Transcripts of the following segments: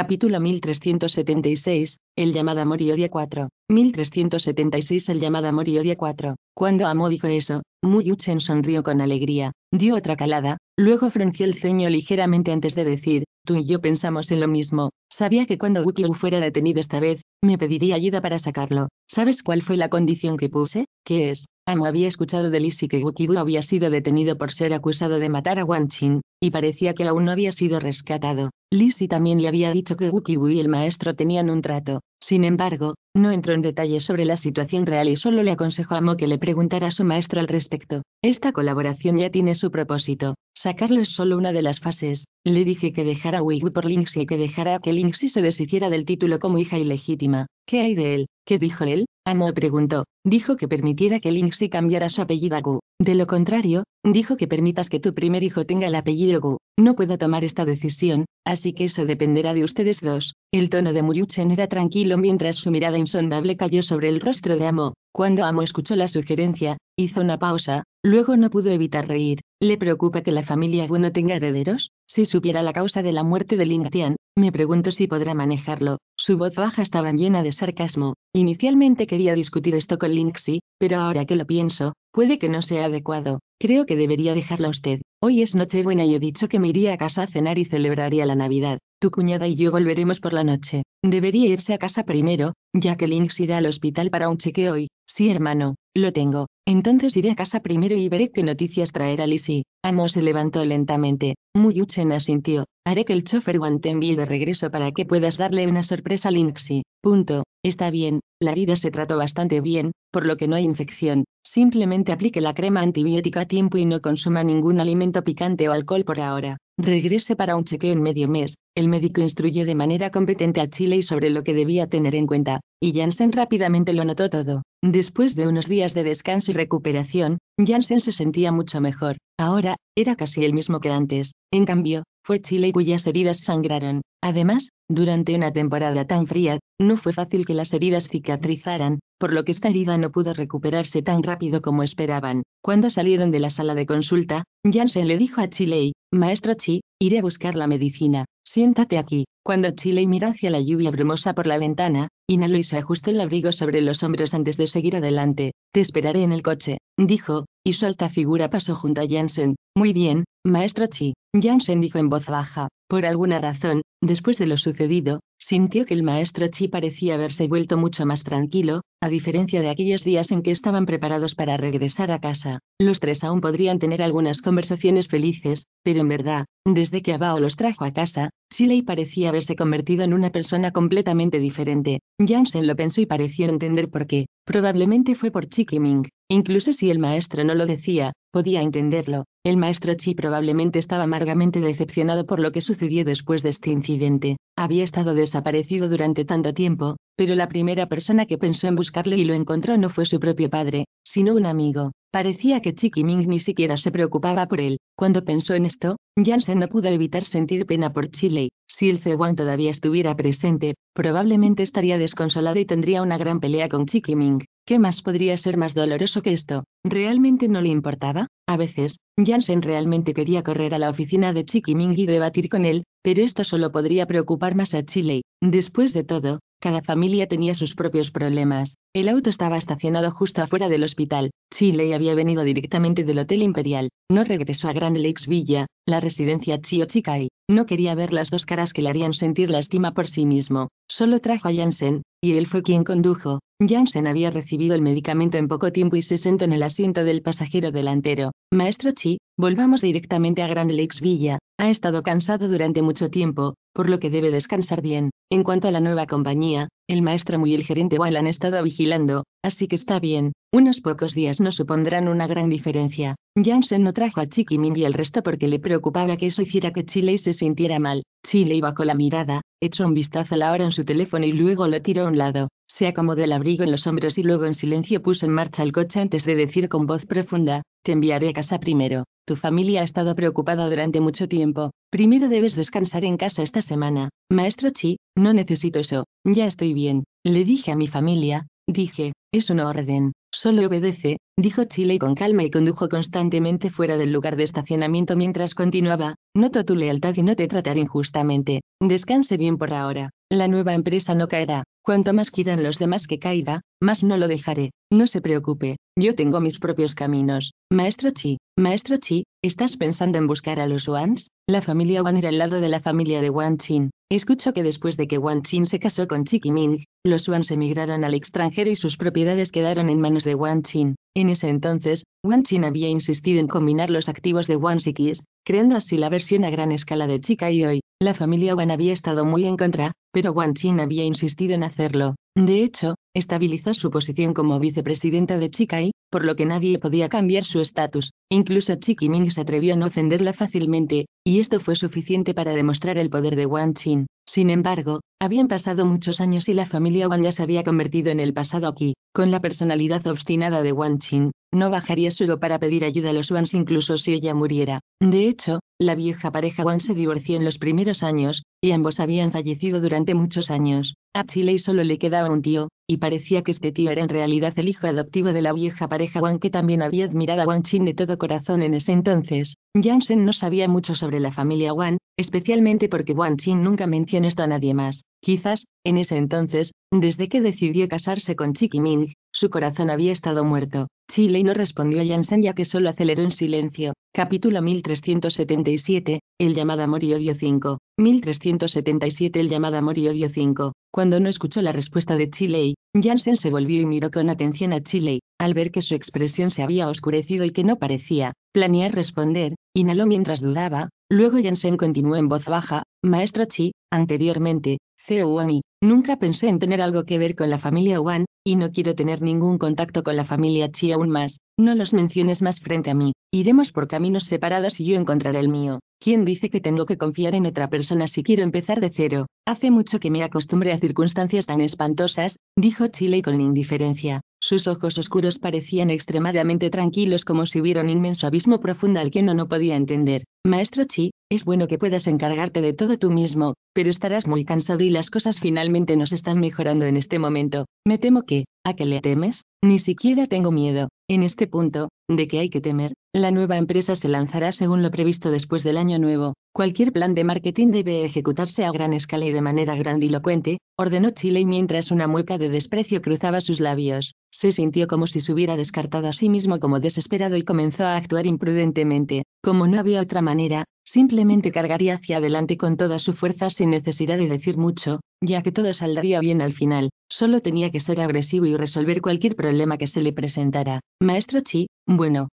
Capítulo 1376, el llamado amor y 4. 1376 El llamado amor y 4. Cuando Amo dijo eso, Muyuchen sonrió con alegría, dio otra calada, luego frunció el ceño ligeramente antes de decir, tú y yo pensamos en lo mismo, sabía que cuando Wukyu fuera detenido esta vez, me pediría ayuda para sacarlo. ¿Sabes cuál fue la condición que puse? ¿Qué es? Amo había escuchado de Lisi que Wukyu había sido detenido por ser acusado de matar a Wang Chin, y parecía que aún no había sido rescatado. Lizzie también le había dicho que Wu y el maestro tenían un trato. Sin embargo, no entró en detalles sobre la situación real y solo le aconsejó a Mo que le preguntara a su maestro al respecto. Esta colaboración ya tiene su propósito. Sacarlo es solo una de las fases. Le dije que dejara a por Linksy y que dejara a que Linksy se deshiciera del título como hija ilegítima. ¿Qué hay de él? ¿Qué dijo él? Amo preguntó, dijo que permitiera que Lindsay cambiara su apellido a Gu. De lo contrario, dijo que permitas que tu primer hijo tenga el apellido Gu. No puedo tomar esta decisión, así que eso dependerá de ustedes dos. El tono de Muruchen era tranquilo mientras su mirada insondable cayó sobre el rostro de Amo. Cuando Amo escuchó la sugerencia, hizo una pausa, luego no pudo evitar reír. ¿Le preocupa que la familia Gu no tenga herederos? Si supiera la causa de la muerte de Ling Tian, me pregunto si podrá manejarlo. Su voz baja estaba llena de sarcasmo. Inicialmente quería discutir esto con Linksy, pero ahora que lo pienso, puede que no sea adecuado. Creo que debería dejarlo a usted. Hoy es noche buena y he dicho que me iría a casa a cenar y celebraría la Navidad. Tu cuñada y yo volveremos por la noche. Debería irse a casa primero, ya que Links irá al hospital para un cheque hoy. Sí, hermano, lo tengo. Entonces iré a casa primero y veré qué noticias traerá Lizzie. Amo se levantó lentamente. Muyuchen asintió. Haré que el chofer Juan te envíe de regreso para que puedas darle una sorpresa a Linksy. Punto. Está bien, la herida se trató bastante bien, por lo que no hay infección. Simplemente aplique la crema antibiótica a tiempo y no consuma ningún alimento picante o alcohol por ahora. Regrese para un chequeo en medio mes. El médico instruyó de manera competente a Chile sobre lo que debía tener en cuenta, y Jansen rápidamente lo notó todo. Después de unos días de descanso y recuperación, Jansen se sentía mucho mejor. Ahora, era casi el mismo que antes. En cambio, fue Chile cuyas heridas sangraron. Además, durante una temporada tan fría, no fue fácil que las heridas cicatrizaran, por lo que esta herida no pudo recuperarse tan rápido como esperaban. Cuando salieron de la sala de consulta, Jansen le dijo a Chile, Maestro Chi, iré a buscar la medicina, siéntate aquí. Cuando Chile mira hacia la lluvia brumosa por la ventana, inhaló y se ajustó el abrigo sobre los hombros antes de seguir adelante. Te esperaré en el coche, dijo, y su alta figura pasó junto a Jansen. Muy bien, Maestro Chi, Jansen dijo en voz baja, por alguna razón, después de lo sucedido, sintió que el maestro Chi parecía haberse vuelto mucho más tranquilo, a diferencia de aquellos días en que estaban preparados para regresar a casa. Los tres aún podrían tener algunas conversaciones felices, pero en verdad, desde que Abao los trajo a casa, Siley parecía haberse convertido en una persona completamente diferente. Jansen lo pensó y pareció entender por qué. Probablemente fue por Ming. Incluso si el maestro no lo decía, podía entenderlo. El maestro Chi probablemente estaba amargamente decepcionado por lo que sucedió después de este incidente. Había estado desaparecido durante tanto tiempo, pero la primera persona que pensó en buscarle y lo encontró no fue su propio padre, sino un amigo. Parecía que Chiqui Ming ni siquiera se preocupaba por él. Cuando pensó en esto, Jansen no pudo evitar sentir pena por Chile. Si el Ceguán todavía estuviera presente, probablemente estaría desconsolado y tendría una gran pelea con Chiqui Ming. ¿Qué más podría ser más doloroso que esto? ¿Realmente no le importaba? A veces, Jansen realmente quería correr a la oficina de Chiqui Ming y debatir con él, pero esto solo podría preocupar más a Chile. Después de todo, cada familia tenía sus propios problemas, el auto estaba estacionado justo afuera del hospital. Chile había venido directamente del Hotel Imperial. No regresó a Grand Lakes Villa, la residencia Chiochikai. No quería ver las dos caras que le harían sentir lástima por sí mismo. Solo trajo a Jansen, y él fue quien condujo. Jansen había recibido el medicamento en poco tiempo y se sentó en el asiento del pasajero delantero. Maestro Chi, volvamos directamente a Grand Lakes Villa. Ha estado cansado durante mucho tiempo, por lo que debe descansar bien. En cuanto a la nueva compañía, el maestro y el gerente Wall han estado vigilando, así que está bien, unos pocos días no supondrán una gran diferencia. Jansen no trajo a Chiqui Ming y el resto porque le preocupaba que eso hiciera que Chile se sintiera mal. Chile iba con la mirada, echó un vistazo a la hora en su teléfono y luego lo tiró a un lado. Se acomodó el abrigo en los hombros y luego en silencio puso en marcha el coche antes de decir con voz profunda, te enviaré a casa primero. Tu familia ha estado preocupada durante mucho tiempo. Primero debes descansar en casa esta semana. Maestro Chi, no necesito eso. Ya estoy bien. Le dije a mi familia, dije, es una orden. Solo obedece, dijo Chile con calma y condujo constantemente fuera del lugar de estacionamiento mientras continuaba, noto tu lealtad y no te trataré injustamente. Descanse bien por ahora. La nueva empresa no caerá. Cuanto más quieran los demás que caiga, más no lo dejaré. No se preocupe, yo tengo mis propios caminos. Maestro Chi, Maestro Chi, ¿estás pensando en buscar a los Wans? La familia Wan era al lado de la familia de Wan Chin. Escucho que después de que Wan Chin se casó con Chiqui Ming, los Wans emigraron al extranjero y sus propiedades quedaron en manos de Wan Chin. En ese entonces, Wan Chin había insistido en combinar los activos de Wan Sikis, creando así la versión a gran escala de Chi y hoy, la familia Wan había estado muy en contra, pero Wang Qin había insistido en hacerlo. De hecho, estabilizó su posición como vicepresidenta de Chikai, por lo que nadie podía cambiar su estatus. Incluso Chi se atrevió a no ofenderla fácilmente, y esto fue suficiente para demostrar el poder de Wang Qin. Sin embargo, habían pasado muchos años y la familia Wan ya se había convertido en el pasado aquí. Con la personalidad obstinada de Wang Qin, no bajaría sudo para pedir ayuda a los Wans incluso si ella muriera. De hecho, la vieja pareja Wang se divorció en los primeros años, y ambos habían fallecido durante muchos años. A Chile solo le quedaba un tío, y parecía que este tío era en realidad el hijo adoptivo de la vieja pareja Wang que también había admirado a Wang Chin de todo corazón en ese entonces. Jansen no sabía mucho sobre la familia Wang, especialmente porque Wang Chin nunca mencionó esto a nadie más. Quizás, en ese entonces, desde que decidió casarse con Chiqui Ming, su corazón había estado muerto. Chile no respondió a Jansen ya que solo aceleró en silencio. Capítulo 1377, El llamado amor y odio 5. 1377 El llamado amor y odio 5. Cuando no escuchó la respuesta de Chile, Janssen se volvió y miró con atención a Chile, al ver que su expresión se había oscurecido y que no parecía planear responder, inhaló mientras dudaba, luego Janssen continuó en voz baja, Maestro Chi, anteriormente, CEO nunca pensé en tener algo que ver con la familia Wan, y no quiero tener ningún contacto con la familia Chi aún más, no los menciones más frente a mí, iremos por caminos separados y yo encontraré el mío. ¿Quién dice que tengo que confiar en otra persona si quiero empezar de cero? Hace mucho que me acostumbré a circunstancias tan espantosas, dijo Chile con indiferencia. Sus ojos oscuros parecían extremadamente tranquilos como si hubiera un inmenso abismo profundo al que no no podía entender. Maestro Chi, es bueno que puedas encargarte de todo tú mismo, pero estarás muy cansado y las cosas finalmente nos están mejorando en este momento. Me temo que, que le temes? Ni siquiera tengo miedo. En este punto, ¿de que hay que temer? La nueva empresa se lanzará según lo previsto después del año nuevo. Cualquier plan de marketing debe ejecutarse a gran escala y de manera grandilocuente, ordenó Chile mientras una mueca de desprecio cruzaba sus labios. Se sintió como si se hubiera descartado a sí mismo como desesperado y comenzó a actuar imprudentemente. Como no había otra manera, simplemente cargaría hacia adelante con toda su fuerza sin necesidad de decir mucho, ya que todo saldría bien al final, solo tenía que ser agresivo y resolver cualquier problema que se le presentara. Maestro Chi, bueno,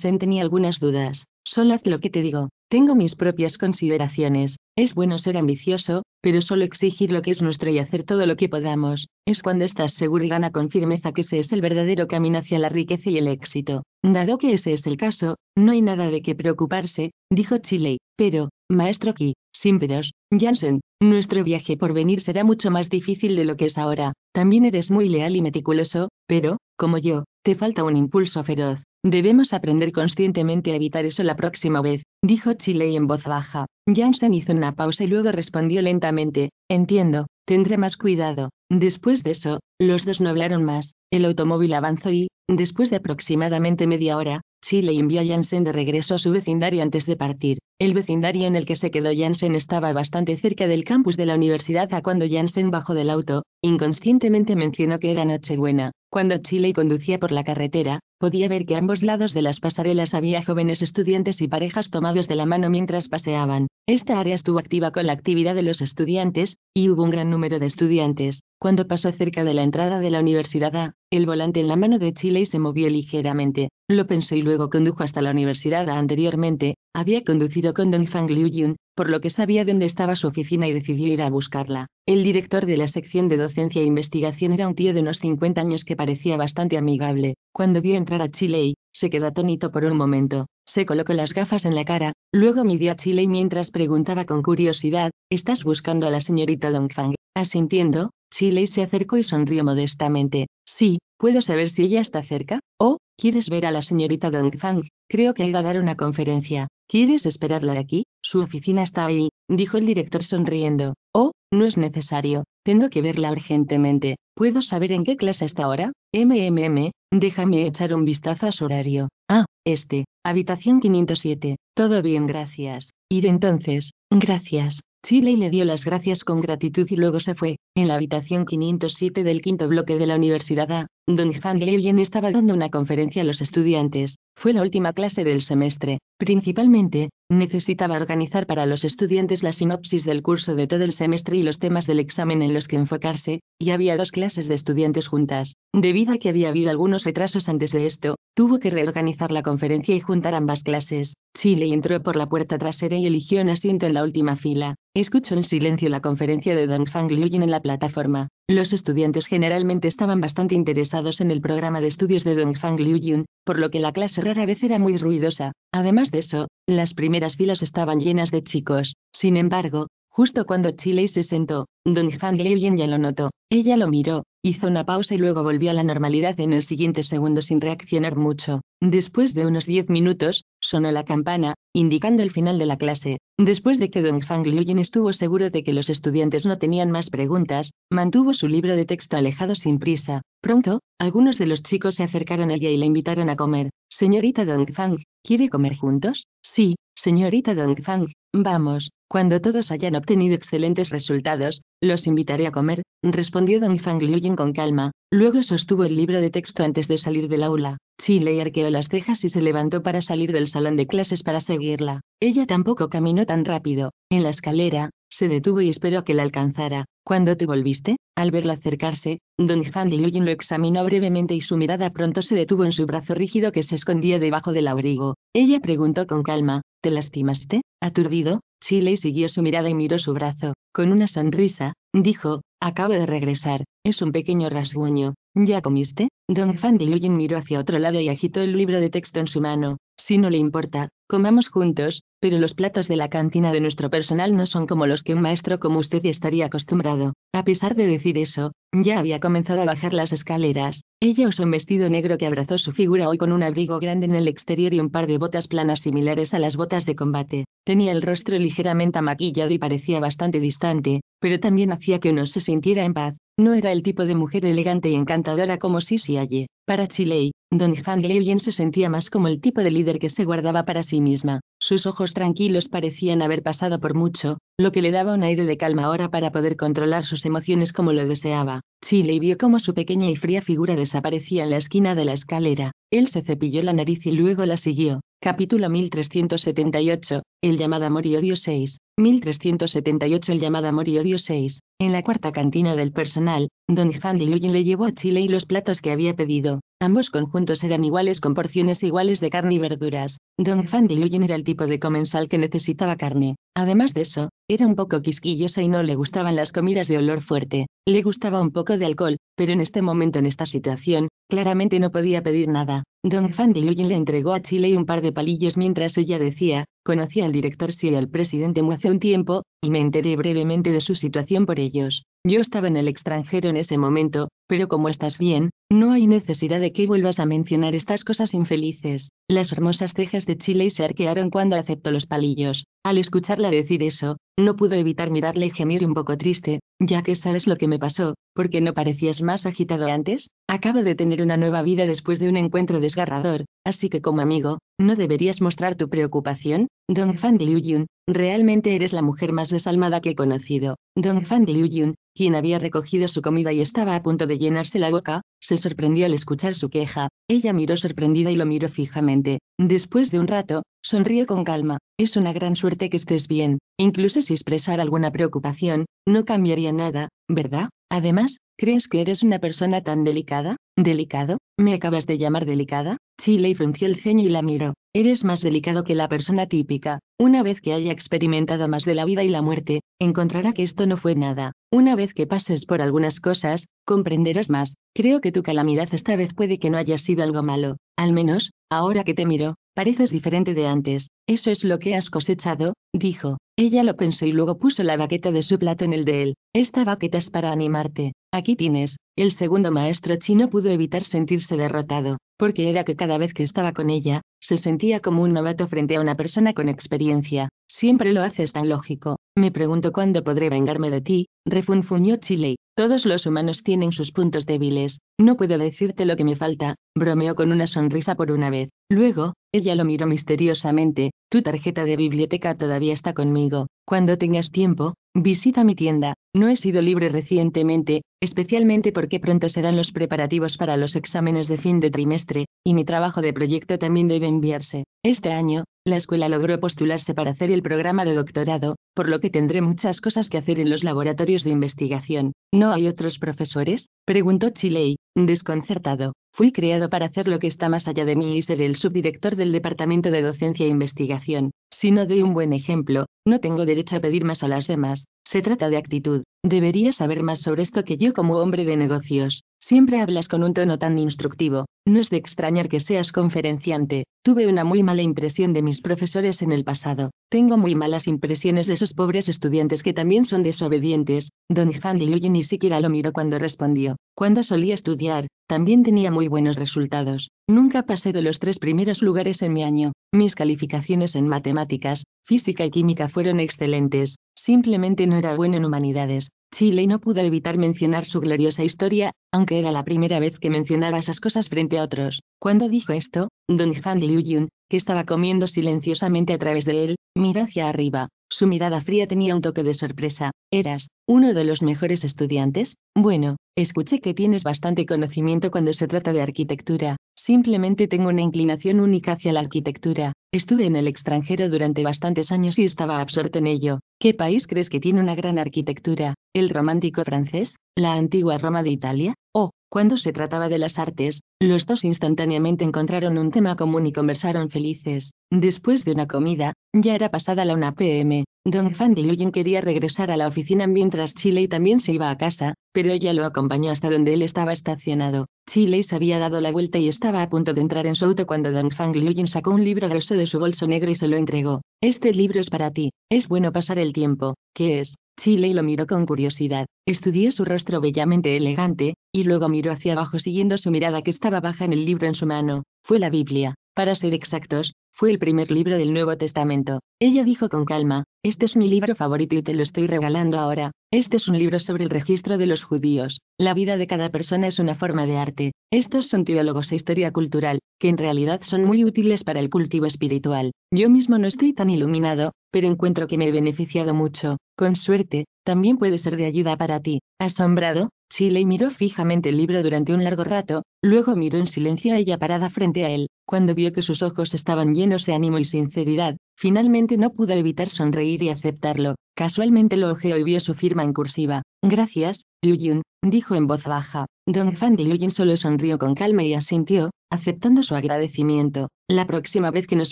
Sen tenía algunas dudas, solo haz lo que te digo, tengo mis propias consideraciones, es bueno ser ambicioso, pero solo exigir lo que es nuestro y hacer todo lo que podamos, es cuando estás seguro y gana con firmeza que ese es el verdadero camino hacia la riqueza y el éxito. Dado que ese es el caso, no hay nada de qué preocuparse, dijo Chile, pero, Maestro Ki, Simberos, Jansen, nuestro viaje por venir será mucho más difícil de lo que es ahora. También eres muy leal y meticuloso, pero, como yo, te falta un impulso feroz. Debemos aprender conscientemente a evitar eso la próxima vez, dijo Chile en voz baja. Jansen hizo una pausa y luego respondió lentamente, entiendo, tendré más cuidado. Después de eso, los dos no hablaron más, el automóvil avanzó y, después de aproximadamente media hora, Chile envió a Janssen de regreso a su vecindario antes de partir. El vecindario en el que se quedó Janssen estaba bastante cerca del campus de la universidad a cuando Janssen bajó del auto, inconscientemente mencionó que era Nochebuena. Cuando Chile conducía por la carretera, podía ver que a ambos lados de las pasarelas había jóvenes estudiantes y parejas tomados de la mano mientras paseaban. Esta área estuvo activa con la actividad de los estudiantes, y hubo un gran número de estudiantes. Cuando pasó cerca de la entrada de la Universidad A, el volante en la mano de Chile se movió ligeramente. Lo pensó y luego condujo hasta la Universidad A. Anteriormente, había conducido con Dong Fang Yun, por lo que sabía dónde estaba su oficina y decidió ir a buscarla. El director de la sección de docencia e investigación era un tío de unos 50 años que parecía bastante amigable. Cuando vio entrar a Chile, se quedó atónito por un momento. Se colocó las gafas en la cara, luego midió a Chile mientras preguntaba con curiosidad, ¿estás buscando a la señorita Dong Fang? Asintiendo, Chile se acercó y sonrió modestamente. Sí, ¿puedo saber si ella está cerca? Oh, ¿quieres ver a la señorita Dongfang? Creo que iba a dar una conferencia. ¿Quieres esperarla aquí? Su oficina está ahí, dijo el director sonriendo. Oh, no es necesario. Tengo que verla urgentemente. ¿Puedo saber en qué clase está ahora? MMM, déjame echar un vistazo a su horario. Ah, este, habitación 507. Todo bien, gracias. Ir entonces, gracias. Chile le dio las gracias con gratitud y luego se fue. En la habitación 507 del quinto bloque de la Universidad A, donde Han Leyen estaba dando una conferencia a los estudiantes, fue la última clase del semestre, Principalmente, necesitaba organizar para los estudiantes la sinopsis del curso de todo el semestre y los temas del examen en los que enfocarse, y había dos clases de estudiantes juntas. Debido a que había habido algunos retrasos antes de esto, tuvo que reorganizar la conferencia y juntar ambas clases. Chile entró por la puerta trasera y eligió un asiento en la última fila. Escuchó en silencio la conferencia de Dongfang Fang Yun en la plataforma. Los estudiantes generalmente estaban bastante interesados en el programa de estudios de Dong Fang Yun, por lo que la clase rara vez era muy ruidosa. Además de eso, las primeras filas estaban llenas de chicos. Sin embargo, justo cuando Chile se sentó, Don Han ya lo notó. Ella lo miró, Hizo una pausa y luego volvió a la normalidad en el siguiente segundo sin reaccionar mucho. Después de unos diez minutos, sonó la campana, indicando el final de la clase. Después de que Dong Fang Yin estuvo seguro de que los estudiantes no tenían más preguntas, mantuvo su libro de texto alejado sin prisa. Pronto, algunos de los chicos se acercaron a ella y la invitaron a comer. Señorita Dong Fang, ¿quiere comer juntos? Sí, señorita Dong Fang, vamos. Cuando todos hayan obtenido excelentes resultados, los invitaré a comer, respondió Don Ying con calma. Luego sostuvo el libro de texto antes de salir del aula. Chile arqueó las cejas y se levantó para salir del salón de clases para seguirla. Ella tampoco caminó tan rápido. En la escalera, se detuvo y esperó a que la alcanzara. Cuando te volviste? Al verla acercarse, Don Yin lo examinó brevemente y su mirada pronto se detuvo en su brazo rígido que se escondía debajo del abrigo. Ella preguntó con calma, ¿te lastimaste? Aturdido, Chile siguió su mirada y miró su brazo. Con una sonrisa, dijo, acabo de regresar, es un pequeño rasguño. ¿Ya comiste? Don Fan Liuyin miró hacia otro lado y agitó el libro de texto en su mano. Si no le importa, Comamos juntos, pero los platos de la cantina de nuestro personal no son como los que un maestro como usted estaría acostumbrado. A pesar de decir eso, ya había comenzado a bajar las escaleras. Ella usó un vestido negro que abrazó su figura hoy con un abrigo grande en el exterior y un par de botas planas similares a las botas de combate. Tenía el rostro ligeramente amaquillado y parecía bastante distante, pero también hacía que uno se sintiera en paz. No era el tipo de mujer elegante y encantadora como Sisi halle Para Chile, Don Luyen se sentía más como el tipo de líder que se guardaba para sí misma. Sus ojos tranquilos parecían haber pasado por mucho, lo que le daba un aire de calma ahora para poder controlar sus emociones como lo deseaba. Chile vio cómo su pequeña y fría figura desaparecía en la esquina de la escalera. Él se cepilló la nariz y luego la siguió. Capítulo 1378. El llamado amor odio 6. 1378 El llamado amor odio 6. En la cuarta cantina del personal, Don Luyen le llevó a Chile los platos que había pedido. Ambos conjuntos eran iguales con porciones iguales de carne y verduras. Don Fan Luyen era el tipo de comensal que necesitaba carne. Además de eso, era un poco quisquillosa y no le gustaban las comidas de olor fuerte. Le gustaba un poco de alcohol, pero en este momento en esta situación, claramente no podía pedir nada. Don Fan Luyen le entregó a Chile un par de palillos mientras ella decía, conocí al director Si y al presidente muy hace un tiempo, y me enteré brevemente de su situación por ellos. Yo estaba en el extranjero en ese momento, pero como estás bien, no hay necesidad de que vuelvas a mencionar estas cosas infelices. Las hermosas cejas de Chile se arquearon cuando aceptó los palillos. Al escucharla decir eso, no pudo evitar mirarle y gemir un poco triste, ya que sabes lo que me pasó, porque no parecías más agitado antes. Acabo de tener una nueva vida después de un encuentro desgarrador, así que como amigo, ¿no deberías mostrar tu preocupación? Don Fan Yun, realmente eres la mujer más desalmada que he conocido. Don Fan Yun, quien había recogido su comida y estaba a punto de llenarse la boca, se sorprendió al escuchar su queja. Ella miró sorprendida y lo miró fijamente. Después de un rato, sonrió con calma. Es una gran suerte que estés bien. Incluso si expresara alguna preocupación, no cambiaría nada, ¿verdad? Además, ¿crees que eres una persona tan delicada? ¿Delicado? ¿Me acabas de llamar delicada? Chile frunció el ceño y la miró. Eres más delicado que la persona típica. Una vez que haya experimentado más de la vida y la muerte, encontrará que esto no fue nada. Una vez que pases por algunas cosas, comprenderás más. Creo que tu calamidad esta vez puede que no haya sido algo malo. Al menos, ahora que te miro, pareces diferente de antes. Eso es lo que has cosechado, dijo. Ella lo pensó y luego puso la baqueta de su plato en el de él. Esta baqueta es para animarte. Aquí tienes. El segundo maestro chino pudo evitar sentirse derrotado, porque era que cada vez que estaba con ella, se sentía como un novato frente a una persona con experiencia. Siempre lo haces tan lógico. Me pregunto cuándo podré vengarme de ti, refunfuñó Chile. Todos los humanos tienen sus puntos débiles. No puedo decirte lo que me falta, bromeó con una sonrisa por una vez. Luego, ella lo miró misteriosamente, tu tarjeta de biblioteca todavía está conmigo. Cuando tengas tiempo, visita mi tienda. No he sido libre recientemente, especialmente porque pronto serán los preparativos para los exámenes de fin de trimestre, y mi trabajo de proyecto también debe enviarse. Este año, la escuela logró postularse para hacer el programa de doctorado, por lo que tendré muchas cosas que hacer en los laboratorios de investigación. ¿No hay otros profesores? preguntó Chile, desconcertado. Fui creado para hacer lo que está más allá de mí y ser el subdirector del Departamento de Docencia e Investigación. Si no doy un buen ejemplo, no tengo derecho a pedir más a las demás, se trata de actitud. Deberías saber más sobre esto que yo como hombre de negocios. Siempre hablas con un tono tan instructivo, no es de extrañar que seas conferenciante. Tuve una muy mala impresión de mis profesores en el pasado. Tengo muy malas impresiones de esos pobres estudiantes que también son desobedientes. Don Han Liu ni siquiera lo miró cuando respondió. Cuando solía estudiar, también tenía muy buenos resultados, nunca pasé de los tres primeros lugares en mi año, mis calificaciones en matemáticas, física y química fueron excelentes, simplemente no era bueno en humanidades. Chile no pudo evitar mencionar su gloriosa historia, aunque era la primera vez que mencionaba esas cosas frente a otros. Cuando dijo esto, Don Han Yun, que estaba comiendo silenciosamente a través de él, miró hacia arriba. Su mirada fría tenía un toque de sorpresa. ¿Eras uno de los mejores estudiantes? Bueno, escuché que tienes bastante conocimiento cuando se trata de arquitectura. Simplemente tengo una inclinación única hacia la arquitectura. Estuve en el extranjero durante bastantes años y estaba absorto en ello. ¿Qué país crees que tiene una gran arquitectura? ¿El romántico francés? ¿La antigua Roma de Italia? Oh, cuando se trataba de las artes, los dos instantáneamente encontraron un tema común y conversaron felices. Después de una comida, ya era pasada la 1 pm, Don Fang Liu quería regresar a la oficina mientras Chile también se iba a casa, pero ella lo acompañó hasta donde él estaba estacionado. Chile se había dado la vuelta y estaba a punto de entrar en su auto cuando Don Fang Luyen sacó un libro grueso de su bolso negro y se lo entregó. Este libro es para ti. Es bueno pasar el tiempo. ¿Qué es? Chile lo miró con curiosidad, estudió su rostro bellamente elegante, y luego miró hacia abajo siguiendo su mirada que estaba baja en el libro en su mano, fue la Biblia, para ser exactos, fue el primer libro del Nuevo Testamento. Ella dijo con calma, este es mi libro favorito y te lo estoy regalando ahora. Este es un libro sobre el registro de los judíos. La vida de cada persona es una forma de arte. Estos son teólogos e historia cultural, que en realidad son muy útiles para el cultivo espiritual. Yo mismo no estoy tan iluminado, pero encuentro que me he beneficiado mucho. Con suerte, también puede ser de ayuda para ti. Asombrado, Chile miró fijamente el libro durante un largo rato, luego miró en silencio a ella parada frente a él. Cuando vio que sus ojos estaban llenos de ánimo y sinceridad, finalmente no pudo evitar sonreír y aceptarlo. Casualmente lo ojeó y vio su firma en cursiva. Gracias, Yun, dijo en voz baja. Don Fan Yun solo sonrió con calma y asintió, aceptando su agradecimiento. La próxima vez que nos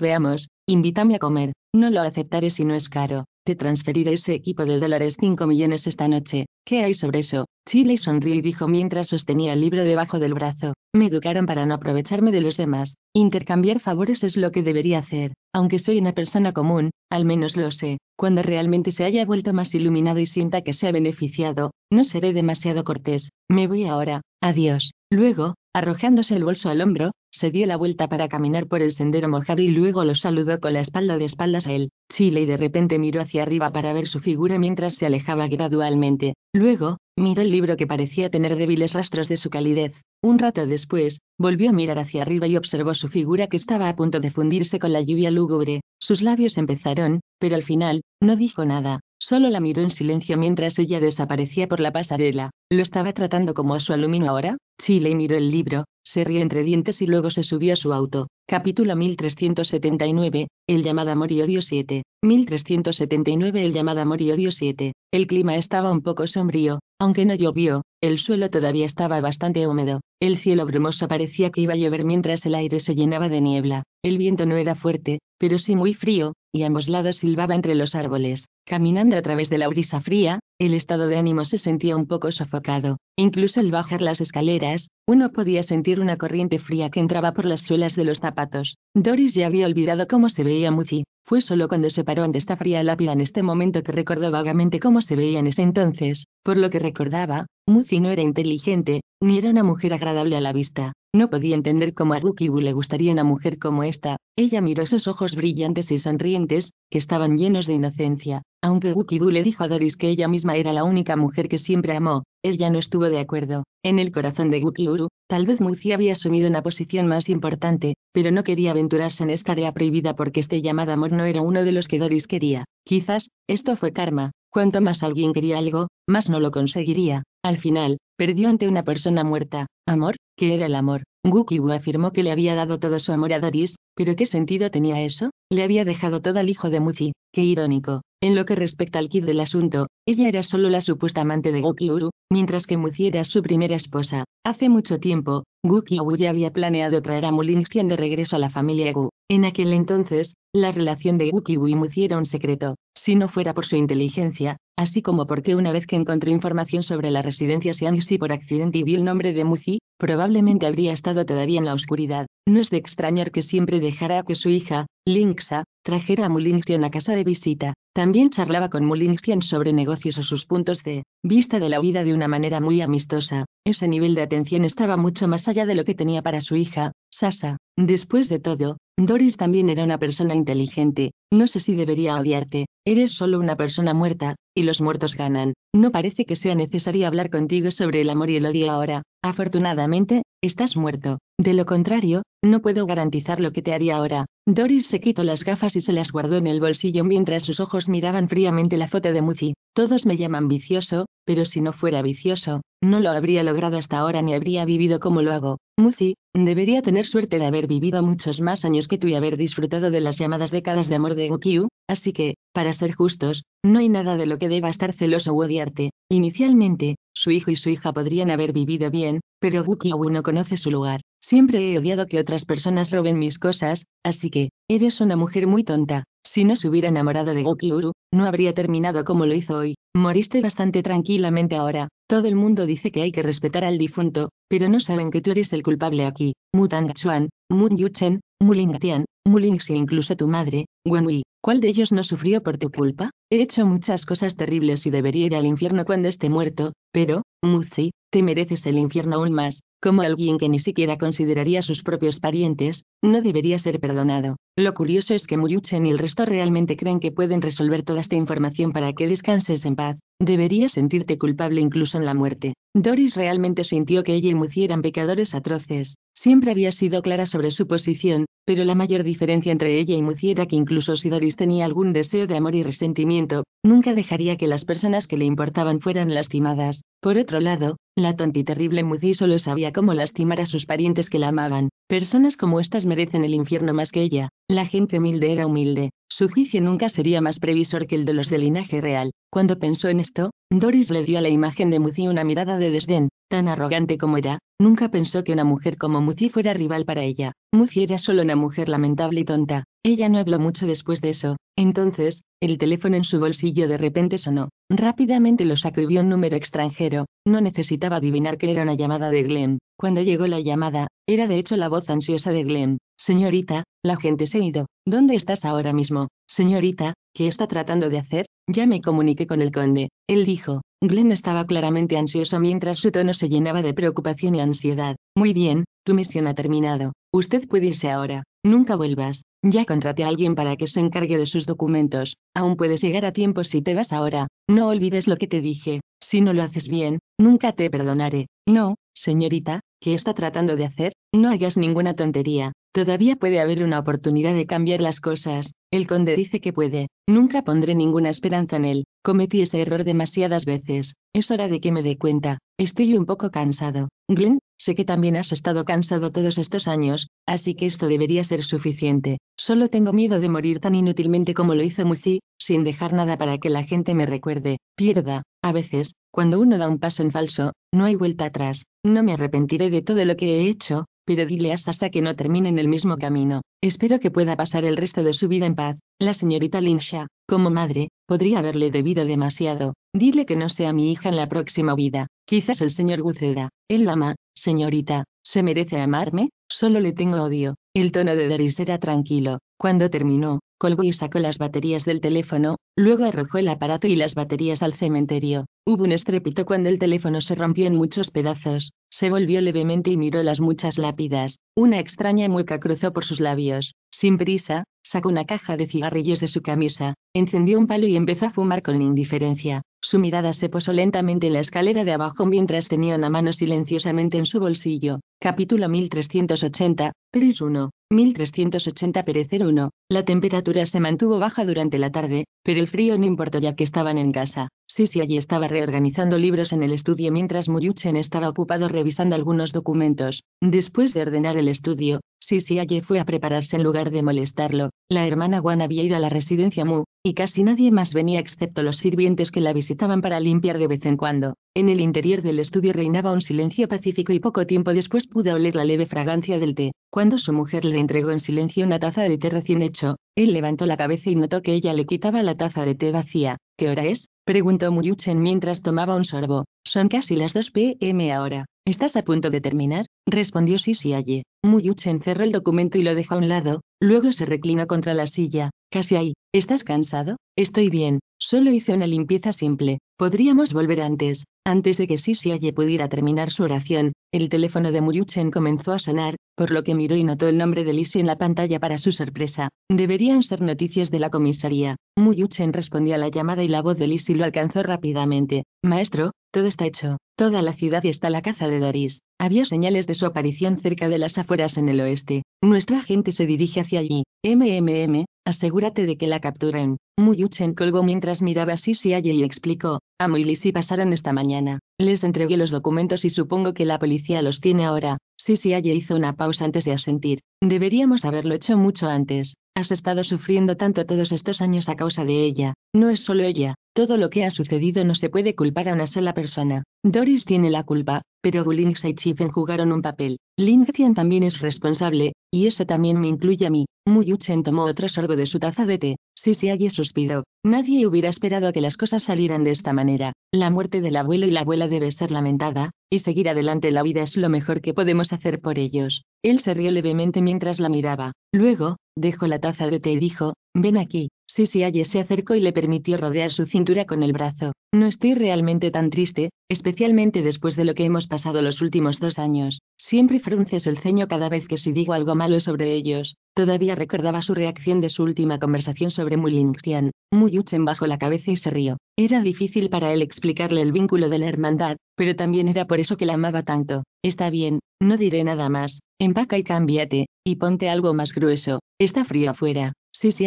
veamos, invítame a comer. No lo aceptaré si no es caro transferir a ese equipo de dólares 5 millones esta noche. ¿Qué hay sobre eso? Chile sonrió y dijo mientras sostenía el libro debajo del brazo. Me educaron para no aprovecharme de los demás. Intercambiar favores es lo que debería hacer. Aunque soy una persona común, al menos lo sé. Cuando realmente se haya vuelto más iluminado y sienta que se ha beneficiado, no seré demasiado cortés. Me voy ahora. Adiós. Luego, Arrojándose el bolso al hombro, se dio la vuelta para caminar por el sendero mojado y luego lo saludó con la espalda de espaldas a él. Chile y de repente miró hacia arriba para ver su figura mientras se alejaba gradualmente. Luego, miró el libro que parecía tener débiles rastros de su calidez. Un rato después, volvió a mirar hacia arriba y observó su figura que estaba a punto de fundirse con la lluvia lúgubre. Sus labios empezaron, pero al final, no dijo nada. Solo la miró en silencio mientras ella desaparecía por la pasarela. ¿Lo estaba tratando como a su alumino ahora? Chile miró el libro, se rió entre dientes y luego se subió a su auto. Capítulo 1379, El llamado amor y 7. 1379 El llamado amor y 7. El clima estaba un poco sombrío, aunque no llovió, el suelo todavía estaba bastante húmedo. El cielo brumoso parecía que iba a llover mientras el aire se llenaba de niebla. El viento no era fuerte, pero sí muy frío, y ambos lados silbaba entre los árboles. Caminando a través de la brisa fría, el estado de ánimo se sentía un poco sofocado. Incluso al bajar las escaleras, uno podía sentir una corriente fría que entraba por las suelas de los zapatos. Doris ya había olvidado cómo se veía Muzi. Fue solo cuando se paró ante esta fría lápida en este momento que recordó vagamente cómo se veía en ese entonces. Por lo que recordaba, Muzi no era inteligente, ni era una mujer agradable a la vista. No podía entender cómo a le gustaría una mujer como esta, ella miró esos ojos brillantes y sonrientes, que estaban llenos de inocencia. Aunque Rukibu le dijo a Doris que ella misma era la única mujer que siempre amó, ella no estuvo de acuerdo. En el corazón de Gukiuru, tal vez mucia había asumido una posición más importante, pero no quería aventurarse en esta área prohibida porque este llamado amor no era uno de los que Doris quería. Quizás, esto fue karma. Cuanto más alguien quería algo, más no lo conseguiría. Al final, Perdió ante una persona muerta, amor, que era el amor. Gukiwu afirmó que le había dado todo su amor a Doris, pero ¿qué sentido tenía eso? Le había dejado todo al hijo de Muzi, qué irónico. En lo que respecta al kit del asunto, ella era solo la supuesta amante de Gokiuru, mientras que Muzi era su primera esposa. Hace mucho tiempo, Gukiwu ya había planeado traer a Mulinxian de regreso a la familia Gu. En aquel entonces, la relación de Gukiwu y Muzi era un secreto. Si no fuera por su inteligencia, así como porque una vez que encontró información sobre la residencia Siangsi por accidente y vi el nombre de Muzi, probablemente habría estado todavía en la oscuridad. No es de extrañar que siempre dejara que su hija, Linxa, trajera a en a casa de visita. También charlaba con Mulinxian sobre negocios o sus puntos de vista de la vida de una manera muy amistosa. Ese nivel de atención estaba mucho más allá de lo que tenía para su hija, Sasa. Después de todo, Doris también era una persona inteligente, no sé si debería odiarte, eres solo una persona muerta, y los muertos ganan, no parece que sea necesario hablar contigo sobre el amor y el odio ahora, afortunadamente, estás muerto, de lo contrario, no puedo garantizar lo que te haría ahora. Doris se quitó las gafas y se las guardó en el bolsillo mientras sus ojos miraban fríamente la foto de Muzi. Todos me llaman vicioso, pero si no fuera vicioso, no lo habría logrado hasta ahora ni habría vivido como lo hago. Muzi, debería tener suerte de haber vivido muchos más años que tú y haber disfrutado de las llamadas décadas de amor de Gokyu, así que, para ser justos, no hay nada de lo que deba estar celoso o odiarte. Inicialmente, su hijo y su hija podrían haber vivido bien, pero Gokyu no conoce su lugar. Siempre he odiado que otras personas roben mis cosas, así que, eres una mujer muy tonta. Si no se hubiera enamorado de Gokyu, no habría terminado como lo hizo hoy. Moriste bastante tranquilamente ahora. Todo el mundo dice que hay que respetar al difunto, pero no saben que tú eres el culpable aquí. Mu Tang Chuan, Mu Yuchen, Mu Tian, Mu Lingxi incluso tu madre, Wen ¿Cuál de ellos no sufrió por tu culpa? He hecho muchas cosas terribles y debería ir al infierno cuando esté muerto, pero, Muzi, te mereces el infierno aún más. Como alguien que ni siquiera consideraría a sus propios parientes, no debería ser perdonado. Lo curioso es que Muyuchen y el resto realmente creen que pueden resolver toda esta información para que descanses en paz. Deberías sentirte culpable incluso en la muerte. Doris realmente sintió que ella y Muci eran pecadores atroces. Siempre había sido clara sobre su posición, pero la mayor diferencia entre ella y Muzi era que incluso si Doris tenía algún deseo de amor y resentimiento, nunca dejaría que las personas que le importaban fueran lastimadas. Por otro lado, la tonta y terrible Muzi solo sabía cómo lastimar a sus parientes que la amaban. Personas como estas merecen el infierno más que ella. La gente humilde era humilde. Su juicio nunca sería más previsor que el de los del linaje real. Cuando pensó en esto, Doris le dio a la imagen de Muzi una mirada de desdén, tan arrogante como era, nunca pensó que una mujer como Muzi fuera rival para ella. Muzi era solo una mujer lamentable y tonta. Ella no habló mucho después de eso. Entonces, el teléfono en su bolsillo de repente sonó. Rápidamente lo sacó y vio un número extranjero. No necesitaba adivinar que era una llamada de Glenn. Cuando llegó la llamada, era de hecho la voz ansiosa de Glenn. Señorita, la gente se ha ido. ¿Dónde estás ahora mismo? Señorita, ¿Qué está tratando de hacer? Ya me comuniqué con el conde, él dijo. Glenn estaba claramente ansioso mientras su tono se llenaba de preocupación y ansiedad. Muy bien, tu misión ha terminado. Usted puede irse ahora. Nunca vuelvas. Ya contraté a alguien para que se encargue de sus documentos. Aún puedes llegar a tiempo si te vas ahora. No olvides lo que te dije. Si no lo haces bien, nunca te perdonaré. No, señorita, ¿qué está tratando de hacer? No hagas ninguna tontería. Todavía puede haber una oportunidad de cambiar las cosas. El conde dice que puede. Nunca pondré ninguna esperanza en él. Cometí ese error demasiadas veces. Es hora de que me dé cuenta. Estoy un poco cansado. Glenn, sé que también has estado cansado todos estos años, así que esto debería ser suficiente. Solo tengo miedo de morir tan inútilmente como lo hizo Muzi, sin dejar nada para que la gente me recuerde. Pierda. A veces, cuando uno da un paso en falso, no hay vuelta atrás. No me arrepentiré de todo lo que he hecho, pero hasta que no terminen el mismo camino. Espero que pueda pasar el resto de su vida en paz. La señorita Linsha, como madre, podría haberle debido demasiado. Dile que no sea mi hija en la próxima vida. Quizás el señor Guceda. Él la ama, señorita. ¿Se merece amarme? Solo le tengo odio. El tono de Doris era tranquilo, cuando terminó, colgó y sacó las baterías del teléfono, luego arrojó el aparato y las baterías al cementerio. Hubo un estrépito cuando el teléfono se rompió en muchos pedazos, se volvió levemente y miró las muchas lápidas. Una extraña mueca cruzó por sus labios. Sin prisa, sacó una caja de cigarrillos de su camisa, encendió un palo y empezó a fumar con indiferencia. Su mirada se posó lentamente en la escalera de abajo mientras tenía una mano silenciosamente en su bolsillo. Capítulo 1380, Pris 1. 1380 Perecer 1. La temperatura se mantuvo baja durante la tarde, pero el frío no importó ya que estaban en casa. Sisi allí estaba reorganizando libros en el estudio mientras Muyuchen estaba ocupado revisando algunos documentos. Después de ordenar el estudio, Sisi allí fue a prepararse en lugar de molestarlo. La hermana Wan había ido a la residencia Mu, y casi nadie más venía excepto los sirvientes que la visitaban para limpiar de vez en cuando. En el interior del estudio reinaba un silencio pacífico y poco tiempo después pudo oler la leve fragancia del té. Cuando su mujer le entregó en silencio una taza de té recién hecho, él levantó la cabeza y notó que ella le quitaba la taza de té vacía. ¿Qué hora es? preguntó Muyuchen mientras tomaba un sorbo. Son casi las 2 pm ahora. ¿Estás a punto de terminar? respondió Sisiaye. Muyuchen cerró el documento y lo dejó a un lado, luego se reclinó contra la silla. Casi ahí. ¿Estás cansado? Estoy bien. Solo hice una limpieza simple. Podríamos volver antes. Antes de que Sisiaye pudiera terminar su oración, el teléfono de Muyuchen comenzó a sonar, por lo que miró y notó el nombre de Lisi en la pantalla para su sorpresa. Deberían ser noticias de la comisaría. Muyuchen respondió a la llamada y la voz de Lisi lo alcanzó rápidamente. Maestro, todo está hecho. Toda la ciudad está a la caza de Doris. Había señales de su aparición cerca de las afueras en el oeste. Nuestra gente se dirige hacia allí. MMM, Asegúrate de que la capturen. Muyuchen colgó mientras miraba a y explicó, a Moilisi pasaron esta mañana. Les entregué los documentos y supongo que la policía los tiene ahora. ella hizo una pausa antes de asentir. Deberíamos haberlo hecho mucho antes. Has estado sufriendo tanto todos estos años a causa de ella. No es solo ella. Todo lo que ha sucedido no se puede culpar a una sola persona. Doris tiene la culpa, pero Gulinx y Chifen jugaron un papel. Lin también es responsable, y eso también me incluye a mí. Muyuchen tomó otro sorbo de su taza de té. Si suspiró. Nadie hubiera esperado que las cosas salieran de esta manera. La muerte del abuelo y la abuela debe ser lamentada, y seguir adelante la vida es lo mejor que podemos hacer por ellos. Él se rió levemente mientras la miraba. Luego, dejó la taza de té y dijo, ven aquí. sí se acercó y le permitió rodear su cintura con el brazo. No estoy realmente tan triste, especialmente después de lo que hemos pasado los últimos dos años. Siempre frunces el ceño cada vez que si digo algo malo sobre ellos. Todavía recordaba su reacción de su última conversación sobre Mulinxian. Muyuchen bajó la cabeza y se rió. Era difícil para él explicarle el vínculo de la hermandad, pero también era por eso que la amaba tanto. Está bien, no diré nada más. Empaca y cámbiate, y ponte algo más grueso. Está frío afuera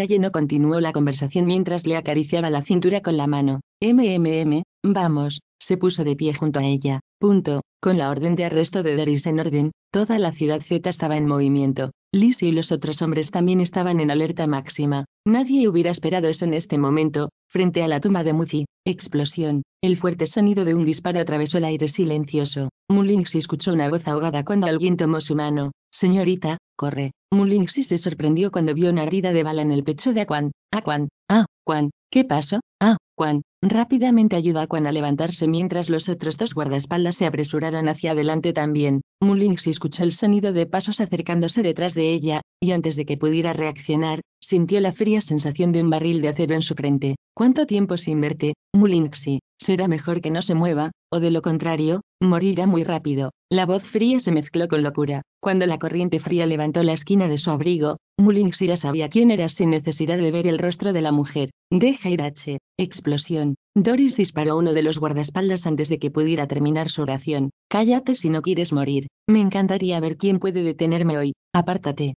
allí no continuó la conversación mientras le acariciaba la cintura con la mano. MMM, vamos, se puso de pie junto a ella. Punto. Con la orden de arresto de Doris en orden, toda la ciudad Z estaba en movimiento. Lizzie y los otros hombres también estaban en alerta máxima. Nadie hubiera esperado eso en este momento, frente a la tumba de Muzi. Explosión. El fuerte sonido de un disparo atravesó el aire silencioso. Mullins escuchó una voz ahogada cuando alguien tomó su mano. Señorita, corre. Mulinxi se sorprendió cuando vio una herida de bala en el pecho de Aquan. Aquan, ah, Quan, ¿qué pasó? Ah, Quan, rápidamente ayudó a Quan a levantarse mientras los otros dos guardaespaldas se apresuraron hacia adelante también. Mulinxi escuchó el sonido de pasos acercándose detrás de ella, y antes de que pudiera reaccionar, sintió la fría sensación de un barril de acero en su frente. ¿Cuánto tiempo sin verte, Mulinxi? será mejor que no se mueva, o de lo contrario, morirá muy rápido. La voz fría se mezcló con locura. Cuando la corriente fría levantó la esquina de su abrigo, Mullins ya sabía quién era sin necesidad de ver el rostro de la mujer. Deja H. Explosión. Doris disparó uno de los guardaespaldas antes de que pudiera terminar su oración. Cállate si no quieres morir. Me encantaría ver quién puede detenerme hoy. Apártate.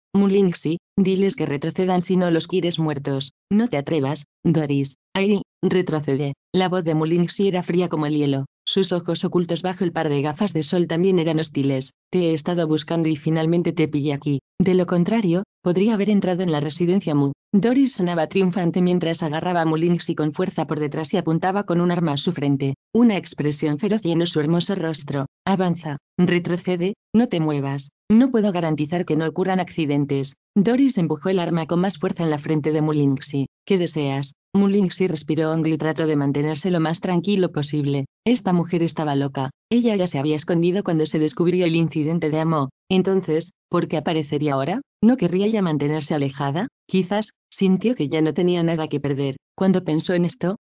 si diles que retrocedan si no los quieres muertos. No te atrevas, Doris. ahí. «Retrocede». La voz de Mullinsy era fría como el hielo. Sus ojos ocultos bajo el par de gafas de sol también eran hostiles. Te he estado buscando y finalmente te pillé aquí. De lo contrario, podría haber entrado en la residencia Mu. Doris sonaba triunfante mientras agarraba a Mulinxi con fuerza por detrás y apuntaba con un arma a su frente. Una expresión feroz llenó su hermoso rostro. Avanza. Retrocede. No te muevas. No puedo garantizar que no ocurran accidentes. Doris empujó el arma con más fuerza en la frente de Mulinxi. ¿Qué deseas? si respiró hondo y trató de mantenerse lo más tranquilo posible. Esta mujer estaba loca. Ella ya se había escondido cuando se descubrió el incidente de Amo. Entonces, ¿por qué aparecería ahora? ¿No querría ya mantenerse alejada? Quizás, sintió que ya no tenía nada que perder. Cuando pensó en esto,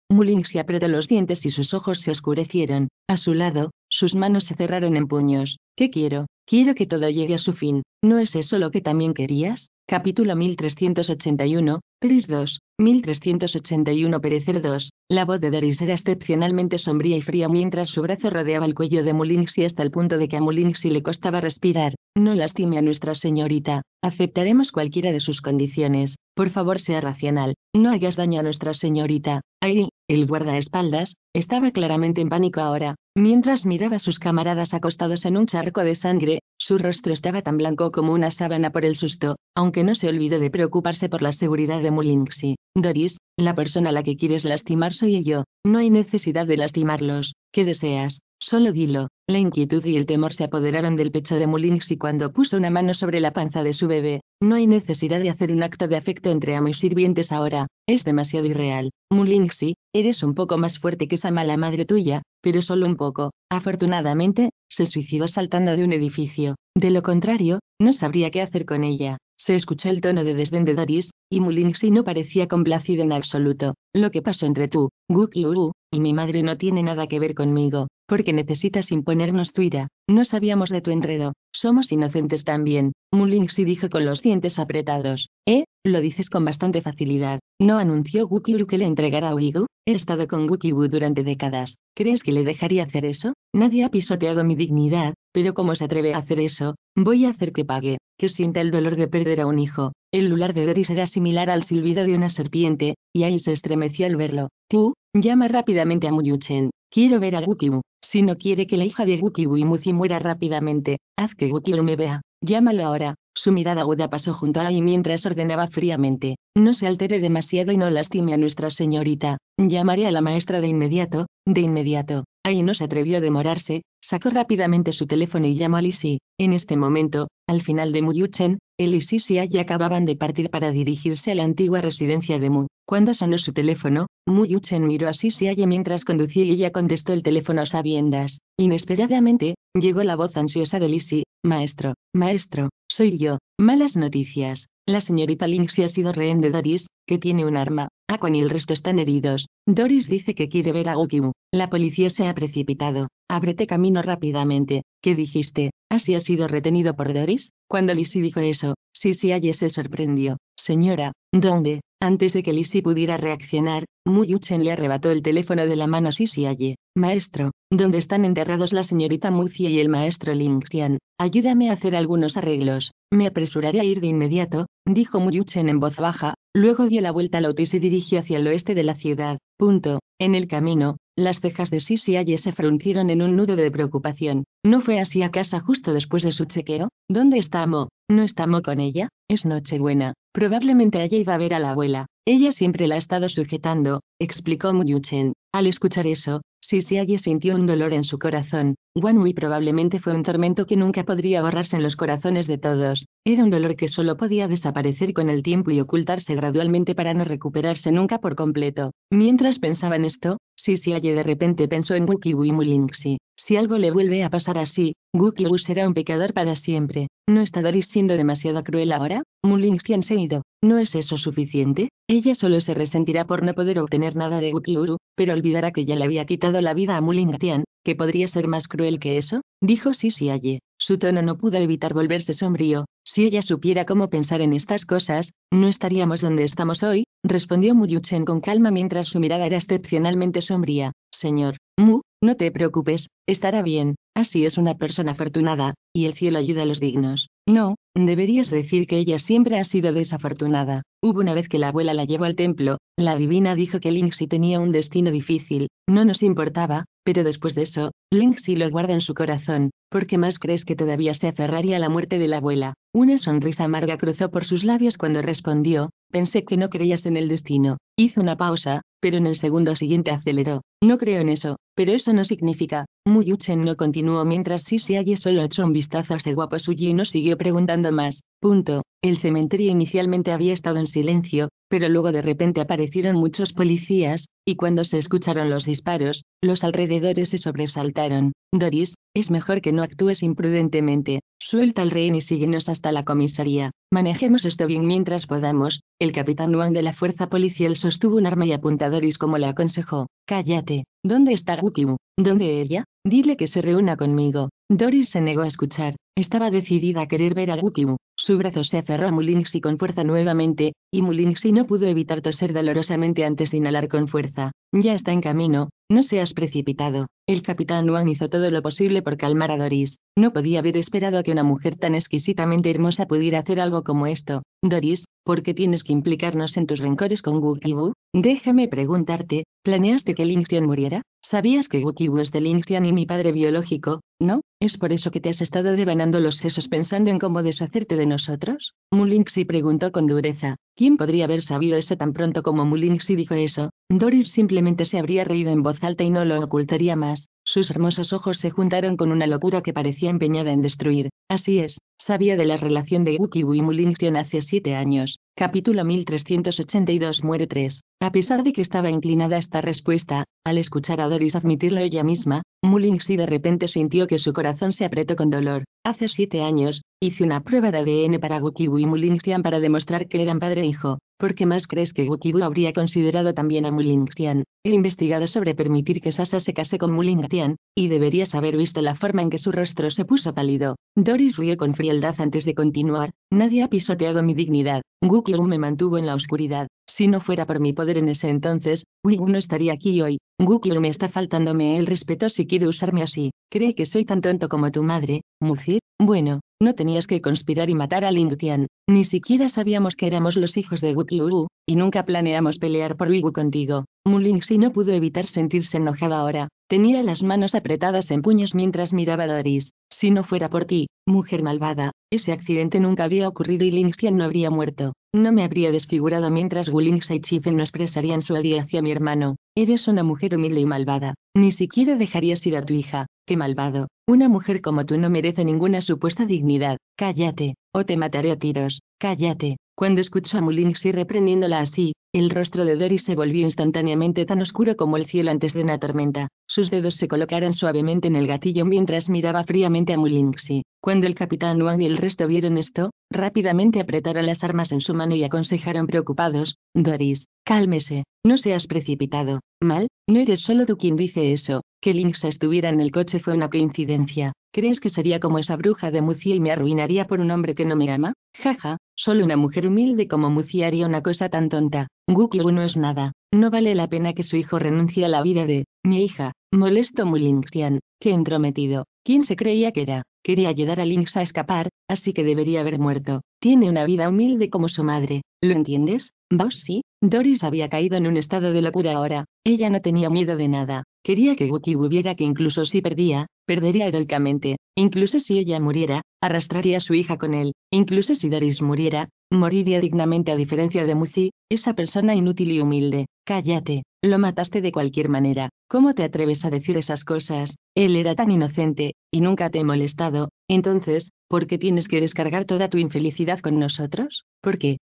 se apretó los dientes y sus ojos se oscurecieron. A su lado, sus manos se cerraron en puños. ¿Qué quiero? Quiero que todo llegue a su fin. ¿No es eso lo que también querías? Capítulo 1381. Doris 2, 1381 Perecer 2, la voz de Doris era excepcionalmente sombría y fría mientras su brazo rodeaba el cuello de y hasta el punto de que a Mulinxi le costaba respirar. No lastime a nuestra señorita, aceptaremos cualquiera de sus condiciones, por favor sea racional, no hagas daño a nuestra señorita. ahí, el guardaespaldas, estaba claramente en pánico ahora, Mientras miraba a sus camaradas acostados en un charco de sangre, su rostro estaba tan blanco como una sábana por el susto, aunque no se olvidó de preocuparse por la seguridad de y Doris, la persona a la que quieres lastimar soy yo, no hay necesidad de lastimarlos. ¿Qué deseas? Solo Dilo, la inquietud y el temor se apoderaron del pecho de Mulinx cuando puso una mano sobre la panza de su bebé, no hay necesidad de hacer un acto de afecto entre amo y sirvientes ahora, es demasiado irreal. Mulinxi, eres un poco más fuerte que esa mala madre tuya, pero solo un poco. Afortunadamente, se suicidó saltando de un edificio. De lo contrario, no sabría qué hacer con ella. Se escuchó el tono de desdén de Doris, y Mulinxi no parecía complacido en absoluto. Lo que pasó entre tú, Gukiuru, y mi madre no tiene nada que ver conmigo porque necesitas imponernos tu ira, no sabíamos de tu enredo, somos inocentes también, Mulinxi dijo con los dientes apretados. ¿Eh? Lo dices con bastante facilidad. ¿No anunció Gukiru que le entregara a Uigu? He estado con Gukibu durante décadas. ¿Crees que le dejaría hacer eso? Nadie ha pisoteado mi dignidad, pero como se atreve a hacer eso, voy a hacer que pague, que sienta el dolor de perder a un hijo. El lular de Doris era similar al silbido de una serpiente, y ahí se estremeció al verlo. Tú, llama rápidamente a Muyuchen. Quiero ver a Gukibu. Si no quiere que la hija de Gukibu y Muzi muera rápidamente, haz que Gukibu me vea. Llámalo ahora. Su mirada aguda pasó junto a Ai mientras ordenaba fríamente. No se altere demasiado y no lastime a nuestra señorita. Llamaré a la maestra de inmediato, de inmediato. Ai no se atrevió a demorarse, sacó rápidamente su teléfono y llamó a Lisi. En este momento, al final de Muyuchen, él y Sisi acababan de partir para dirigirse a la antigua residencia de Mu. Cuando sonó su teléfono, Muyuchen miró a Sisiaye mientras conducía y ella contestó el teléfono a sabiendas. Inesperadamente, llegó la voz ansiosa de Lisi, Maestro, maestro, soy yo. Malas noticias. La señorita Si ha sido rehén de Doris, que tiene un arma. Akon ah, y el resto están heridos. Doris dice que quiere ver a Ukiu. La policía se ha precipitado. Ábrete camino rápidamente. ¿Qué dijiste? ¿Así ha sido retenido por Doris? Cuando Lisi dijo eso, Sisiaye se sorprendió. Señora, ¿dónde? Antes de que Lisi pudiera reaccionar, Muyuchen le arrebató el teléfono de la mano allí. Maestro, ¿dónde están enterrados la señorita Muzie y el maestro Lingxian? Ayúdame a hacer algunos arreglos. Me apresuraré a ir de inmediato, dijo Muyuchen en voz baja, luego dio la vuelta al auto y se dirigió hacia el oeste de la ciudad. Punto. En el camino, las cejas de Sisi Aye se fruncieron en un nudo de preocupación. ¿No fue así a casa justo después de su chequeo? ¿Dónde está ¿No estamos con ella? Es Nochebuena. Probablemente haya iba a ver a la abuela. Ella siempre la ha estado sujetando, explicó Muyuchen. Al escuchar eso, si Siaye sintió un dolor en su corazón, Wanui probablemente fue un tormento que nunca podría borrarse en los corazones de todos, era un dolor que solo podía desaparecer con el tiempo y ocultarse gradualmente para no recuperarse nunca por completo. Mientras pensaba en esto, Si Siaye de repente pensó en Wukiwi Lingxi. Si algo le vuelve a pasar así, Gukyuru será un pecador para siempre. ¿No está Doris siendo demasiado cruel ahora? Mulingxian se ha ido. ¿No es eso suficiente? Ella solo se resentirá por no poder obtener nada de Gukyuru, pero olvidará que ya le había quitado la vida a Tian, que podría ser más cruel que eso, dijo Sisiaye. Su tono no pudo evitar volverse sombrío. Si ella supiera cómo pensar en estas cosas, no estaríamos donde estamos hoy, respondió Muyuchen con calma mientras su mirada era excepcionalmente sombría. Señor, Mu, no te preocupes, estará bien, así es una persona afortunada, y el cielo ayuda a los dignos. No, deberías decir que ella siempre ha sido desafortunada. Hubo una vez que la abuela la llevó al templo, la divina dijo que Lingxi tenía un destino difícil, no nos importaba, pero después de eso, Lingxi lo guarda en su corazón, ¿Por qué más crees que todavía se aferraría a la muerte de la abuela. Una sonrisa amarga cruzó por sus labios cuando respondió, pensé que no creías en el destino. Hizo una pausa, pero en el segundo siguiente aceleró. No creo en eso, pero eso no significa. Muyuchen no continuó mientras halló, solo echó un vistazo a ese guapo suyo y no siguió preguntando más. Punto. El cementerio inicialmente había estado en silencio, pero luego de repente aparecieron muchos policías, y cuando se escucharon los disparos, los alrededores se sobresaltaron. Doris, es mejor que no actúes imprudentemente. Suelta al rey y síguenos hasta la comisaría. Manejemos esto bien mientras podamos. El capitán Wang de la fuerza policial sostuvo un arma y apuntó a Doris como le aconsejó. Cállate. ¿Dónde está Gukiu? ¿Dónde ella? Dile que se reúna conmigo. Doris se negó a escuchar. Estaba decidida a querer ver a Gukibu. Su brazo se aferró a Mulinxi con fuerza nuevamente, y Mulinxi no pudo evitar toser dolorosamente antes de inhalar con fuerza. Ya está en camino, no seas precipitado. El capitán Luan hizo todo lo posible por calmar a Doris. No podía haber esperado a que una mujer tan exquisitamente hermosa pudiera hacer algo como esto. Doris, ¿por qué tienes que implicarnos en tus rencores con Gukibu? Déjame preguntarte, ¿planeaste que Linxion muriera? Sabías que Wookiee es de y mi padre biológico, ¿no? ¿Es por eso que te has estado devanando los sesos pensando en cómo deshacerte de nosotros? Mulinxi preguntó con dureza. ¿Quién podría haber sabido eso tan pronto como Mulinxi dijo eso? Doris simplemente se habría reído en voz alta y no lo ocultaría más. Sus hermosos ojos se juntaron con una locura que parecía empeñada en destruir. Así es, sabía de la relación de Gukibu y Mulinxian hace siete años. Capítulo 1382 Muere 3. A pesar de que estaba inclinada a esta respuesta, al escuchar a Doris admitirlo ella misma, Mulinxi de repente sintió que su corazón se apretó con dolor. Hace siete años, hice una prueba de ADN para Gukibu y Mulinxian para demostrar que eran padre e hijo. ¿Por qué más crees que Wukibu habría considerado también a Tian? el investigado sobre permitir que Sasa se case con Mulingtian, y deberías haber visto la forma en que su rostro se puso pálido? Doris rió con frialdad antes de continuar, Nadie ha pisoteado mi dignidad. Gukyu me mantuvo en la oscuridad. Si no fuera por mi poder en ese entonces, Wigu no estaría aquí hoy. Gukyu me está faltándome el respeto si quiere usarme así. ¿Cree que soy tan tonto como tu madre, Mucir? Bueno, no tenías que conspirar y matar a Ling Tian. Ni siquiera sabíamos que éramos los hijos de Gukyu, y nunca planeamos pelear por Wigu contigo. Muling si no pudo evitar sentirse enojada ahora. Tenía las manos apretadas en puños mientras miraba a Doris. Si no fuera por ti, mujer malvada, ese accidente nunca había ocurrido y Linxian no habría muerto. No me habría desfigurado mientras Wulinx y Chifen no expresarían su odio hacia mi hermano. Eres una mujer humilde y malvada. Ni siquiera dejarías ir a tu hija. ¡Qué malvado! Una mujer como tú no merece ninguna supuesta dignidad. Cállate, o te mataré a tiros. Cállate. Cuando escuchó a Mulinxi reprendiéndola así, el rostro de Doris se volvió instantáneamente tan oscuro como el cielo antes de una tormenta. Sus dedos se colocaron suavemente en el gatillo mientras miraba fríamente a Mulinxi. Cuando el capitán Wang y el resto vieron esto, rápidamente apretaron las armas en su mano y aconsejaron preocupados, Doris, cálmese, no seas precipitado. Mal, no eres solo tú quien dice eso, que Lynx estuviera en el coche fue una coincidencia. ¿Crees que sería como esa bruja de Muci y me arruinaría por un hombre que no me ama? Jaja, solo una mujer humilde como Muci haría una cosa tan tonta. Gukyu no es nada. No vale la pena que su hijo renuncie a la vida de mi hija. Molesto Mulingxian. qué entrometido. ¿Quién se creía que era? Quería ayudar a Lynx a escapar, así que debería haber muerto. Tiene una vida humilde como su madre. ¿Lo entiendes? Vos sí. Doris había caído en un estado de locura ahora. Ella no tenía miedo de nada. Quería que Gukyu hubiera que incluso si perdía, perdería heroicamente, incluso si ella muriera, arrastraría a su hija con él, incluso si Doris muriera, moriría dignamente a diferencia de Muzi, esa persona inútil y humilde. Cállate, lo mataste de cualquier manera, ¿cómo te atreves a decir esas cosas? Él era tan inocente, y nunca te he molestado, entonces, ¿por qué tienes que descargar toda tu infelicidad con nosotros? porque,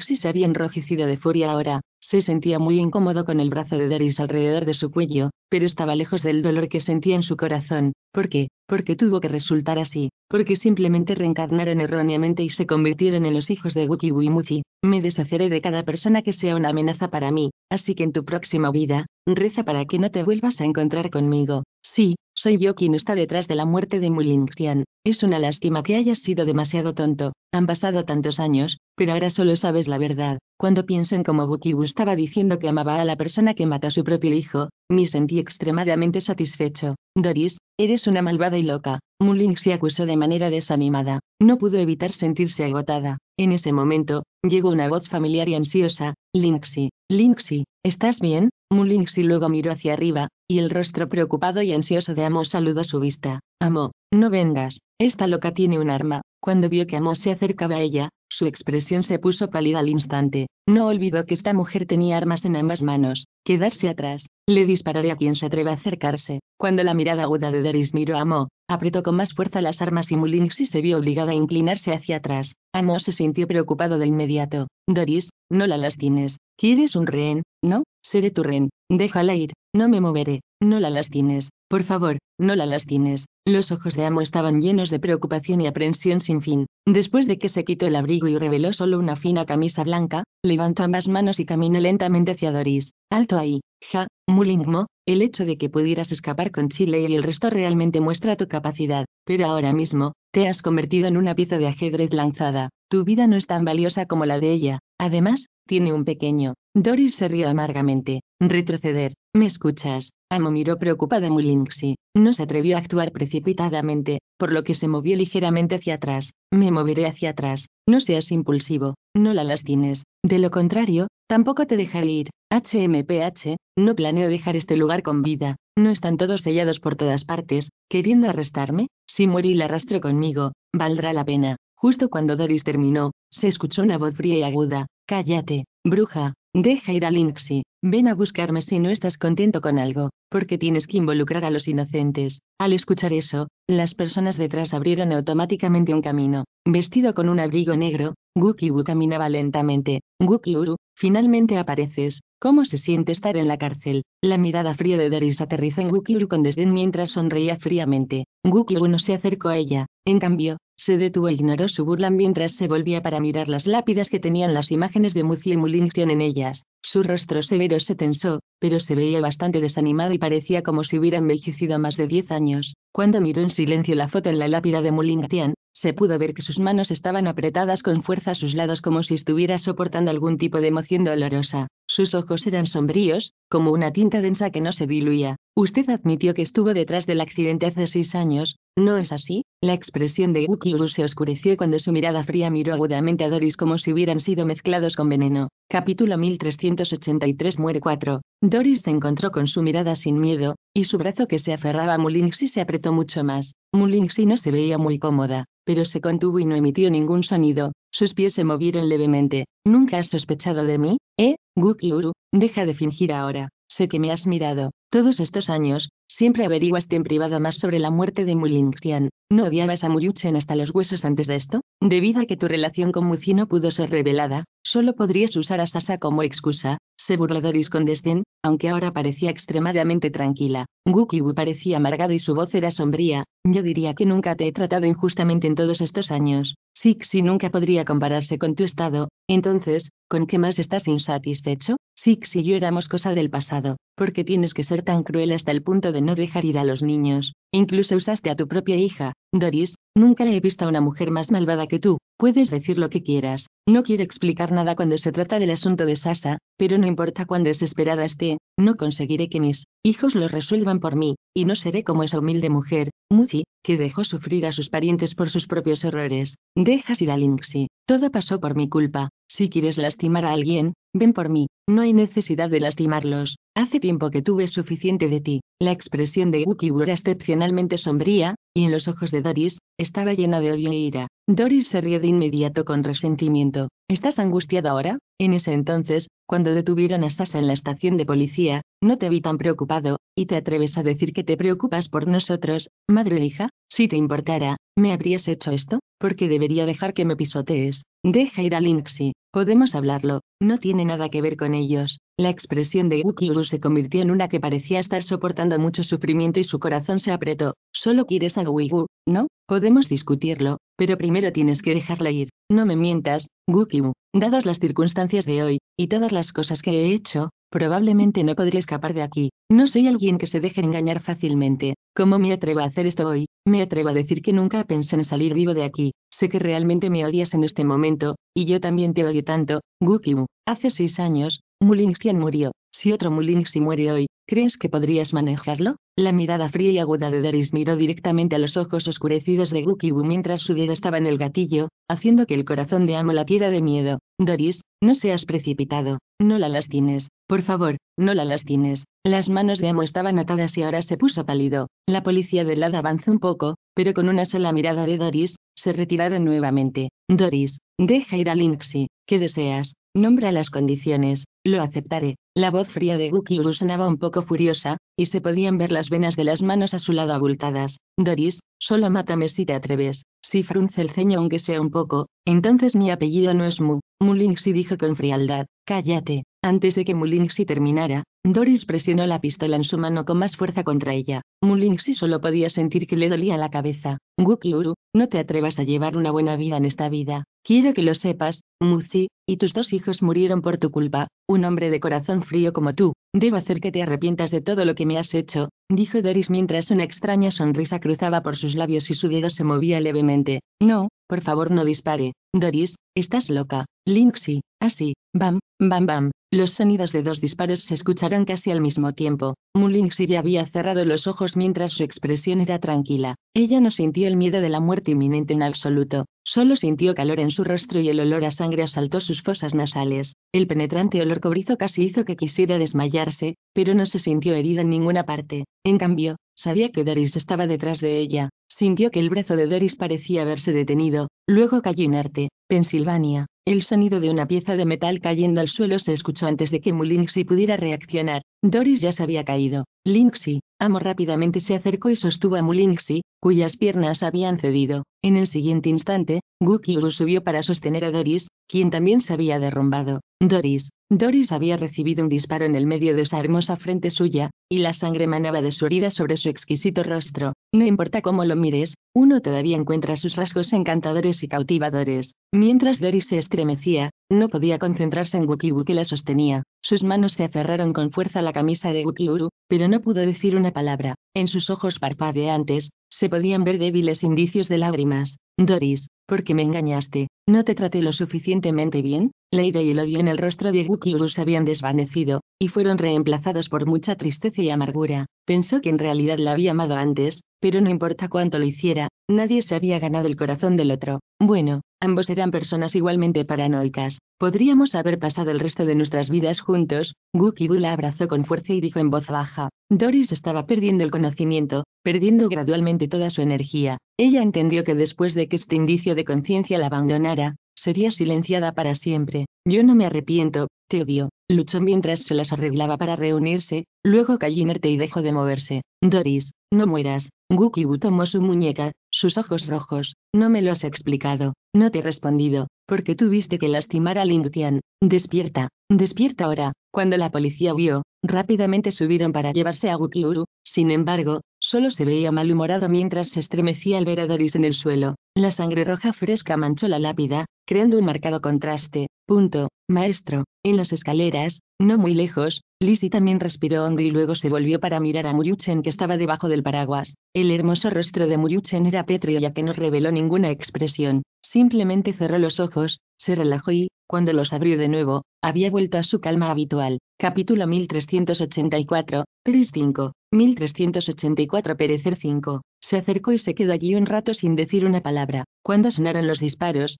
si se había enrojecido de furia ahora, se sentía muy incómodo con el brazo de Daris alrededor de su cuello, pero estaba lejos del dolor que sentía en su corazón, porque, porque tuvo que resultar así, porque simplemente reencarnaron erróneamente y se convirtieron en los hijos de Wiki Wimuzi, me deshaceré de cada persona que sea una amenaza para mí, así que en tu próxima vida, reza para que no te vuelvas a encontrar conmigo, Sí, soy yo quien está detrás de la muerte de Mulinxian. Es una lástima que hayas sido demasiado tonto. Han pasado tantos años, pero ahora solo sabes la verdad. Cuando pienso en cómo Gukibu estaba diciendo que amaba a la persona que mata a su propio hijo, me sentí extremadamente satisfecho. Doris, eres una malvada y loca. Muling acusó de manera desanimada. No pudo evitar sentirse agotada. En ese momento, llegó una voz familiar y ansiosa. Linxi, Linxi, ¿estás bien? Mulinxi luego miró hacia arriba, y el rostro preocupado y ansioso de Amo saludó su vista. Amo, no vengas, esta loca tiene un arma. Cuando vio que Amo se acercaba a ella, su expresión se puso pálida al instante. No olvidó que esta mujer tenía armas en ambas manos. Quedarse atrás, le dispararé a quien se atreva a acercarse. Cuando la mirada aguda de Daris miró a Amo, Apretó con más fuerza las armas y Mulinxi se vio obligada a inclinarse hacia atrás. Amo se sintió preocupado de inmediato. Doris, no la lastimes. ¿Quieres un rehén? No, seré tu rehén. Déjala ir. No me moveré. No la lastimes. Por favor, no la lastimes. Los ojos de Amo estaban llenos de preocupación y aprensión sin fin. Después de que se quitó el abrigo y reveló solo una fina camisa blanca, levantó ambas manos y caminó lentamente hacia Doris. Alto ahí, ja, Mulingmo, el hecho de que pudieras escapar con Chile y el resto realmente muestra tu capacidad, pero ahora mismo, te has convertido en una pieza de ajedrez lanzada. Tu vida no es tan valiosa como la de ella. Además, tiene un pequeño. Doris se rió amargamente. Retroceder. ¿Me escuchas? Amo miró preocupada Mulinxi. No se atrevió a actuar precipitadamente, por lo que se movió ligeramente hacia atrás. Me moveré hacia atrás. No seas impulsivo. No la lastimes. De lo contrario, tampoco te dejaré ir. HMPH, no planeo dejar este lugar con vida. ¿No están todos sellados por todas partes, queriendo arrestarme? Si muero y la arrastro conmigo, valdrá la pena. Justo cuando Doris terminó, se escuchó una voz fría y aguda. Cállate, bruja, deja ir a Inxi. Ven a buscarme si no estás contento con algo, porque tienes que involucrar a los inocentes. Al escuchar eso, las personas detrás abrieron automáticamente un camino. Vestido con un abrigo negro, Gukiu caminaba lentamente. Gukiuru, finalmente apareces. ¿Cómo se siente estar en la cárcel? La mirada fría de Daris aterrizó en Gukiuru con desdén mientras sonreía fríamente. Gukiuru no se acercó a ella. En cambio, se detuvo e ignoró su burla mientras se volvía para mirar las lápidas que tenían las imágenes de Muzi y Tian en ellas. Su rostro severo se tensó, pero se veía bastante desanimado y parecía como si hubiera envejecido más de diez años. Cuando miró en silencio la foto en la lápida de Tian, se pudo ver que sus manos estaban apretadas con fuerza a sus lados como si estuviera soportando algún tipo de emoción dolorosa. Sus ojos eran sombríos, como una tinta densa que no se diluía. Usted admitió que estuvo detrás del accidente hace seis años, ¿no es así? La expresión de Ukiuru se oscureció cuando su mirada fría miró agudamente a Doris como si hubieran sido mezclados con veneno. Capítulo 1383 Muere 4. Doris se encontró con su mirada sin miedo, y su brazo que se aferraba a Mulinxi se apretó mucho más. Mulinxi no se veía muy cómoda pero se contuvo y no emitió ningún sonido. Sus pies se movieron levemente. ¿Nunca has sospechado de mí? ¿Eh? Gukyuru? deja de fingir ahora. Sé que me has mirado. Todos estos años, Siempre averiguaste en privado más sobre la muerte de Mulin-xian. ¿No odiabas a Muyuchen hasta los huesos antes de esto? Debido a que tu relación con Muci no pudo ser revelada, solo podrías usar a Sasa como excusa. Se burló Doris con desdén, aunque ahora parecía extremadamente tranquila. Gukibu parecía amargado y su voz era sombría. Yo diría que nunca te he tratado injustamente en todos estos años. Sixi nunca podría compararse con tu estado, entonces, ¿con qué más estás insatisfecho? Sixi y yo éramos cosa del pasado, porque tienes que ser tan cruel hasta el punto de no dejar ir a los niños, Incluso usaste a tu propia hija, Doris, nunca le he visto a una mujer más malvada que tú, puedes decir lo que quieras. No quiero explicar nada cuando se trata del asunto de Sasa, pero no importa cuán desesperada esté, no conseguiré que mis hijos lo resuelvan por mí, y no seré como esa humilde mujer, Muzi, que dejó sufrir a sus parientes por sus propios errores. Dejas ir a Linxi. Todo pasó por mi culpa. Si quieres lastimar a alguien, ven por mí, no hay necesidad de lastimarlos. Hace tiempo que tuve suficiente de ti. La expresión de Ukiwu excepcionalmente sombría, y en los ojos de Doris, estaba llena de odio e ira. Doris se rió de inmediato con resentimiento. ¿Estás angustiada ahora? En ese entonces, cuando detuvieron a Sasa en la estación de policía, no te vi tan preocupado, y te atreves a decir que te preocupas por nosotros, madre e hija, si te importara, ¿me habrías hecho esto? Porque debería dejar que me pisotees. Deja ir a Linksy. Podemos hablarlo, no tiene nada que ver con ellos. La expresión de Gukyu se convirtió en una que parecía estar soportando mucho sufrimiento y su corazón se apretó. Solo quieres a Guigu, ¿no? Podemos discutirlo, pero primero tienes que dejarla ir. No me mientas, Gukyu. Dadas las circunstancias de hoy, y todas las cosas que he hecho, Probablemente no podría escapar de aquí. No soy alguien que se deje engañar fácilmente. ¿Cómo me atrevo a hacer esto hoy? Me atrevo a decir que nunca pensé en salir vivo de aquí. Sé que realmente me odias en este momento, y yo también te odio tanto, Gukibu, Hace seis años, Mulinxian murió. Si otro Mulinxi muere hoy, ¿crees que podrías manejarlo? La mirada fría y aguda de Doris miró directamente a los ojos oscurecidos de Gukibu mientras su dedo estaba en el gatillo, haciendo que el corazón de Amo la latiera de miedo. Doris, no seas precipitado, no la lastimes, por favor, no la lastimes. Las manos de Amo estaban atadas y ahora se puso pálido. La policía del lado avanzó un poco, pero con una sola mirada de Doris, se retiraron nuevamente. Doris, deja ir a Linksy. ¿Qué deseas? Nombra las condiciones. Lo aceptaré. La voz fría de Gukiru sonaba un poco furiosa, y se podían ver las venas de las manos a su lado abultadas. Doris, solo mátame si te atreves. Si frunce el ceño aunque sea un poco, entonces mi apellido no es Mu. Linxi dijo con frialdad. Cállate. Antes de que Mulinxi terminara, Doris presionó la pistola en su mano con más fuerza contra ella. Mulinxi solo podía sentir que le dolía la cabeza. Gukiuru, no te atrevas a llevar una buena vida en esta vida. Quiero que lo sepas, Muzi, y tus dos hijos murieron por tu culpa. Un hombre de corazón frío como tú, debo hacer que te arrepientas de todo lo que me has hecho, dijo Doris mientras una extraña sonrisa cruzaba por sus labios y su dedo se movía levemente. No, por favor no dispare. Doris, estás loca. Linxi, así, Bam, bam, bam. Los sonidos de dos disparos se escucharon casi al mismo tiempo. Mullins ya había cerrado los ojos mientras su expresión era tranquila. Ella no sintió el miedo de la muerte inminente en absoluto. Solo sintió calor en su rostro y el olor a sangre asaltó sus fosas nasales. El penetrante olor cobrizo casi hizo que quisiera desmayarse, pero no se sintió herida en ninguna parte. En cambio, sabía que Doris estaba detrás de ella. Sintió que el brazo de Doris parecía haberse detenido, luego cayó inerte. Pensilvania. El sonido de una pieza de metal cayendo al suelo se escuchó antes de que Mulinxy pudiera reaccionar. Doris ya se había caído. Linksy, Amo rápidamente se acercó y sostuvo a Mulinxy, cuyas piernas habían cedido. En el siguiente instante, Gukiluru subió para sostener a Doris, quien también se había derrumbado. Doris. Doris había recibido un disparo en el medio de esa hermosa frente suya, y la sangre manaba de su herida sobre su exquisito rostro. No importa cómo lo mires, uno todavía encuentra sus rasgos encantadores y cautivadores. Mientras Doris se estremecía, no podía concentrarse en Gukiluru que la sostenía. Sus manos se aferraron con fuerza a la camisa de Gukiluru, pero no pudo decir una palabra. En sus ojos parpadeantes, se podían ver débiles indicios de lágrimas. Doris, ¿por qué me engañaste? ¿No te traté lo suficientemente bien? La ira y el odio en el rostro de Gukiuru se habían desvanecido, y fueron reemplazados por mucha tristeza y amargura. Pensó que en realidad la había amado antes, pero no importa cuánto lo hiciera, nadie se había ganado el corazón del otro. Bueno, ambos eran personas igualmente paranoicas. Podríamos haber pasado el resto de nuestras vidas juntos. Gukiuru la abrazó con fuerza y dijo en voz baja, Doris estaba perdiendo el conocimiento, perdiendo gradualmente toda su energía. Ella entendió que después de que este indicio de conciencia la abandonara, sería silenciada para siempre. Yo no me arrepiento, te odio. Luchó mientras se las arreglaba para reunirse, luego cayó inerte y dejó de moverse. Doris, no mueras. Gukibu tomó su muñeca, sus ojos rojos. No me lo has explicado. No te he respondido. Porque tuviste que lastimar a Lingtian. Despierta. Despierta ahora. Cuando la policía vio, Rápidamente subieron para llevarse a Gukiuru, sin embargo, solo se veía malhumorado mientras se estremecía al ver a Doris en el suelo. La sangre roja fresca manchó la lápida, creando un marcado contraste. Punto. Maestro. En las escaleras, no muy lejos, Lizzie también respiró hondo y luego se volvió para mirar a Muyuchen que estaba debajo del paraguas. El hermoso rostro de Muyuchen era pétreo ya que no reveló ninguna expresión. Simplemente cerró los ojos, se relajó y, cuando los abrió de nuevo, había vuelto a su calma habitual. Capítulo 1384, Pérez 5, 1384 Perecer 5. Se acercó y se quedó allí un rato sin decir una palabra. Cuando sonaron los disparos,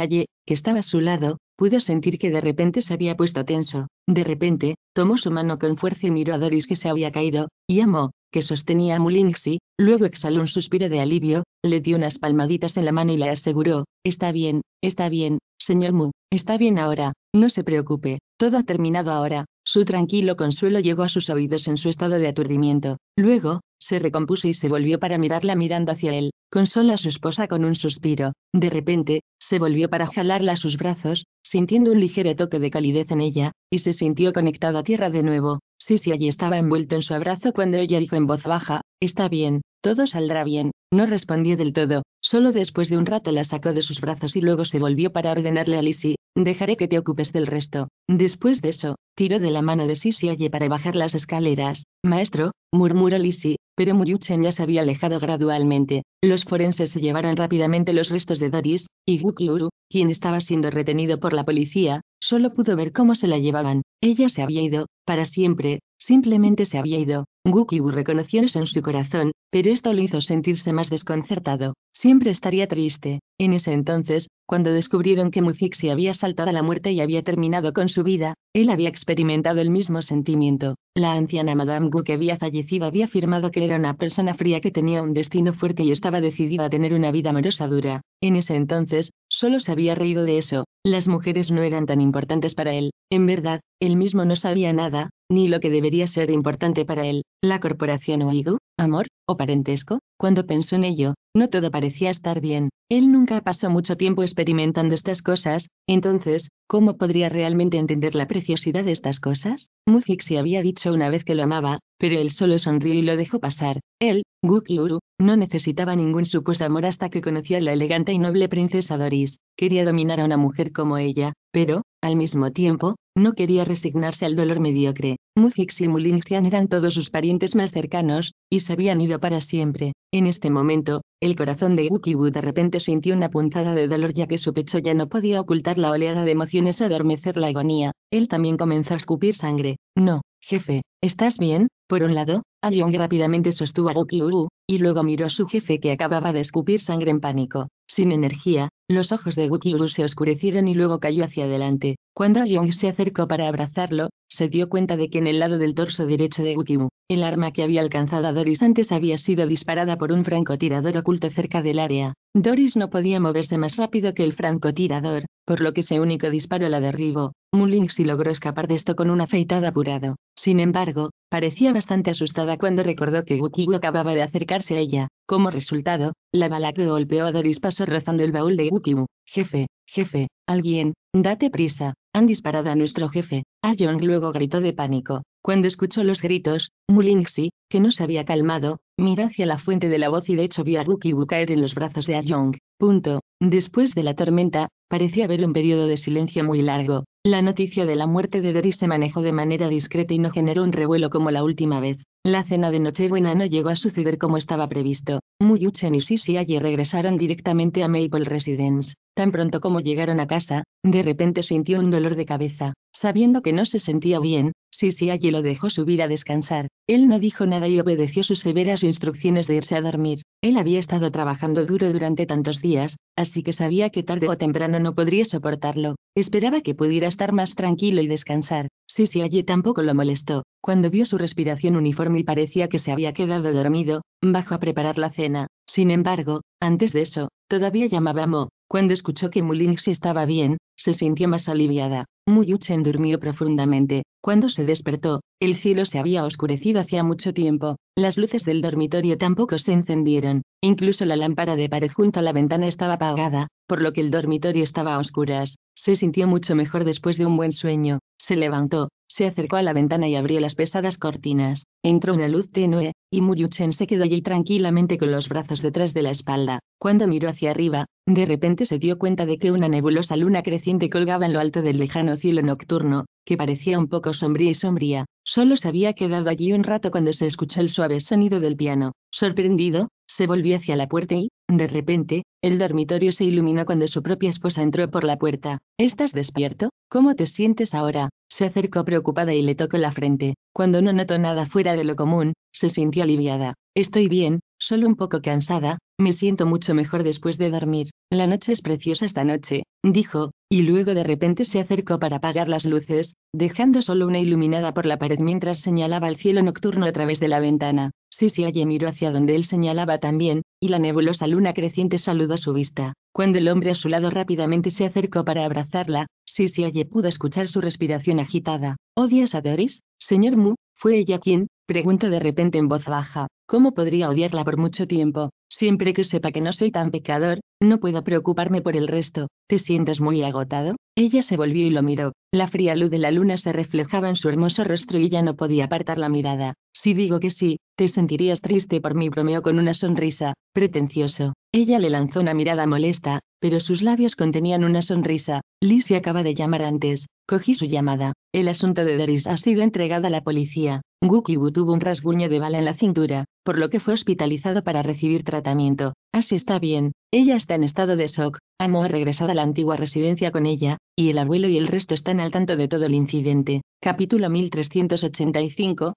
Aye, que estaba a su lado, pudo sentir que de repente se había puesto tenso. De repente, tomó su mano con fuerza y miró a Doris que se había caído, y amó, que sostenía a Mulingxi, luego exhaló un suspiro de alivio, le dio unas palmaditas en la mano y le aseguró, está bien, está bien, Señor Mu, está bien ahora, no se preocupe, todo ha terminado ahora. Su tranquilo consuelo llegó a sus oídos en su estado de aturdimiento. Luego, se recompuso y se volvió para mirarla mirando hacia él. Consola a su esposa con un suspiro. De repente, se volvió para jalarla a sus brazos, sintiendo un ligero toque de calidez en ella, y se sintió conectado a tierra de nuevo. Sisi allí estaba envuelto en su abrazo cuando ella dijo en voz baja, Está bien, todo saldrá bien. No respondió del todo, Solo después de un rato la sacó de sus brazos y luego se volvió para ordenarle a Lisi: dejaré que te ocupes del resto. Después de eso, tiró de la mano de llevó para bajar las escaleras. Maestro, murmuró Lisi, pero Muyuchen ya se había alejado gradualmente. Los forenses se llevaron rápidamente los restos de Doris, y Gukyuru, quien estaba siendo retenido por la policía, solo pudo ver cómo se la llevaban. Ella se había ido, para siempre, simplemente se había ido. Gukyuru reconoció eso en su corazón, pero esto lo hizo sentirse más desconcertado. Siempre estaría triste. En ese entonces, cuando descubrieron que Muzixi se había saltado a la muerte y había terminado con su vida, él había experimentado el mismo sentimiento. La anciana Madame Gu que había fallecido había afirmado que era una persona fría que tenía un destino fuerte y estaba decidida a tener una vida amorosa dura. En ese entonces, solo se había reído de eso. Las mujeres no eran tan importantes para él. En verdad, él mismo no sabía nada, ni lo que debería ser importante para él. La corporación Oigu, amor, o parentesco, cuando pensó en ello, no todo parecía estar bien. Él nunca pasó mucho tiempo experimentando estas cosas, entonces, ¿cómo podría realmente entender la preciosidad de estas cosas? Muzik se había dicho una vez que lo amaba, pero él solo sonrió y lo dejó pasar. Él, Gukyuru, no necesitaba ningún supuesto amor hasta que conoció a la elegante y noble princesa Doris. Quería dominar a una mujer como ella, pero, al mismo tiempo, no quería resignarse al dolor mediocre. Muzix y Mulinxian eran todos sus parientes más cercanos, y se habían ido para siempre. En este momento, el corazón de Ukibu de repente sintió una puntada de dolor ya que su pecho ya no podía ocultar la oleada de emociones adormecer la agonía. Él también comenzó a escupir sangre. No, jefe, ¿estás bien? Por un lado, Ayong rápidamente sostuvo a Ukibu, y luego miró a su jefe que acababa de escupir sangre en pánico. Sin energía, los ojos de Gukiuru se oscurecieron y luego cayó hacia adelante. Cuando Young se acercó para abrazarlo, se dio cuenta de que en el lado del torso derecho de Wukiu, el arma que había alcanzado a Doris antes había sido disparada por un francotirador oculto cerca del área. Doris no podía moverse más rápido que el francotirador, por lo que ese único disparo la derribó. Mullins logró escapar de esto con un afeitado apurado. Sin embargo, parecía bastante asustada cuando recordó que Wukigo acababa de acercarse a ella. Como resultado, la bala que golpeó a Doris pasó rozando el baúl de Wukigo. Jefe, jefe, alguien, date prisa, han disparado a nuestro jefe. A Young luego gritó de pánico. Cuando escuchó los gritos, Mulinxi, que no se había calmado, miró hacia la fuente de la voz y de hecho vio a Wukiwu caer en los brazos de A Young. Punto. Después de la tormenta, Parecía haber un periodo de silencio muy largo. La noticia de la muerte de Doris se manejó de manera discreta y no generó un revuelo como la última vez. La cena de Nochebuena no llegó a suceder como estaba previsto. Muyuchen y Sisi ayer regresaron directamente a Maple Residence. Tan pronto como llegaron a casa, de repente sintió un dolor de cabeza. Sabiendo que no se sentía bien, Sisi Aye lo dejó subir a descansar. Él no dijo nada y obedeció sus severas instrucciones de irse a dormir. Él había estado trabajando duro durante tantos días, así que sabía que tarde o temprano no podría soportarlo. Esperaba que pudiera estar más tranquilo y descansar sí, allí tampoco lo molestó. Cuando vio su respiración uniforme y parecía que se había quedado dormido, bajó a preparar la cena. Sin embargo, antes de eso, todavía llamaba a Mo. Cuando escuchó que Mulinx estaba bien, se sintió más aliviada. Muyuchen durmió profundamente. Cuando se despertó, el cielo se había oscurecido hacía mucho tiempo. Las luces del dormitorio tampoco se encendieron. Incluso la lámpara de pared junto a la ventana estaba apagada, por lo que el dormitorio estaba a oscuras. Se sintió mucho mejor después de un buen sueño. Se levantó, se acercó a la ventana y abrió las pesadas cortinas. Entró una luz tenue, y Muyuchen se quedó allí tranquilamente con los brazos detrás de la espalda. Cuando miró hacia arriba, de repente se dio cuenta de que una nebulosa luna creciente colgaba en lo alto del lejano cielo nocturno, que parecía un poco sombría y sombría. Solo se había quedado allí un rato cuando se escuchó el suave sonido del piano. Sorprendido, se volvió hacia la puerta y, de repente, el dormitorio se iluminó cuando su propia esposa entró por la puerta. ¿Estás despierto? ¿Cómo te sientes ahora? Se acercó preocupada y le tocó la frente. Cuando no notó nada fuera de lo común, se sintió aliviada. Estoy bien, solo un poco cansada, me siento mucho mejor después de dormir. La noche es preciosa esta noche, dijo, y luego de repente se acercó para apagar las luces, dejando solo una iluminada por la pared mientras señalaba el cielo nocturno a través de la ventana. Sisiaye miró hacia donde él señalaba también, y la nebulosa luna creciente saludó su vista. Cuando el hombre a su lado rápidamente se acercó para abrazarla, Sisiaye pudo escuchar su respiración agitada. ¿Odias a Doris, señor Mu? ¿Fue ella quien? Preguntó de repente en voz baja. ¿Cómo podría odiarla por mucho tiempo? Siempre que sepa que no soy tan pecador, no puedo preocuparme por el resto. ¿Te sientes muy agotado? Ella se volvió y lo miró. La fría luz de la luna se reflejaba en su hermoso rostro y ella no podía apartar la mirada. Si digo que sí, te sentirías triste por mí, bromeo con una sonrisa, pretencioso. Ella le lanzó una mirada molesta, pero sus labios contenían una sonrisa. Lizzie acaba de llamar antes. Cogí su llamada. El asunto de Doris ha sido entregado a la policía. Gukibu tuvo un rasguño de bala en la cintura, por lo que fue hospitalizado para recibir tratamiento. Así está bien, ella está en estado de shock, Amo ha regresado a la antigua residencia con ella, y el abuelo y el resto están al tanto de todo el incidente. Capítulo 1385,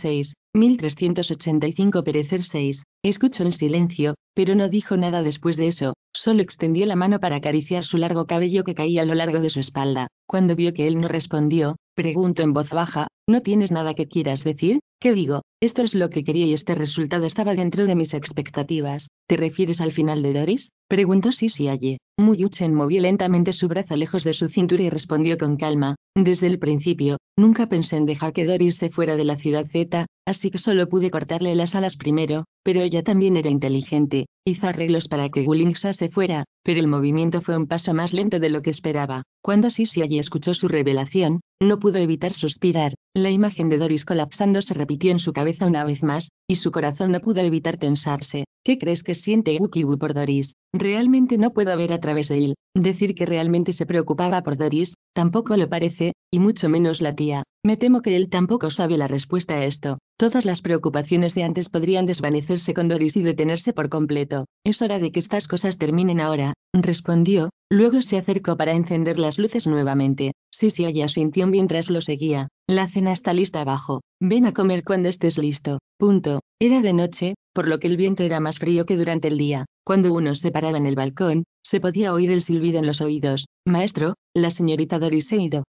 6, 1385 Perecer 6. Escuchó en silencio, pero no dijo nada después de eso, solo extendió la mano para acariciar su largo cabello que caía a lo largo de su espalda. Cuando vio que él no respondió, preguntó en voz baja, ¿no tienes nada que quieras decir? ¿Qué digo? Esto es lo que quería y este resultado estaba dentro de mis expectativas. ¿Te refieres al final de Doris? Preguntó Sisi allí. Muyuchen movió lentamente su brazo lejos de su cintura y respondió con calma. Desde el principio, nunca pensé en dejar que Doris se fuera de la ciudad Z, así que solo pude cortarle las alas primero, pero ella también era inteligente. Hizo arreglos para que Gullingsa se fuera, pero el movimiento fue un paso más lento de lo que esperaba. Cuando Sisi allí escuchó su revelación, no pudo evitar suspirar. La imagen de Doris colapsando se repitió en su cabeza una vez más, y su corazón no pudo evitar tensarse. ¿Qué crees que siente Ukibu por Doris? Realmente no puedo ver a través de él. Decir que realmente se preocupaba por Doris, tampoco lo parece, y mucho menos la tía. Me temo que él tampoco sabe la respuesta a esto. Todas las preocupaciones de antes podrían desvanecerse con Doris y detenerse por completo. Es hora de que estas cosas terminen ahora, respondió, luego se acercó para encender las luces nuevamente sí, ella sintió mientras lo seguía. La cena está lista abajo. Ven a comer cuando estés listo. Punto. Era de noche, por lo que el viento era más frío que durante el día. Cuando uno se paraba en el balcón, se podía oír el silbido en los oídos. Maestro, la señorita Doris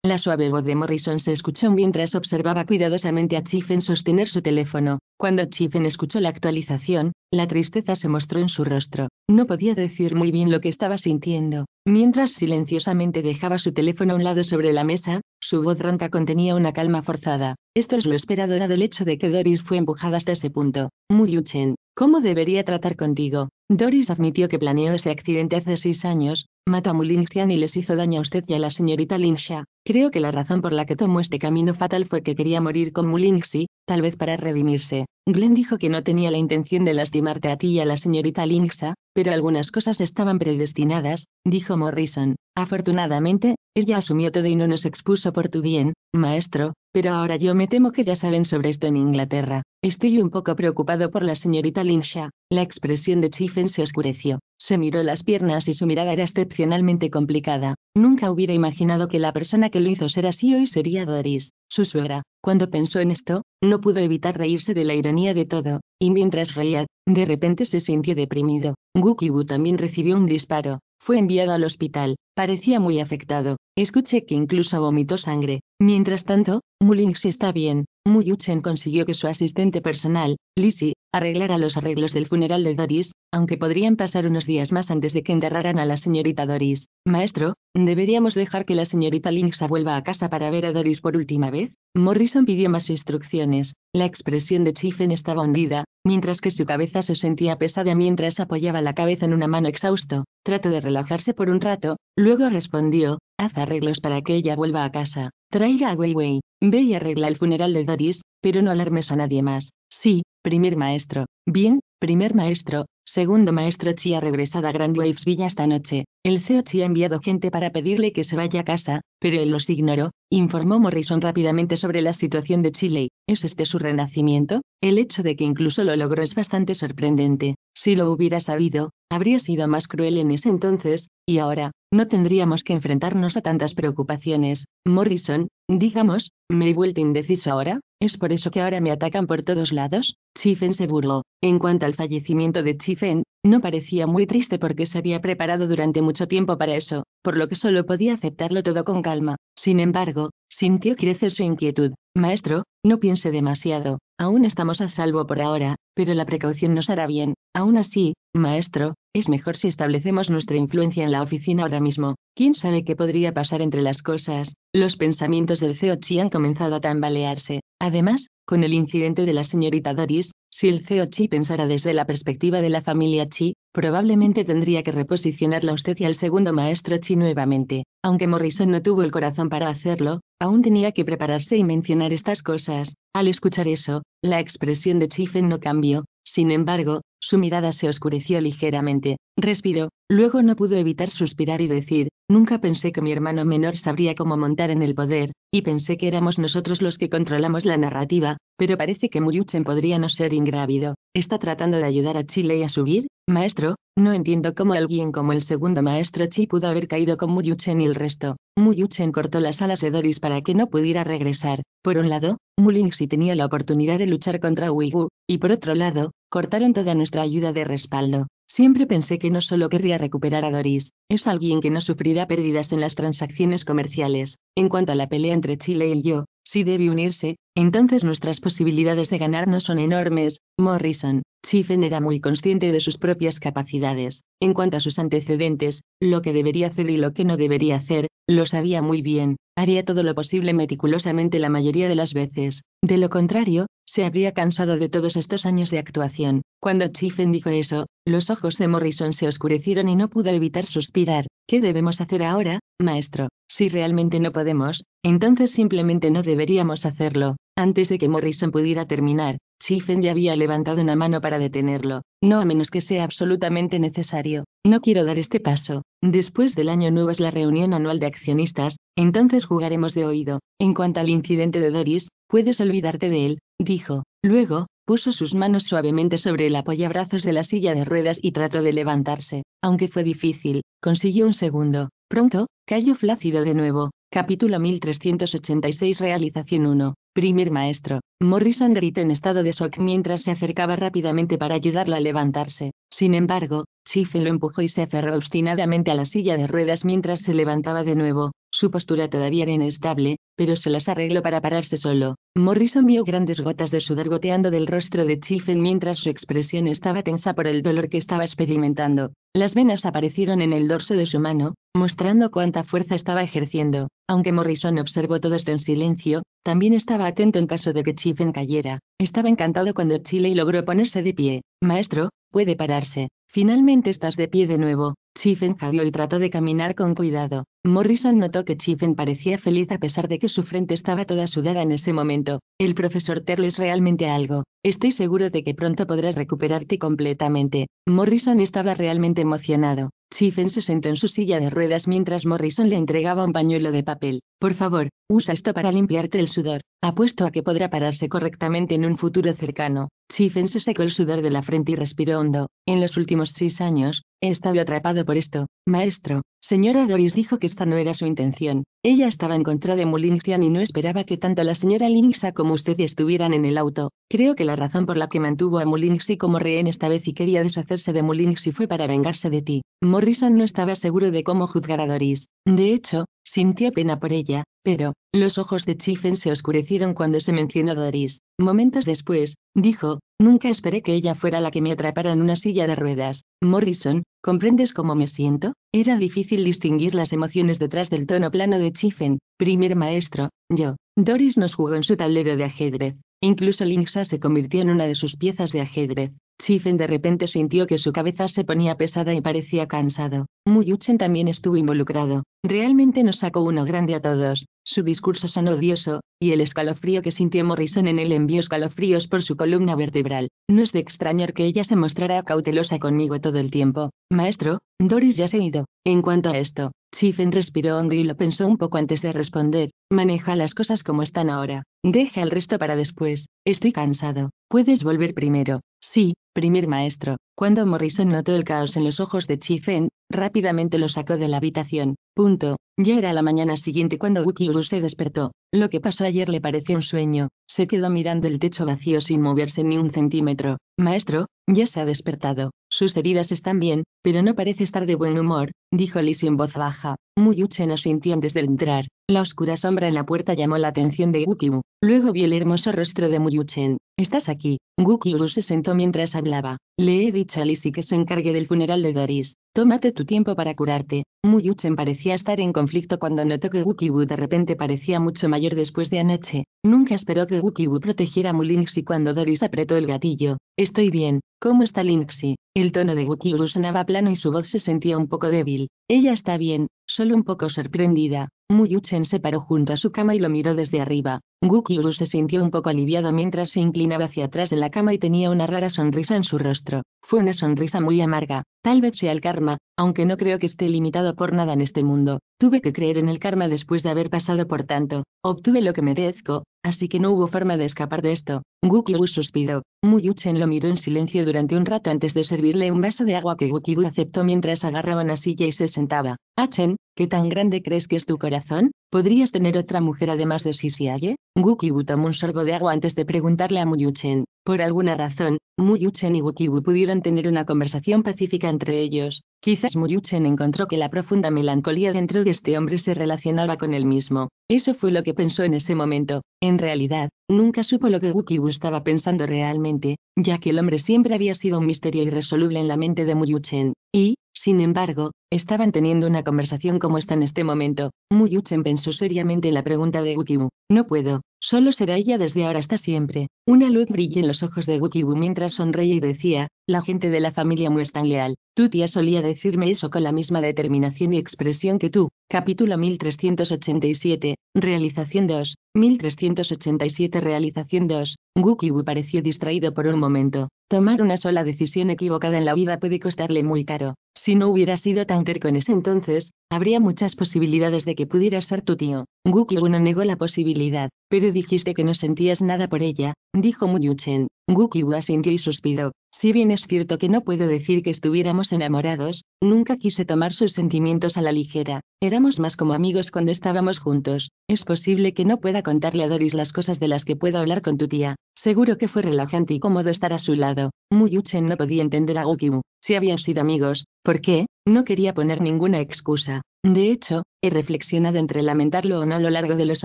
La suave voz de Morrison se escuchó mientras observaba cuidadosamente a Chiffen sostener su teléfono. Cuando Chiffen escuchó la actualización, la tristeza se mostró en su rostro. No podía decir muy bien lo que estaba sintiendo. Mientras silenciosamente dejaba su teléfono a un lado sobre la mesa, su voz ronca contenía una calma forzada. Esto es lo esperado dado el hecho de que Doris fue empujada hasta ese punto. Muyuchen, ¿cómo debería tratar contigo? Doris admitió que planeó ese accidente hace seis años, mató a Mulin y les hizo daño a usted y a la señorita Linsha. Creo que la razón por la que tomó este camino fatal fue que quería morir con Mulinxy, tal vez para redimirse. Glenn dijo que no tenía la intención de lastimarte a ti y a la señorita Lynxa, pero algunas cosas estaban predestinadas, dijo Morrison. Afortunadamente, ella asumió todo y no nos expuso por tu bien, maestro, pero ahora yo me temo que ya saben sobre esto en Inglaterra. Estoy un poco preocupado por la señorita Linshaw. La expresión de Chifen se oscureció. Se miró las piernas y su mirada era excepcionalmente complicada. Nunca hubiera imaginado que la persona que lo hizo ser así hoy sería Doris, su suegra. Cuando pensó en esto, no pudo evitar reírse de la ironía de todo, y mientras reía, de repente se sintió deprimido. Gukibu también recibió un disparo. Fue enviado al hospital. Parecía muy afectado. Escuché que incluso vomitó sangre. Mientras tanto, Mullings está bien. Muyuchen consiguió que su asistente personal, Lizzie, arreglara los arreglos del funeral de Doris, aunque podrían pasar unos días más antes de que enterraran a la señorita Doris. Maestro, ¿deberíamos dejar que la señorita Lynx vuelva a casa para ver a Doris por última vez? Morrison pidió más instrucciones. La expresión de Chifen estaba hundida, mientras que su cabeza se sentía pesada mientras apoyaba la cabeza en una mano exhausto. Trató de relajarse por un rato, luego respondió, Haz arreglos para que ella vuelva a casa. Traiga a Weiwei. Ve y arregla el funeral de Doris, pero no alarmes a nadie más. Sí, primer maestro. Bien, primer maestro. Segundo maestro Chi ha regresado a Grand Waves Villa esta noche. El CEO Chi ha enviado gente para pedirle que se vaya a casa, pero él los ignoró, informó Morrison rápidamente sobre la situación de Chile. ¿Es este su renacimiento? El hecho de que incluso lo logró es bastante sorprendente. Si lo hubiera sabido, habría sido más cruel en ese entonces, y ahora, no tendríamos que enfrentarnos a tantas preocupaciones. Morrison, digamos, me he vuelto indeciso ahora, ¿es por eso que ahora me atacan por todos lados? Chiffen se burló. En cuanto al fallecimiento de Chiffen, no parecía muy triste porque se había preparado durante mucho tiempo para eso, por lo que solo podía aceptarlo todo con calma. Sin embargo, sintió crecer su inquietud. Maestro, no piense demasiado, aún estamos a salvo por ahora, pero la precaución nos hará bien. Aún así, maestro, es mejor si establecemos nuestra influencia en la oficina ahora mismo. ¿Quién sabe qué podría pasar entre las cosas? Los pensamientos del CEO Chi han comenzado a tambalearse. Además, con el incidente de la señorita Doris, si el CEO Chi pensara desde la perspectiva de la familia Chi, probablemente tendría que reposicionarla usted y al segundo maestro Chi nuevamente. Aunque Morrison no tuvo el corazón para hacerlo, aún tenía que prepararse y mencionar estas cosas. Al escuchar eso, la expresión de Chi Fen no cambió, sin embargo, su mirada se oscureció ligeramente. Respiró, luego no pudo evitar suspirar y decir, nunca pensé que mi hermano menor sabría cómo montar en el poder, y pensé que éramos nosotros los que controlamos la narrativa, pero parece que Muyuchen podría no ser ingrávido. Está tratando de ayudar a Chile a subir, maestro. No entiendo cómo alguien como el segundo maestro Chi pudo haber caído con Muriuchen y el resto. Muriuchen cortó las alas de Doris para que no pudiera regresar. Por un lado, Mulinxi tenía la oportunidad de luchar contra Wigu, y por otro lado, cortaron toda nuestra ayuda de respaldo. Siempre pensé que no solo querría recuperar a Doris, es alguien que no sufrirá pérdidas en las transacciones comerciales. En cuanto a la pelea entre Chile y yo, si debe unirse, entonces nuestras posibilidades de ganar no son enormes. Morrison, Chiffen era muy consciente de sus propias capacidades. En cuanto a sus antecedentes, lo que debería hacer y lo que no debería hacer, lo sabía muy bien. Haría todo lo posible meticulosamente la mayoría de las veces. De lo contrario, se habría cansado de todos estos años de actuación. Cuando Chiffen dijo eso, los ojos de Morrison se oscurecieron y no pudo evitar suspirar. ¿Qué debemos hacer ahora, maestro? Si realmente no podemos, entonces simplemente no deberíamos hacerlo. Antes de que Morrison pudiera terminar, Shifen ya había levantado una mano para detenerlo. No a menos que sea absolutamente necesario. No quiero dar este paso. Después del año nuevo es la reunión anual de accionistas, entonces jugaremos de oído. En cuanto al incidente de Doris, puedes olvidarte de él, dijo. Luego, puso sus manos suavemente sobre el apoyabrazos de la silla de ruedas y trató de levantarse. Aunque fue difícil, consiguió un segundo. Pronto, cayó flácido de nuevo. Capítulo 1386 Realización 1. Primer maestro. Morrison gritó en estado de shock mientras se acercaba rápidamente para ayudarla a levantarse. Sin embargo, Chife lo empujó y se aferró obstinadamente a la silla de ruedas mientras se levantaba de nuevo. Su postura todavía era inestable, pero se las arregló para pararse solo. Morrison vio grandes gotas de sudor goteando del rostro de Chiffin mientras su expresión estaba tensa por el dolor que estaba experimentando. Las venas aparecieron en el dorso de su mano, mostrando cuánta fuerza estaba ejerciendo. Aunque Morrison observó todo esto en silencio, también estaba atento en caso de que Chiffin cayera. Estaba encantado cuando Chile logró ponerse de pie. Maestro, puede pararse. Finalmente estás de pie de nuevo. Chiffen jadeó y trató de caminar con cuidado. Morrison notó que Chiffen parecía feliz a pesar de que su frente estaba toda sudada en ese momento. El profesor Terles es realmente algo. Estoy seguro de que pronto podrás recuperarte completamente. Morrison estaba realmente emocionado. Chifen se sentó en su silla de ruedas mientras Morrison le entregaba un pañuelo de papel. Por favor, usa esto para limpiarte el sudor. Apuesto a que podrá pararse correctamente en un futuro cercano. Chiffen se secó el sudor de la frente y respiró hondo. En los últimos seis años, he estado atrapado por esto, maestro. Señora Doris dijo que esta no era su intención. Ella estaba en contra de Mullincian y no esperaba que tanto la señora Lynxa como usted estuvieran en el auto. Creo que la razón por la que mantuvo a y como rehén esta vez y quería deshacerse de Mullinxi fue para vengarse de ti. Morrison no estaba seguro de cómo juzgar a Doris. De hecho, sintió pena por ella, pero, los ojos de Chiffen se oscurecieron cuando se mencionó Doris. Momentos después, dijo, nunca esperé que ella fuera la que me atrapara en una silla de ruedas. Morrison, ¿comprendes cómo me siento? Era difícil distinguir las emociones detrás del tono plano de Chiffen. primer maestro, yo. Doris nos jugó en su tablero de ajedrez. Incluso Lynxa se convirtió en una de sus piezas de ajedrez. Chifen de repente sintió que su cabeza se ponía pesada y parecía cansado. Muyuchen también estuvo involucrado. Realmente nos sacó uno grande a todos. Su discurso son odioso, y el escalofrío que sintió Morrison en él envió escalofríos por su columna vertebral. No es de extrañar que ella se mostrara cautelosa conmigo todo el tiempo. Maestro, Doris ya se ha ido. En cuanto a esto, Chifen respiró hondo y lo pensó un poco antes de responder. Maneja las cosas como están ahora. Deja el resto para después. Estoy cansado. Puedes volver primero. Sí, primer maestro. Cuando Morrison notó el caos en los ojos de Chifen, rápidamente lo sacó de la habitación. Punto. Ya era la mañana siguiente cuando Ukiuru se despertó. Lo que pasó ayer le pareció un sueño. Se quedó mirando el techo vacío sin moverse ni un centímetro. Maestro, ya se ha despertado. Sus heridas están bien, pero no parece estar de buen humor, dijo Lisi en voz baja. Muyuchen sintió antes de entrar. La oscura sombra en la puerta llamó la atención de Ukiu. Luego vi el hermoso rostro de Muyuchen. ¿Estás aquí? Gukyulu se sentó mientras hablaba. Le he dicho a Lizzie que se encargue del funeral de Doris. Tómate tu tiempo para curarte. Muyuchen parecía estar en conflicto cuando notó que Wukibu de repente parecía mucho mayor después de anoche. Nunca esperó que Wukibu protegiera a Mulinxi cuando Doris apretó el gatillo. Estoy bien, ¿cómo está Linxi? El tono de Wukibu sonaba plano y su voz se sentía un poco débil. Ella está bien, solo un poco sorprendida. Muyuchen se paró junto a su cama y lo miró desde arriba. Gukiru se sintió un poco aliviado mientras se inclinaba hacia atrás de la cama y tenía una rara sonrisa en su rostro una sonrisa muy amarga, tal vez sea el karma, aunque no creo que esté limitado por nada en este mundo. Tuve que creer en el karma después de haber pasado por tanto. Obtuve lo que merezco, así que no hubo forma de escapar de esto. Gukibu suspiró. Muyuchen lo miró en silencio durante un rato antes de servirle un vaso de agua que Gukibu aceptó mientras agarraba una silla y se sentaba. Achen, ¿qué tan grande crees que es tu corazón? ¿Podrías tener otra mujer además de Sisiaye? Gukibu tomó un sorbo de agua antes de preguntarle a Muyuchen. Por alguna razón, Muyuchen y Wukibu pudieron tener una conversación pacífica entre ellos. Quizás Muyuchen encontró que la profunda melancolía dentro de este hombre se relacionaba con él mismo. Eso fue lo que pensó en ese momento. En realidad, nunca supo lo que Wukibu estaba pensando realmente, ya que el hombre siempre había sido un misterio irresoluble en la mente de Muyuchen. Y, sin embargo, estaban teniendo una conversación como esta en este momento. Muyuchen pensó seriamente en la pregunta de Wukibu. No puedo, solo será ella desde ahora hasta siempre. Una luz brilla en los ojos de Wukibu mientras sonreía y decía, la gente de la familia Mu es tan leal. Tu tía solía decirme eso con la misma determinación y expresión que tú. Capítulo 1387, Realización 2, 1387 Realización 2. Gukibu pareció distraído por un momento. Tomar una sola decisión equivocada en la vida puede costarle muy caro. Si no hubiera sido tan terco en ese entonces, habría muchas posibilidades de que pudiera ser tu tío. Gu no negó la posibilidad, pero dijiste que no sentías nada por ella, dijo Muyuchen. Gu asintió y suspiró. Si bien es cierto que no puedo decir que estuviéramos enamorados, nunca quise tomar sus sentimientos a la ligera. Éramos más como amigos cuando estábamos juntos. Es posible que no pueda contarle a Doris las cosas de las que puedo hablar con tu tía. Seguro que fue relajante y cómodo estar a su lado. Muyuchen no podía entender a Gukyu. Si habían sido amigos, ¿por qué? No quería poner ninguna excusa. De hecho, he reflexionado entre lamentarlo o no a lo largo de los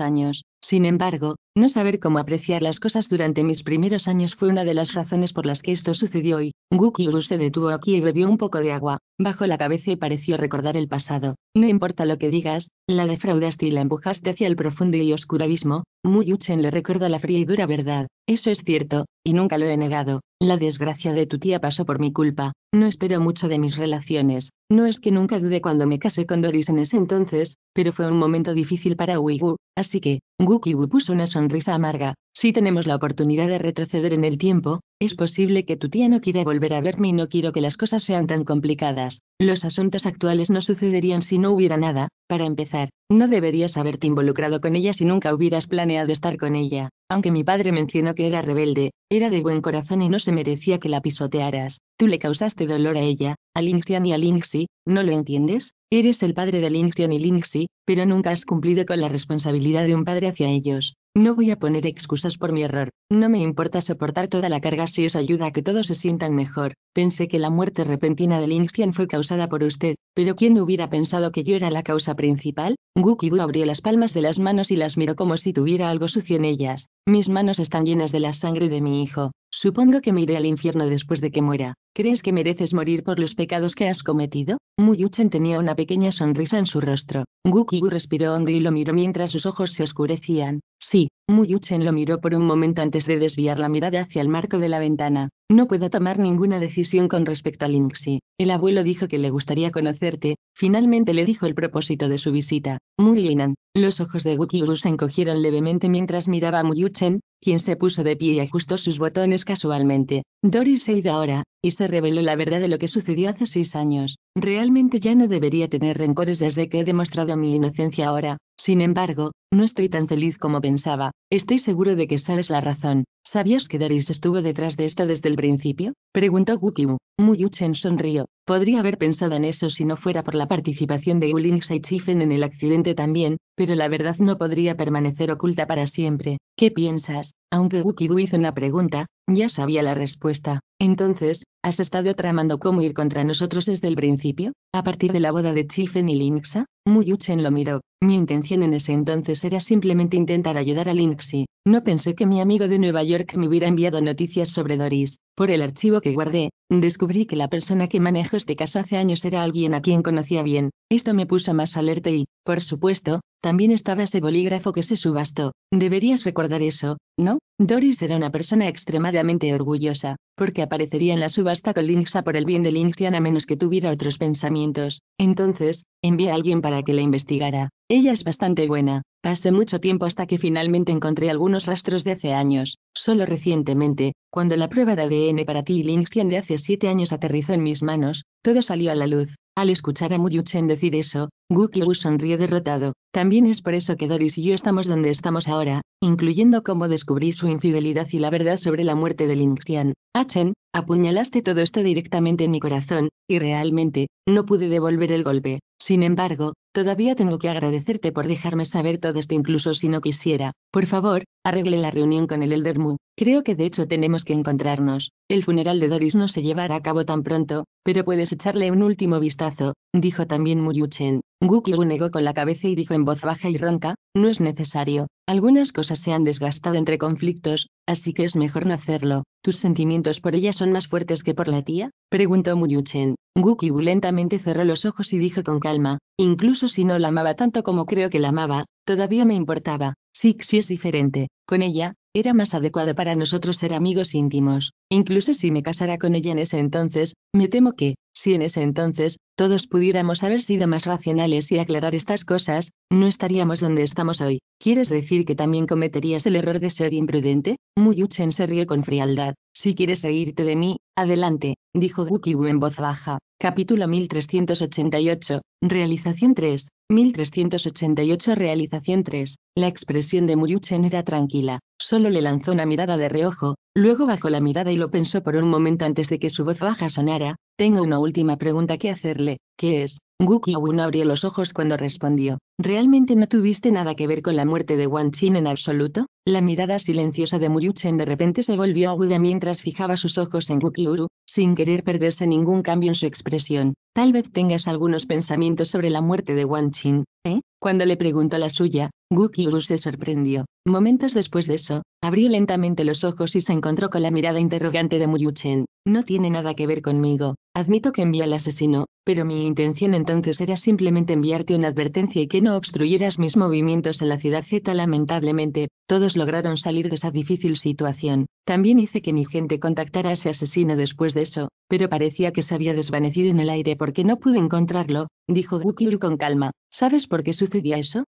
años. Sin embargo, no saber cómo apreciar las cosas durante mis primeros años fue una de las razones por las que esto sucedió y Gukiuru se detuvo aquí y bebió un poco de agua, bajo la cabeza y pareció recordar el pasado. No importa lo que digas, la defraudaste y la empujaste hacia el profundo y oscuro abismo. Muyuchen le recuerda la fría y dura verdad. Eso es cierto, y nunca lo he negado. La desgracia de tu tía pasó por mi culpa. No espero mucho de mis relaciones. No es que nunca dudé cuando me casé con Doris en ese entonces, pero fue un momento difícil para Wu, así que, Wu puso una sonrisa amarga, si tenemos la oportunidad de retroceder en el tiempo, es posible que tu tía no quiera volver a verme y no quiero que las cosas sean tan complicadas. Los asuntos actuales no sucederían si no hubiera nada, para empezar, no deberías haberte involucrado con ella si nunca hubieras planeado estar con ella. Aunque mi padre mencionó que era rebelde, era de buen corazón y no se merecía que la pisotearas. Tú le causaste dolor a ella, a Linxian y a Linxi, ¿no lo entiendes? Eres el padre de Linxian y Linxi, pero nunca has cumplido con la responsabilidad de un padre hacia ellos. No voy a poner excusas por mi error, no me importa soportar toda la carga si os ayuda a que todos se sientan mejor. Pensé que la muerte repentina de Lingxian fue causada por usted, pero ¿quién hubiera pensado que yo era la causa principal? Gu abrió las palmas de las manos y las miró como si tuviera algo sucio en ellas. Mis manos están llenas de la sangre de mi hijo. Supongo que me iré al infierno después de que muera. ¿Crees que mereces morir por los pecados que has cometido? Muyuchen tenía una pequeña sonrisa en su rostro. Gukigu respiró hondo y lo miró mientras sus ojos se oscurecían. Sí, Muyuchen lo miró por un momento antes de desviar la mirada hacia el marco de la ventana. No puedo tomar ninguna decisión con respecto a Linksy. El abuelo dijo que le gustaría conocerte, finalmente le dijo el propósito de su visita. Linan, Los ojos de Wukiuru se encogieron levemente mientras miraba a Muyuchen, quien se puso de pie y ajustó sus botones casualmente. Doris se ha ido ahora, y se reveló la verdad de lo que sucedió hace seis años. Realmente ya no debería tener rencores desde que he demostrado mi inocencia ahora, sin embargo, no estoy tan feliz como pensaba, estoy seguro de que sabes la razón. ¿Sabías que Daris estuvo detrás de esta desde el principio? Preguntó Gukibu Muyuchen sonrió. Podría haber pensado en eso si no fuera por la participación de y Chifen en el accidente también, pero la verdad no podría permanecer oculta para siempre. ¿Qué piensas? Aunque Gukibu hizo una pregunta, ya sabía la respuesta. Entonces, ¿has estado tramando cómo ir contra nosotros desde el principio? A partir de la boda de Chifen y Linxa, Muyuchen lo miró. Mi intención en ese entonces era simplemente intentar ayudar a Linksy. No pensé que mi amigo de Nueva York me hubiera enviado noticias sobre Doris. Por el archivo que guardé, descubrí que la persona que manejo este caso hace años era alguien a quien conocía bien. Esto me puso más alerta y, por supuesto, también estaba ese bolígrafo que se subastó. Deberías recordar eso, ¿no? Doris era una persona extremadamente orgullosa, porque aparecería en la subasta con Lynxa por el bien de Lynxian a menos que tuviera otros pensamientos. Entonces, envía a alguien para que la investigara. Ella es bastante buena. Pasé mucho tiempo hasta que finalmente encontré algunos rastros de hace años. Solo recientemente, cuando la prueba de ADN para ti y Lynxian de hace siete años aterrizó en mis manos, todo salió a la luz. Al escuchar a Chen decir eso, Gukyu sonrió derrotado. También es por eso que Doris y yo estamos donde estamos ahora, incluyendo cómo descubrí su infidelidad y la verdad sobre la muerte de Ling Achen, ah, apuñalaste todo esto directamente en mi corazón, y realmente, no pude devolver el golpe. Sin embargo, Todavía tengo que agradecerte por dejarme saber todo esto incluso si no quisiera. Por favor, arregle la reunión con el Elder Mu. Creo que de hecho tenemos que encontrarnos. El funeral de Doris no se llevará a cabo tan pronto, pero puedes echarle un último vistazo, dijo también Muyuchen. Gukyu negó con la cabeza y dijo en voz baja y ronca, no es necesario. Algunas cosas se han desgastado entre conflictos, así que es mejor no hacerlo. ¿Tus sentimientos por ella son más fuertes que por la tía? preguntó Muyuchen. Gukibu lentamente cerró los ojos y dijo con calma, incluso si no la amaba tanto como creo que la amaba, todavía me importaba. Sí, sí es diferente. Con ella, era más adecuado para nosotros ser amigos íntimos. Incluso si me casara con ella en ese entonces, me temo que, si en ese entonces, todos pudiéramos haber sido más racionales y aclarar estas cosas, no estaríamos donde estamos hoy. ¿Quieres decir que también cometerías el error de ser imprudente? Muyuchen se rió con frialdad. Si quieres reírte de mí, adelante, dijo Gukibu en voz baja. Capítulo 1388. Realización 3. 1388 Realización 3. La expresión de Muriuchen era tranquila, solo le lanzó una mirada de reojo, luego bajó la mirada y lo pensó por un momento antes de que su voz baja sonara. Tengo una última pregunta que hacerle, ¿qué es? Gu no abrió los ojos cuando respondió. ¿Realmente no tuviste nada que ver con la muerte de Wang chin en absoluto? La mirada silenciosa de Muriuchen de repente se volvió aguda mientras fijaba sus ojos en Gu sin querer perderse ningún cambio en su expresión. Tal vez tengas algunos pensamientos sobre la muerte de Wang chin ¿eh? Cuando le preguntó la suya, Gu se sorprendió. Momentos después de eso, abrió lentamente los ojos y se encontró con la mirada interrogante de Mu No tiene nada que ver conmigo. Admito que envió al asesino, pero mi intención entonces era simplemente enviarte una advertencia y que no obstruyeras mis movimientos en la ciudad Z. Lamentablemente, todos lograron salir de esa difícil situación. También hice que mi gente contactara a ese asesino después de eso, pero parecía que se había desvanecido en el aire porque no pude encontrarlo, dijo Guklur con calma. ¿Sabes por qué sucedía eso?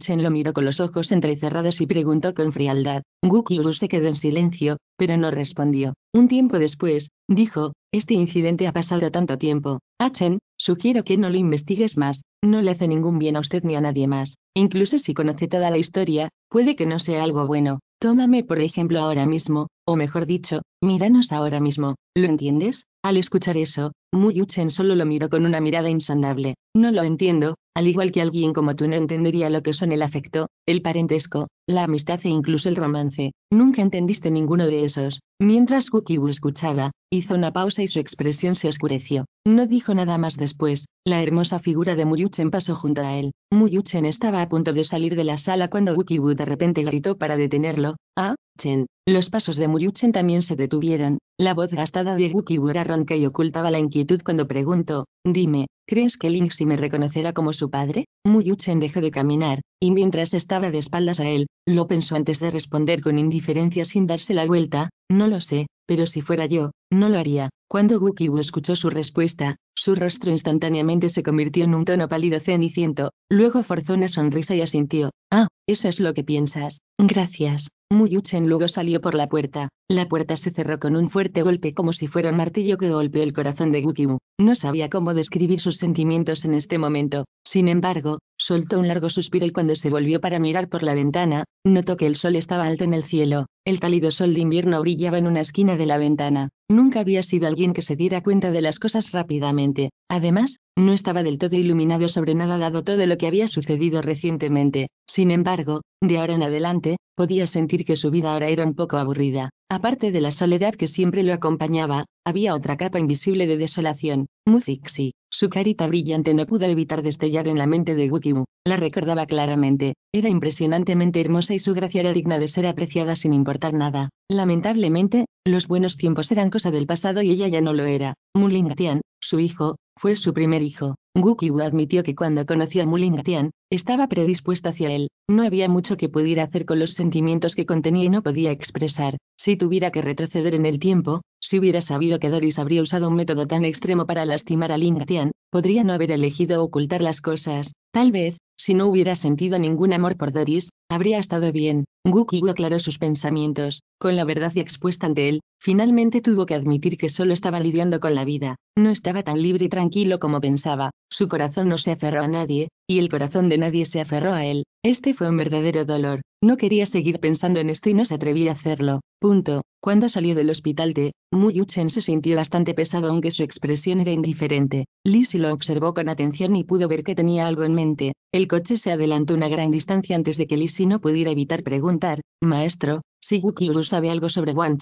Chen lo miró con los ojos entrecerrados y preguntó con frialdad. Gukyuru se quedó en silencio, pero no respondió. Un tiempo después, dijo, este incidente ha pasado tanto tiempo. Achen, ah, sugiero que no lo investigues más, no le hace ningún bien a usted ni a nadie más. Incluso si conoce toda la historia, puede que no sea algo bueno. Tómame por ejemplo ahora mismo, o mejor dicho, míranos ahora mismo. ¿Lo entiendes? Al escuchar eso, Muyuchen solo lo miró con una mirada insondable. No lo entiendo, al igual que alguien como tú no entendería lo que son el afecto, el parentesco, la amistad e incluso el romance. Nunca entendiste ninguno de esos. Mientras Kukibu escuchaba, hizo una pausa y su expresión se oscureció. No dijo nada más después. La hermosa figura de Muyuchen pasó junto a él. Muyuchen estaba a punto de salir de la sala cuando Kukibu de repente gritó para detenerlo. Ah, Chen. Los pasos de Muyuchen también se detuvieron. La voz gastada de Gukibu era ronca y ocultaba la inquietud cuando preguntó, dime, ¿Crees que Linksy me reconocerá como su padre? Muyuchen dejó de caminar, y mientras estaba de espaldas a él, lo pensó antes de responder con indiferencia sin darse la vuelta, no lo sé, pero si fuera yo, no lo haría. Cuando Gukiwu escuchó su respuesta, su rostro instantáneamente se convirtió en un tono pálido ceniciento, luego forzó una sonrisa y asintió. Ah, eso es lo que piensas. Gracias. Muyuchen luego salió por la puerta. La puerta se cerró con un fuerte golpe como si fuera un martillo que golpeó el corazón de Gukimu. No sabía cómo describir sus sentimientos en este momento. Sin embargo, soltó un largo suspiro y cuando se volvió para mirar por la ventana, notó que el sol estaba alto en el cielo. El cálido sol de invierno brillaba en una esquina de la ventana. Nunca había sido alguien que se diera cuenta de las cosas rápidamente. Además, no estaba del todo iluminado sobre nada dado todo lo que había sucedido recientemente. Sin embargo, de ahora en adelante, podía sentir que su vida ahora era un poco aburrida. Aparte de la soledad que siempre lo acompañaba, había otra capa invisible de desolación. Muzixi, su carita brillante no pudo evitar destellar en la mente de Gukimu. La recordaba claramente. Era impresionantemente hermosa y su gracia era digna de ser apreciada sin importar nada. Lamentablemente, los buenos tiempos eran cosa del pasado y ella ya no lo era. Tian, su hijo, fue su primer hijo. Gukiu admitió que cuando conoció a Tian, estaba predispuesta hacia él. No había mucho que pudiera hacer con los sentimientos que contenía y no podía expresar. Si tuviera que retroceder en el tiempo, si hubiera sabido que Doris habría usado un método tan extremo para lastimar a Tian, podría no haber elegido ocultar las cosas. Tal vez, si no hubiera sentido ningún amor por Doris, habría estado bien. Gukiyo aclaró sus pensamientos, con la verdad expuesta ante él, finalmente tuvo que admitir que solo estaba lidiando con la vida, no estaba tan libre y tranquilo como pensaba, su corazón no se aferró a nadie, y el corazón de nadie se aferró a él, este fue un verdadero dolor, no quería seguir pensando en esto y no se atrevía a hacerlo, Punto. Cuando salió del hospital de Muyuchen se sintió bastante pesado aunque su expresión era indiferente. Lisi lo observó con atención y pudo ver que tenía algo en mente. El coche se adelantó una gran distancia antes de que Lisi no pudiera evitar preguntar, Maestro, si sabe algo sobre Wang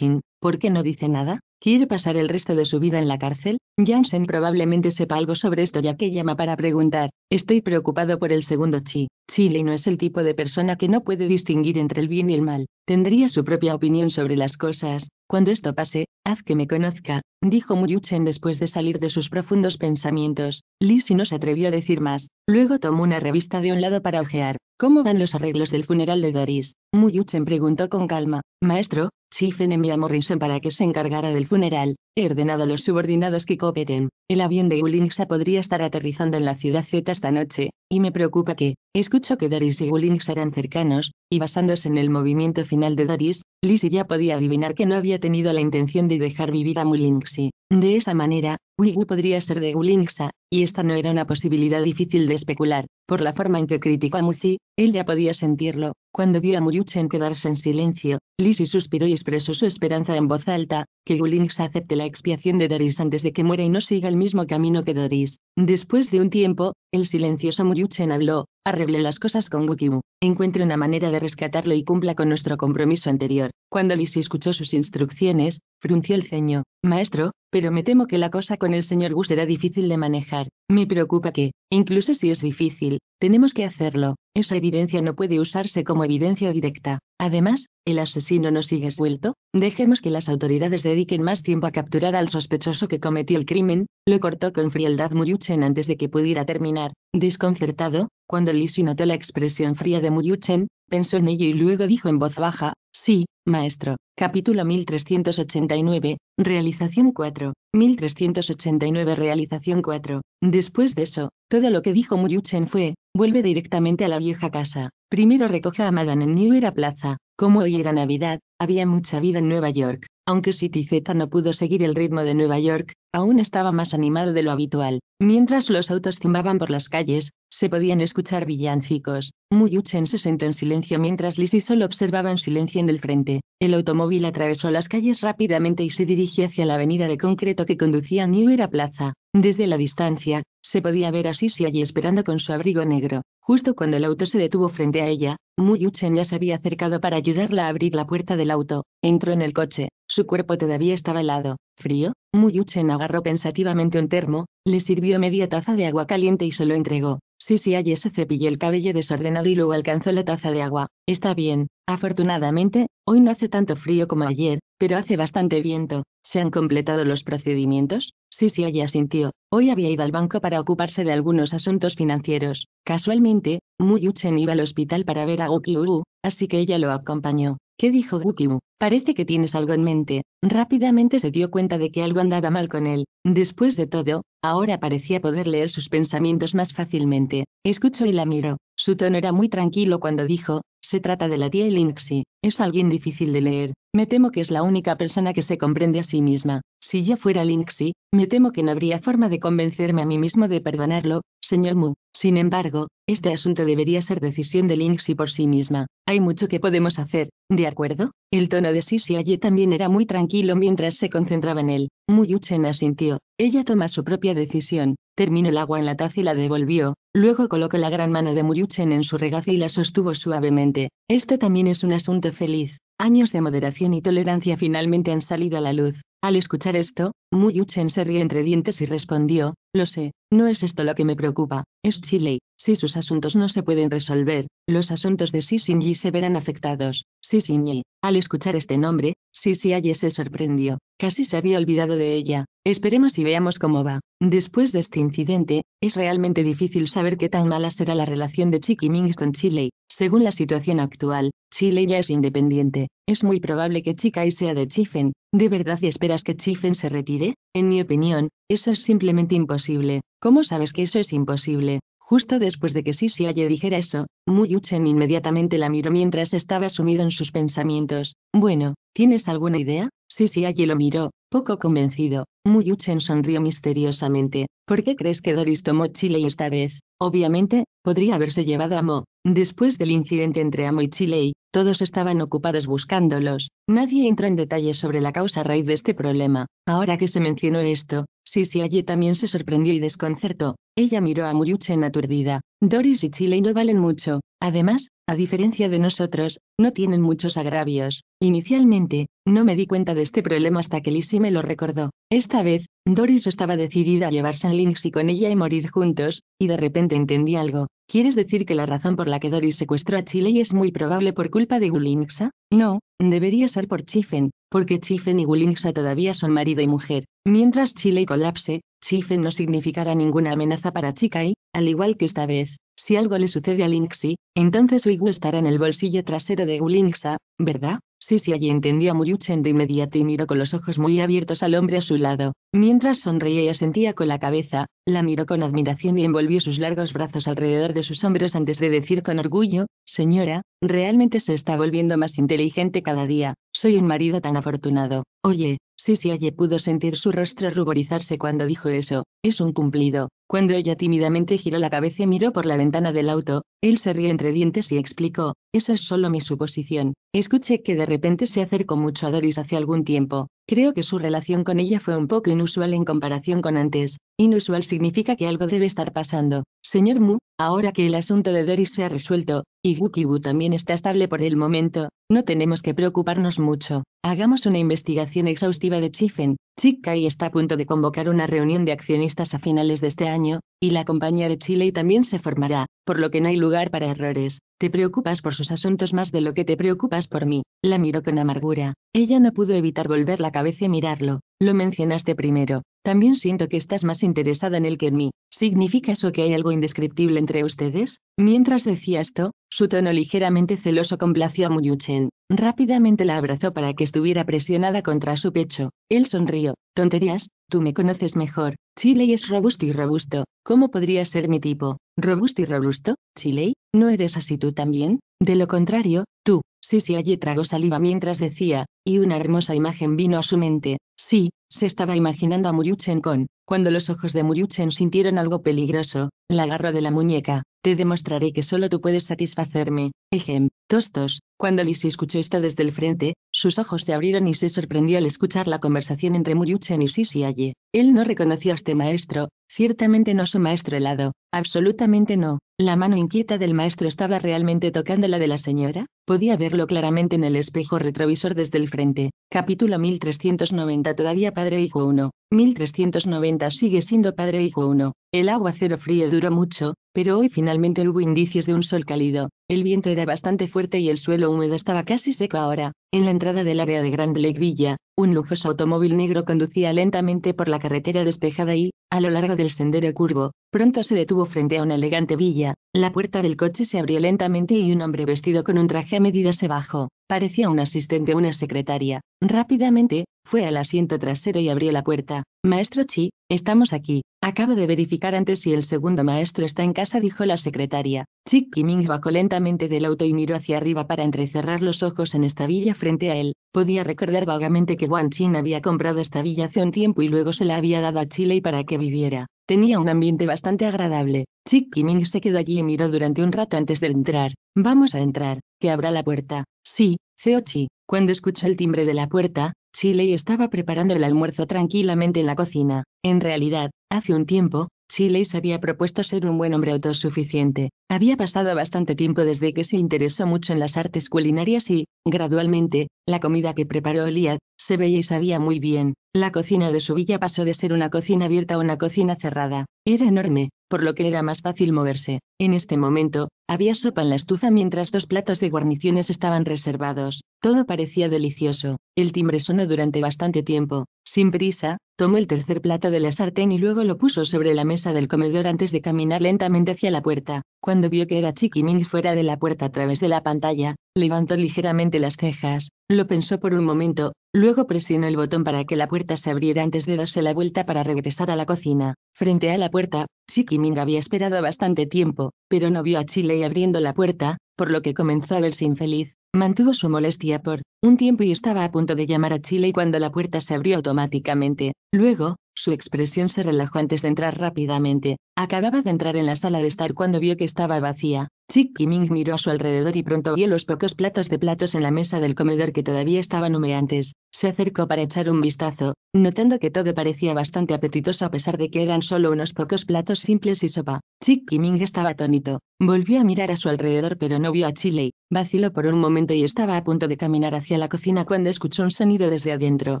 ¿por qué no dice nada? ¿Quiere pasar el resto de su vida en la cárcel? Jansen probablemente sepa algo sobre esto ya que llama para preguntar. Estoy preocupado por el segundo Chi. Chile no es el tipo de persona que no puede distinguir entre el bien y el mal. Tendría su propia opinión sobre las cosas. Cuando esto pase, haz que me conozca, dijo Muyuchen después de salir de sus profundos pensamientos. Lisi no se atrevió a decir más. Luego tomó una revista de un lado para ojear. ¿Cómo van los arreglos del funeral de Doris? Muyuchen preguntó con calma. Maestro, Chifen envió a Morrison para que se encargara del funeral. He ordenado a los subordinados que cooperen. El avión de Ulinxa podría estar aterrizando en la ciudad Z esta noche, y me preocupa que, escucho que Doris y Ulinx eran cercanos, y basándose en el movimiento final de Doris, Lizzie ya podía adivinar que no había tenido la intención de dejar vivir a Mulinxi. De esa manera, Wigu podría ser de Gulinxa, y esta no era una posibilidad difícil de especular, por la forma en que criticó a Muzi, él ya podía sentirlo, cuando vio a Muyuchen quedarse en silencio, Lisi suspiró y expresó su esperanza en voz alta, que Gulinxa acepte la expiación de Doris antes de que muera y no siga el mismo camino que Doris. Después de un tiempo, el silencioso Muyuchen habló, Arregle las cosas con Wukimu, encuentre una manera de rescatarlo y cumpla con nuestro compromiso anterior. Cuando Lisi escuchó sus instrucciones, frunció el ceño. Maestro, pero me temo que la cosa con el señor Gus será difícil de manejar. Me preocupa que, incluso si es difícil, tenemos que hacerlo. Esa evidencia no puede usarse como evidencia directa. Además, el asesino no sigue suelto, dejemos que las autoridades dediquen más tiempo a capturar al sospechoso que cometió el crimen, lo cortó con frialdad Muyuchen antes de que pudiera terminar, desconcertado, cuando Lisi notó la expresión fría de Muyuchen, pensó en ello y luego dijo en voz baja, sí, maestro, capítulo 1389, realización 4, 1389 realización 4. Después de eso, todo lo que dijo Muyuchen fue, vuelve directamente a la vieja casa, primero recoge a Madan en New Era Plaza, como hoy era Navidad, había mucha vida en Nueva York, aunque City Z no pudo seguir el ritmo de Nueva York, aún estaba más animado de lo habitual. Mientras los autos zumbaban por las calles, se podían escuchar villancicos. Muyuchen se sentó en silencio mientras Lizzie solo observaba en silencio en el frente. El automóvil atravesó las calles rápidamente y se dirigió hacia la avenida de concreto que conducía a Era Plaza. Desde la distancia, se podía ver a Sisi allí esperando con su abrigo negro. Justo cuando el auto se detuvo frente a ella, Muyuchen ya se había acercado para ayudarla a abrir la puerta del auto. Entró en el coche. Su cuerpo todavía estaba helado. ¿Frío? Muyuchen agarró pensativamente un termo, le sirvió media taza de agua caliente y se lo entregó. Sisi Aye se cepilló el cabello desordenado y luego alcanzó la taza de agua. Está bien, afortunadamente, hoy no hace tanto frío como ayer, pero hace bastante viento. ¿Se han completado los procedimientos? sí ella sintió. Hoy había ido al banco para ocuparse de algunos asuntos financieros. Casualmente, Muyuchen iba al hospital para ver a Gukiu, así que ella lo acompañó. ¿Qué dijo Gukiu? Parece que tienes algo en mente. Rápidamente se dio cuenta de que algo andaba mal con él. Después de todo, ahora parecía poder leer sus pensamientos más fácilmente. Escucho y la miro. Su tono era muy tranquilo cuando dijo, se trata de la tía Elinxi. Es alguien difícil de leer. Me temo que es la única persona que se comprende a sí misma. Si yo fuera Linxi, me temo que no habría forma de convencerme a mí mismo de perdonarlo, señor Mu. Sin embargo, este asunto debería ser decisión de Linxi por sí misma. Hay mucho que podemos hacer, ¿de acuerdo? El tono de Sisi allí también era muy tranquilo mientras se concentraba en él. Muyuchen asintió. Ella toma su propia decisión. Terminó el agua en la taza y la devolvió. Luego colocó la gran mano de Muyuchen en su regazo y la sostuvo suavemente. Este también es un asunto feliz. Años de moderación y tolerancia finalmente han salido a la luz. Al escuchar esto, Muyuchen se rió entre dientes y respondió, lo sé, no es esto lo que me preocupa, es Chile. Si sus asuntos no se pueden resolver, los asuntos de Sissinji se verán afectados. Yi, Al escuchar este nombre, Xiaye se sorprendió. Casi se había olvidado de ella. Esperemos y veamos cómo va. Después de este incidente, es realmente difícil saber qué tan mala será la relación de Ming con Chile. Según la situación actual, Chile ya es independiente, es muy probable que Chikai sea de Chifen. ¿De verdad esperas que Chifen se retire? En mi opinión, eso es simplemente imposible. ¿Cómo sabes que eso es imposible? Justo después de que Sisi dijera eso, Muyuchen inmediatamente la miró mientras estaba sumido en sus pensamientos. Bueno, ¿tienes alguna idea? Sisi Aye lo miró, poco convencido. Muyuchen sonrió misteriosamente. ¿Por qué crees que Doris tomó Chile esta vez? Obviamente, podría haberse llevado a Mo. Después del incidente entre Amo y Chile, todos estaban ocupados buscándolos. Nadie entró en detalles sobre la causa raíz de este problema. Ahora que se mencionó esto, Sisi Aye también se sorprendió y desconcertó. Ella miró a Muyuchen aturdida. Doris y Chile no valen mucho. Además, a diferencia de nosotros, no tienen muchos agravios. Inicialmente, no me di cuenta de este problema hasta que Lizzie me lo recordó. Esta vez, Doris estaba decidida a llevarse a Lynx y con ella y morir juntos, y de repente entendí algo. ¿Quieres decir que la razón por la que Doris secuestró a Chile es muy probable por culpa de Gulinxa? No, debería ser por Chifen, porque Chifen y Gulinxa todavía son marido y mujer. Mientras Chile colapse, Chifen no significará ninguna amenaza para Chikai, al igual que esta vez. Si algo le sucede a Linxi, entonces Uigu estará en el bolsillo trasero de Ulinxa, ¿verdad? Sí, allí entendió a Muyuchen de inmediato y miró con los ojos muy abiertos al hombre a su lado. Mientras sonreía y asentía con la cabeza, la miró con admiración y envolvió sus largos brazos alrededor de sus hombros antes de decir con orgullo, Señora, realmente se está volviendo más inteligente cada día, soy un marido tan afortunado. Oye, sí, sí, pudo sentir su rostro ruborizarse cuando dijo eso, es un cumplido, cuando ella tímidamente giró la cabeza y miró por la ventana del auto, él se rió entre dientes y explicó, esa es solo mi suposición. Escuché que de repente se acercó mucho a Doris hace algún tiempo. Creo que su relación con ella fue un poco inusual en comparación con antes, Inusual significa que algo debe estar pasando. Señor Mu, ahora que el asunto de Doris se ha resuelto, y Gukibu también está estable por el momento, no tenemos que preocuparnos mucho. Hagamos una investigación exhaustiva de Chifen. Chikai está a punto de convocar una reunión de accionistas a finales de este año, y la compañía de Chile también se formará, por lo que no hay lugar para errores. Te preocupas por sus asuntos más de lo que te preocupas por mí. La miró con amargura. Ella no pudo evitar volver la cabeza y mirarlo. Lo mencionaste primero. También siento que estás más interesada en él que en mí. ¿Significa eso que hay algo indescriptible entre ustedes? Mientras decía esto, su tono ligeramente celoso complació a Muyuchen. Rápidamente la abrazó para que estuviera presionada contra su pecho. Él sonrió. Tonterías, tú me conoces mejor. Chile es robusto y robusto. ¿Cómo podría ser mi tipo? ¿Robusto y robusto? Chilei? ¿no eres así tú también? De lo contrario, tú, sí, sí, tragó saliva mientras decía, y una hermosa imagen vino a su mente. Sí, se estaba imaginando a Muyuchen con. Cuando los ojos de Muyuchen sintieron algo peligroso, la garra de la muñeca. Te demostraré que solo tú puedes satisfacerme. Ejem, tostos. Cuando Lisi escuchó esto desde el frente, sus ojos se abrieron y se sorprendió al escuchar la conversación entre Muyuchen y Sisiaye. Él no reconoció a este maestro, Ciertamente no su maestro helado, absolutamente no. La mano inquieta del maestro estaba realmente tocando la de la señora, podía verlo claramente en el espejo retrovisor desde el frente. Capítulo 1390 Todavía padre hijo 1. 1390 sigue siendo padre hijo 1. El agua cero frío duró mucho, pero hoy finalmente hubo indicios de un sol cálido, el viento era bastante fuerte y el suelo húmedo estaba casi seco ahora. En la entrada del área de Grand Lake Villa, un lujoso automóvil negro conducía lentamente por la carretera despejada y, a lo largo del sendero curvo, pronto se detuvo frente a una elegante villa. La puerta del coche se abrió lentamente y un hombre vestido con un traje a medida se bajó. Parecía un asistente o una secretaria. Rápidamente, fue al asiento trasero y abrió la puerta. Maestro Chi, estamos aquí. Acabo de verificar antes si el segundo maestro está en casa, dijo la secretaria. Chi Kiming bajó lentamente del auto y miró hacia arriba para entrecerrar los ojos en esta villa frente a él. Podía recordar vagamente que Guan Chin había comprado esta villa hace un tiempo y luego se la había dado a Chile para que viviera. Tenía un ambiente bastante agradable. Chi Kiming se quedó allí y miró durante un rato antes de entrar. Vamos a entrar, que abra la puerta. Sí, CEO Chi, cuando escuchó el timbre de la puerta, Chile estaba preparando el almuerzo tranquilamente en la cocina. En realidad, hace un tiempo, Chile se había propuesto ser un buen hombre autosuficiente. Había pasado bastante tiempo desde que se interesó mucho en las artes culinarias y, gradualmente, la comida que preparó Eliad se veía y sabía muy bien. La cocina de su villa pasó de ser una cocina abierta a una cocina cerrada. Era enorme, por lo que era más fácil moverse. En este momento, había sopa en la estufa mientras dos platos de guarniciones estaban reservados. Todo parecía delicioso. El timbre sonó durante bastante tiempo. Sin prisa, tomó el tercer plato de la sartén y luego lo puso sobre la mesa del comedor antes de caminar lentamente hacia la puerta. Cuando vio que era Chiqui fuera de la puerta a través de la pantalla, levantó ligeramente las cejas. Lo pensó por un momento, luego presionó el botón para que la puerta se abriera antes de darse la vuelta para regresar a la cocina. Frente a la puerta, Ming había esperado bastante tiempo, pero no vio a Chile abriendo la puerta, por lo que comenzó a verse infeliz. Mantuvo su molestia por un tiempo y estaba a punto de llamar a Chile cuando la puerta se abrió automáticamente. Luego, su expresión se relajó antes de entrar rápidamente. Acababa de entrar en la sala de estar cuando vio que estaba vacía. Chick Ming miró a su alrededor y pronto vio los pocos platos de platos en la mesa del comedor que todavía estaban humeantes. Se acercó para echar un vistazo, notando que todo parecía bastante apetitoso a pesar de que eran solo unos pocos platos simples y sopa. Chick Ming estaba atónito. Volvió a mirar a su alrededor pero no vio a Chile, vaciló por un momento y estaba a punto de caminar hacia la cocina cuando escuchó un sonido desde adentro.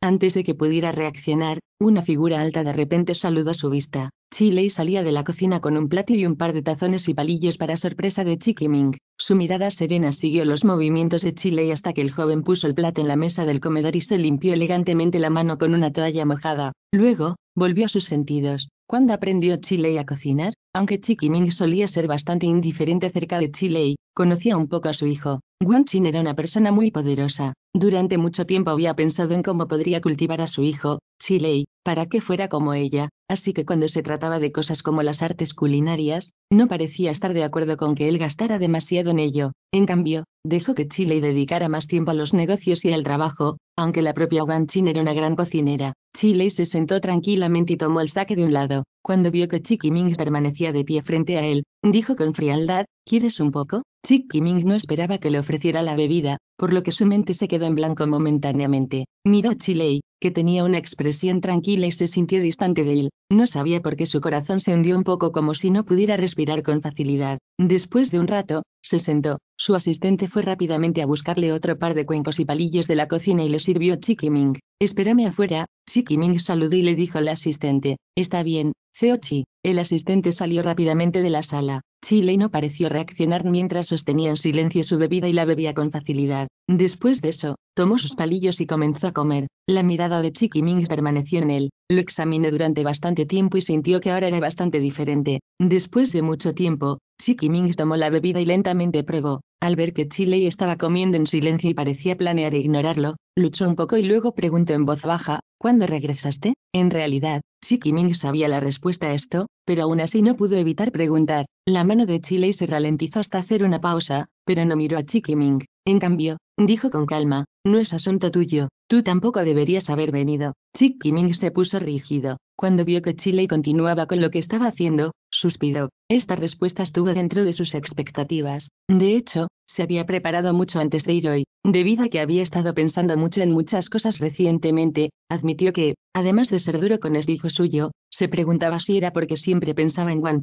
Antes de que pudiera reaccionar, una figura alta de repente saludó su vista. Chile salía de la cocina con un plato y un par de tazones y palillos para sorpresa de Ming. Su mirada serena siguió los movimientos de Chile hasta que el joven puso el plato en la mesa del comedor y se limpió elegantemente la mano con una toalla mojada. Luego, volvió a sus sentidos. ¿Cuándo aprendió Chile a cocinar? Aunque Ming solía ser bastante indiferente acerca de Chile conocía un poco a su hijo, Wang Chin era una persona muy poderosa. Durante mucho tiempo había pensado en cómo podría cultivar a su hijo, Chile, para que fuera como ella, así que cuando se trataba de cosas como las artes culinarias, no parecía estar de acuerdo con que él gastara demasiado en ello. En cambio, dejó que Chile dedicara más tiempo a los negocios y al trabajo, aunque la propia Wan Chin era una gran cocinera, Chile se sentó tranquilamente y tomó el saque de un lado. Cuando vio que Chiqui Ming permanecía de pie frente a él, dijo con frialdad, ¿quieres un poco? Chiqui Ming no esperaba que le ofreciera la bebida, por lo que su mente se quedó en blanco momentáneamente. Miró a Chile, que tenía una expresión tranquila y se sintió distante de él. No sabía por qué su corazón se hundió un poco como si no pudiera respirar con facilidad. Después de un rato, se sentó, su asistente fue rápidamente a buscarle otro par de cuencos y palillos de la cocina y le sirvió Chikiming. Espérame afuera, Chikiming saludó y le dijo al asistente, está bien, Zeochi. El asistente salió rápidamente de la sala. Chile no pareció reaccionar mientras sostenía en silencio su bebida y la bebía con facilidad. Después de eso, tomó sus palillos y comenzó a comer. La mirada de Chiquiming permaneció en él. Lo examiné durante bastante tiempo y sintió que ahora era bastante diferente. Después de mucho tiempo, ming tomó la bebida y lentamente probó. Al ver que Chile estaba comiendo en silencio y parecía planear ignorarlo, luchó un poco y luego preguntó en voz baja, ¿cuándo regresaste? En realidad, ming sabía la respuesta a esto, pero aún así no pudo evitar preguntar. La mano de Chile se ralentizó hasta hacer una pausa, pero no miró a Ming. En cambio, Dijo con calma, no es asunto tuyo, tú tampoco deberías haber venido. Kiming se puso rígido. Cuando vio que Chile continuaba con lo que estaba haciendo, suspiró. Esta respuesta estuvo dentro de sus expectativas. De hecho, se había preparado mucho antes de ir hoy. Debido a que había estado pensando mucho en muchas cosas recientemente, admitió que, además de ser duro con este hijo suyo, se preguntaba si era porque siempre pensaba en Wang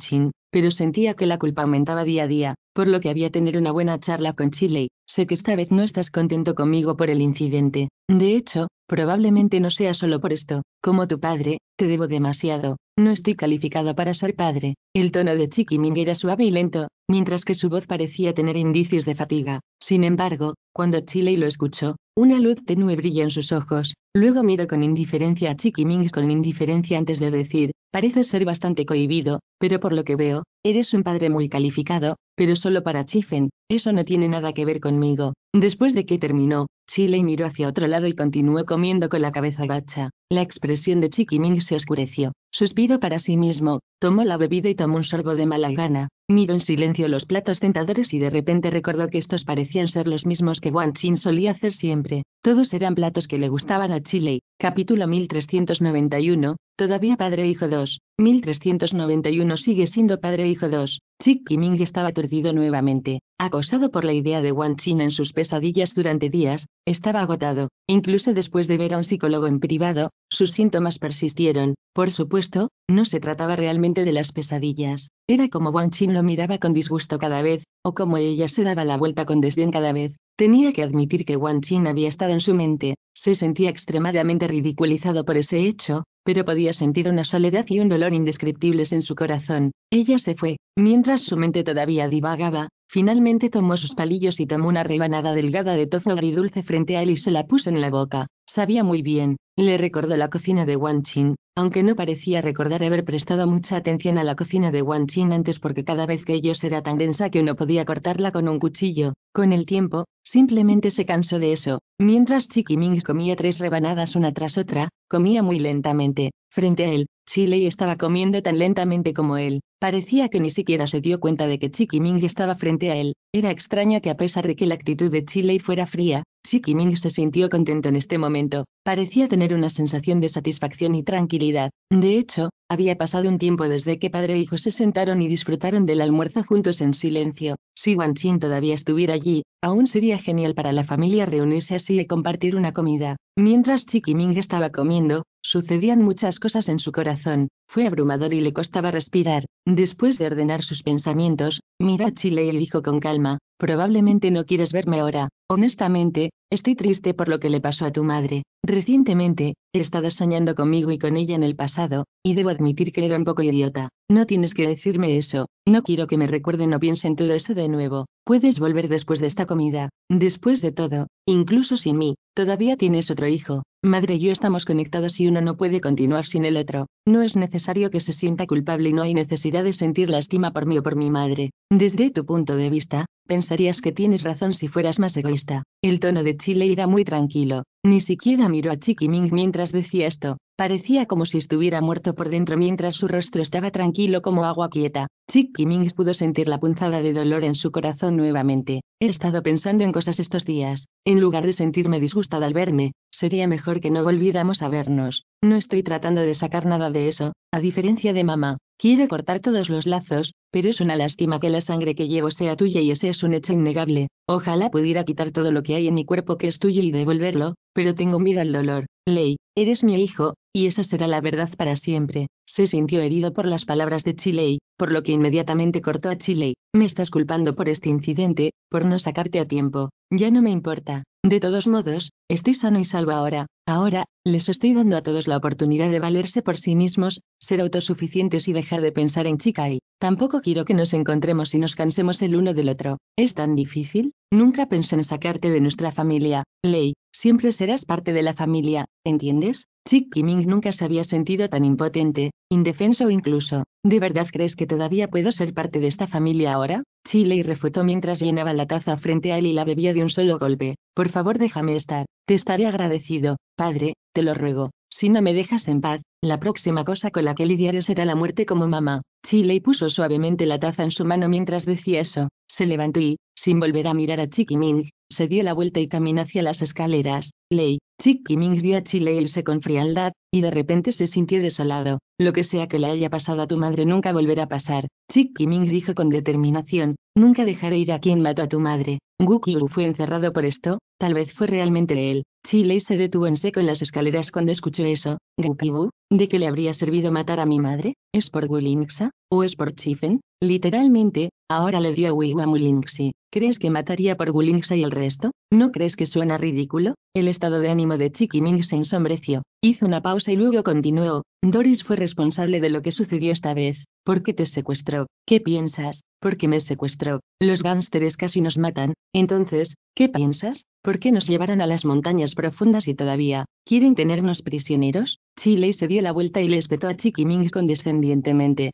pero sentía que la culpa aumentaba día a día, por lo que había tener una buena charla con Chile. Sé que esta vez no estás contento conmigo por el incidente. De hecho, probablemente no sea solo por esto. Como tu padre, te debo demasiado. No estoy calificado para ser padre. El tono de Chiqui Ming era suave y lento, mientras que su voz parecía tener indicios de fatiga. Sin embargo, cuando Chile lo escuchó, una luz tenue brilla en sus ojos, luego miró con indiferencia a Chiquimings con indiferencia antes de decir, «Parece ser bastante cohibido, pero por lo que veo, eres un padre muy calificado, pero solo para Chifen, eso no tiene nada que ver conmigo. Después de que terminó, Chile miró hacia otro lado y continuó comiendo con la cabeza gacha. La expresión de Chiquiming se oscureció. Suspiró para sí mismo, tomó la bebida y tomó un sorbo de mala gana. Miró en silencio los platos tentadores y de repente recordó que estos parecían ser los mismos que Wang Chin solía hacer siempre. Todos eran platos que le gustaban a Chile. Capítulo 1391. Todavía padre e hijo 2. 1391 sigue siendo padre e hijo 2. Chi Ming estaba aturdido nuevamente. Acosado por la idea de Wang Chin en sus pesadillas durante días, estaba agotado. Incluso después de ver a un psicólogo en privado, sus síntomas persistieron. Por supuesto, no se trataba realmente de las pesadillas, era como Wang Chin lo miraba con disgusto cada vez, o como ella se daba la vuelta con desdén cada vez. Tenía que admitir que Wang Chin había estado en su mente, se sentía extremadamente ridiculizado por ese hecho, pero podía sentir una soledad y un dolor indescriptibles en su corazón. Ella se fue. Mientras su mente todavía divagaba, finalmente tomó sus palillos y tomó una rebanada delgada de tofu dulce frente a él y se la puso en la boca. Sabía muy bien, le recordó la cocina de Wan Chin, aunque no parecía recordar haber prestado mucha atención a la cocina de Wan Chin antes porque cada vez que ellos era tan densa que uno podía cortarla con un cuchillo. Con el tiempo, simplemente se cansó de eso. Mientras Chiqui Ming comía tres rebanadas una tras otra, comía muy lentamente. Frente a él, Lei estaba comiendo tan lentamente como él, parecía que ni siquiera se dio cuenta de que Ming estaba frente a él, era extraño que a pesar de que la actitud de Chile fuera fría, Ming se sintió contento en este momento, parecía tener una sensación de satisfacción y tranquilidad, de hecho, había pasado un tiempo desde que padre e hijo se sentaron y disfrutaron del almuerzo juntos en silencio, si Wan Chin todavía estuviera allí, aún sería genial para la familia reunirse así y compartir una comida, mientras Ming estaba comiendo, Sucedían muchas cosas en su corazón, fue abrumador y le costaba respirar. Después de ordenar sus pensamientos, Mirachi Chile le dijo con calma, probablemente no quieres verme ahora. Honestamente, estoy triste por lo que le pasó a tu madre. Recientemente, he estado soñando conmigo y con ella en el pasado, y debo admitir que era un poco idiota. No tienes que decirme eso. No quiero que me recuerden o piensen todo eso de nuevo. Puedes volver después de esta comida. Después de todo, incluso sin mí, todavía tienes otro hijo. Madre y yo estamos conectados y uno no puede continuar sin el otro. No es necesario necesario que se sienta culpable y no hay necesidad de sentir lástima por mí o por mi madre. Desde tu punto de vista, pensarías que tienes razón si fueras más egoísta. El tono de Chile era muy tranquilo. Ni siquiera miró a Chiquiming mientras decía esto. Parecía como si estuviera muerto por dentro mientras su rostro estaba tranquilo como agua quieta. Chick Mings pudo sentir la punzada de dolor en su corazón nuevamente. He estado pensando en cosas estos días. En lugar de sentirme disgustada al verme, sería mejor que no volviéramos a vernos. No estoy tratando de sacar nada de eso, a diferencia de mamá. Quiero cortar todos los lazos, pero es una lástima que la sangre que llevo sea tuya y ese es un hecho innegable. Ojalá pudiera quitar todo lo que hay en mi cuerpo que es tuyo y devolverlo, pero tengo miedo al dolor. Ley, eres mi hijo, y esa será la verdad para siempre. Se sintió herido por las palabras de Chiley, por lo que inmediatamente cortó a Chiley. Me estás culpando por este incidente, por no sacarte a tiempo. Ya no me importa. De todos modos, estoy sano y salvo ahora. Ahora, les estoy dando a todos la oportunidad de valerse por sí mismos, ser autosuficientes y dejar de pensar en Chikai. Tampoco quiero que nos encontremos y nos cansemos el uno del otro. ¿Es tan difícil? Nunca pensé en sacarte de nuestra familia. Ley, siempre serás parte de la familia, ¿entiendes? Chick nunca se había sentido tan impotente, indefenso incluso. ¿De verdad crees que todavía puedo ser parte de esta familia ahora? Chile refutó mientras llenaba la taza frente a él y la bebía de un solo golpe. Por favor déjame estar, te estaré agradecido, padre, te lo ruego. Si no me dejas en paz, la próxima cosa con la que lidiaré será la muerte como mamá. Chile puso suavemente la taza en su mano mientras decía eso. Se levantó y, sin volver a mirar a Ming, se dio la vuelta y caminó hacia las escaleras. Lei, Chick y vio a se con frialdad, y de repente se sintió desolado. Lo que sea que le haya pasado a tu madre nunca volverá a pasar. Chick dijo con determinación, nunca dejaré ir a quien mató a tu madre. Gukiru fue encerrado por esto, tal vez fue realmente él. Chile se detuvo en seco en las escaleras cuando escuchó eso. ¿de qué le habría servido matar a mi madre? ¿Es por Gulinxa, ¿O es por Chifen? Literalmente, ahora le dio a Mulinxi. ¿Crees que mataría por Gulinksa y el resto? ¿No crees que suena ridículo? El estado de ánimo de Chiqui se ensombreció. Hizo una pausa y luego continuó. Doris fue responsable de lo que sucedió esta vez. ¿Por qué te secuestró? ¿Qué piensas? porque me secuestró. Los gánsteres casi nos matan. Entonces, ¿qué piensas? ¿Por qué nos llevaron a las montañas profundas y todavía quieren tenernos prisioneros? Chile se dio la vuelta y le espetó a Ming condescendientemente.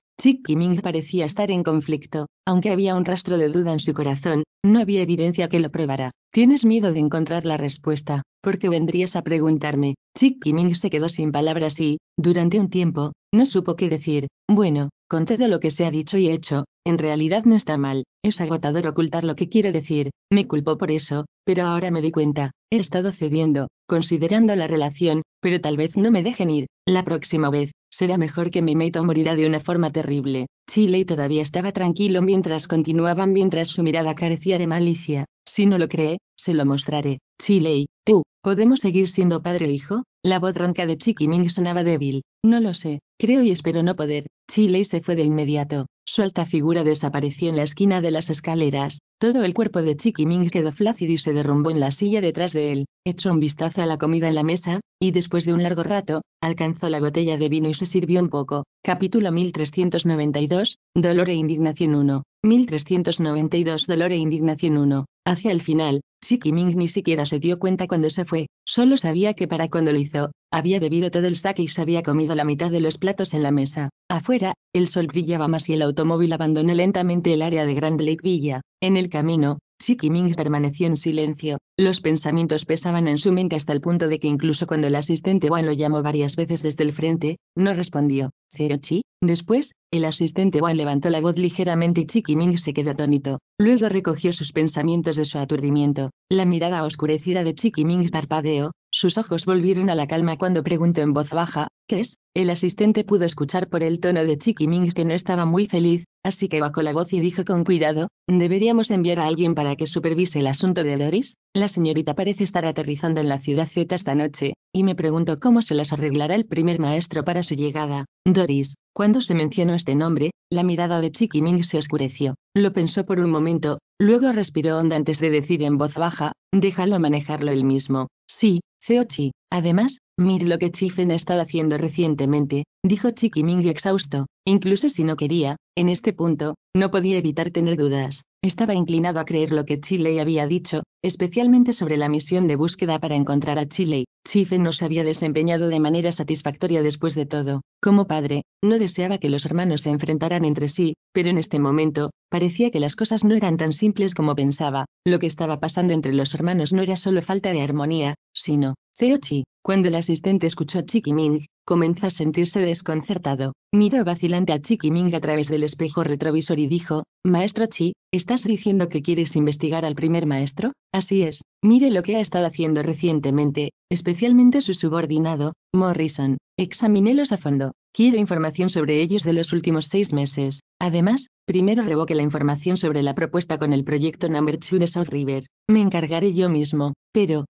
Ming parecía estar en conflicto, aunque había un rastro de duda en su corazón, no había evidencia que lo probara. Tienes miedo de encontrar la respuesta, porque vendrías a preguntarme. Ming se quedó sin palabras y, durante un tiempo, no supo qué decir. Bueno, con todo lo que se ha dicho y hecho, en realidad no está mal, es agotador ocultar lo que quiere decir, me culpo por eso, pero ahora me di cuenta, he estado cediendo, considerando la relación, pero tal vez no me dejen ir, la próxima vez, será mejor que mi Meito morirá de una forma terrible. Chile todavía estaba tranquilo mientras continuaban mientras su mirada carecía de malicia. Si no lo cree, se lo mostraré. Chile, tú, ¿podemos seguir siendo padre e hijo? La voz ronca de Chiqui sonaba débil. No lo sé, creo y espero no poder. Chile se fue de inmediato. Su alta figura desapareció en la esquina de las escaleras, todo el cuerpo de Ming quedó flácido y se derrumbó en la silla detrás de él, echó un vistazo a la comida en la mesa, y después de un largo rato, alcanzó la botella de vino y se sirvió un poco. Capítulo 1392, Dolor e Indignación 1. 1392 Dolor e Indignación 1. Hacia el final, Siki Ming ni siquiera se dio cuenta cuando se fue, solo sabía que para cuando lo hizo, había bebido todo el saque y se había comido la mitad de los platos en la mesa. Afuera, el sol brillaba más y el automóvil abandonó lentamente el área de Grand Lake Villa. En el camino, Siki Ming permaneció en silencio. Los pensamientos pesaban en su mente hasta el punto de que incluso cuando el asistente Wan lo llamó varias veces desde el frente, no respondió. Después, el asistente Wan levantó la voz ligeramente y Ming se quedó atónito. Luego recogió sus pensamientos de su aturdimiento. La mirada oscurecida de Ming parpadeó. Sus ojos volvieron a la calma cuando preguntó en voz baja, ¿qué es? El asistente pudo escuchar por el tono de Chiqui Mings que no estaba muy feliz, así que bajó la voz y dijo con cuidado, deberíamos enviar a alguien para que supervise el asunto de Doris, la señorita parece estar aterrizando en la ciudad Z esta noche, y me pregunto cómo se las arreglará el primer maestro para su llegada. Doris, cuando se mencionó este nombre, la mirada de Chiqui Mings se oscureció. Lo pensó por un momento, luego respiró honda antes de decir en voz baja, déjalo manejarlo él mismo. Sí, Zeochi. Además, «Mir lo que Chifen ha estado haciendo recientemente, dijo Chiquiming exhausto, incluso si no quería, en este punto, no podía evitar tener dudas. Estaba inclinado a creer lo que Chile había dicho, especialmente sobre la misión de búsqueda para encontrar a Chile. Chifen no se había desempeñado de manera satisfactoria después de todo. Como padre, no deseaba que los hermanos se enfrentaran entre sí, pero en este momento, parecía que las cosas no eran tan simples como pensaba. Lo que estaba pasando entre los hermanos no era solo falta de armonía, sino, Chi, cuando el asistente escuchó a Ming, comenzó a sentirse desconcertado. Miró vacilante a Ming a través del espejo retrovisor y dijo, Maestro Chi, ¿estás diciendo que quieres investigar al primer maestro? Así es, mire lo que ha estado haciendo recientemente, especialmente su subordinado, Morrison. Examinelos a fondo. Quiero información sobre ellos de los últimos seis meses. Además, primero revoque la información sobre la propuesta con el proyecto Number 2 de South River. Me encargaré yo mismo. Pero,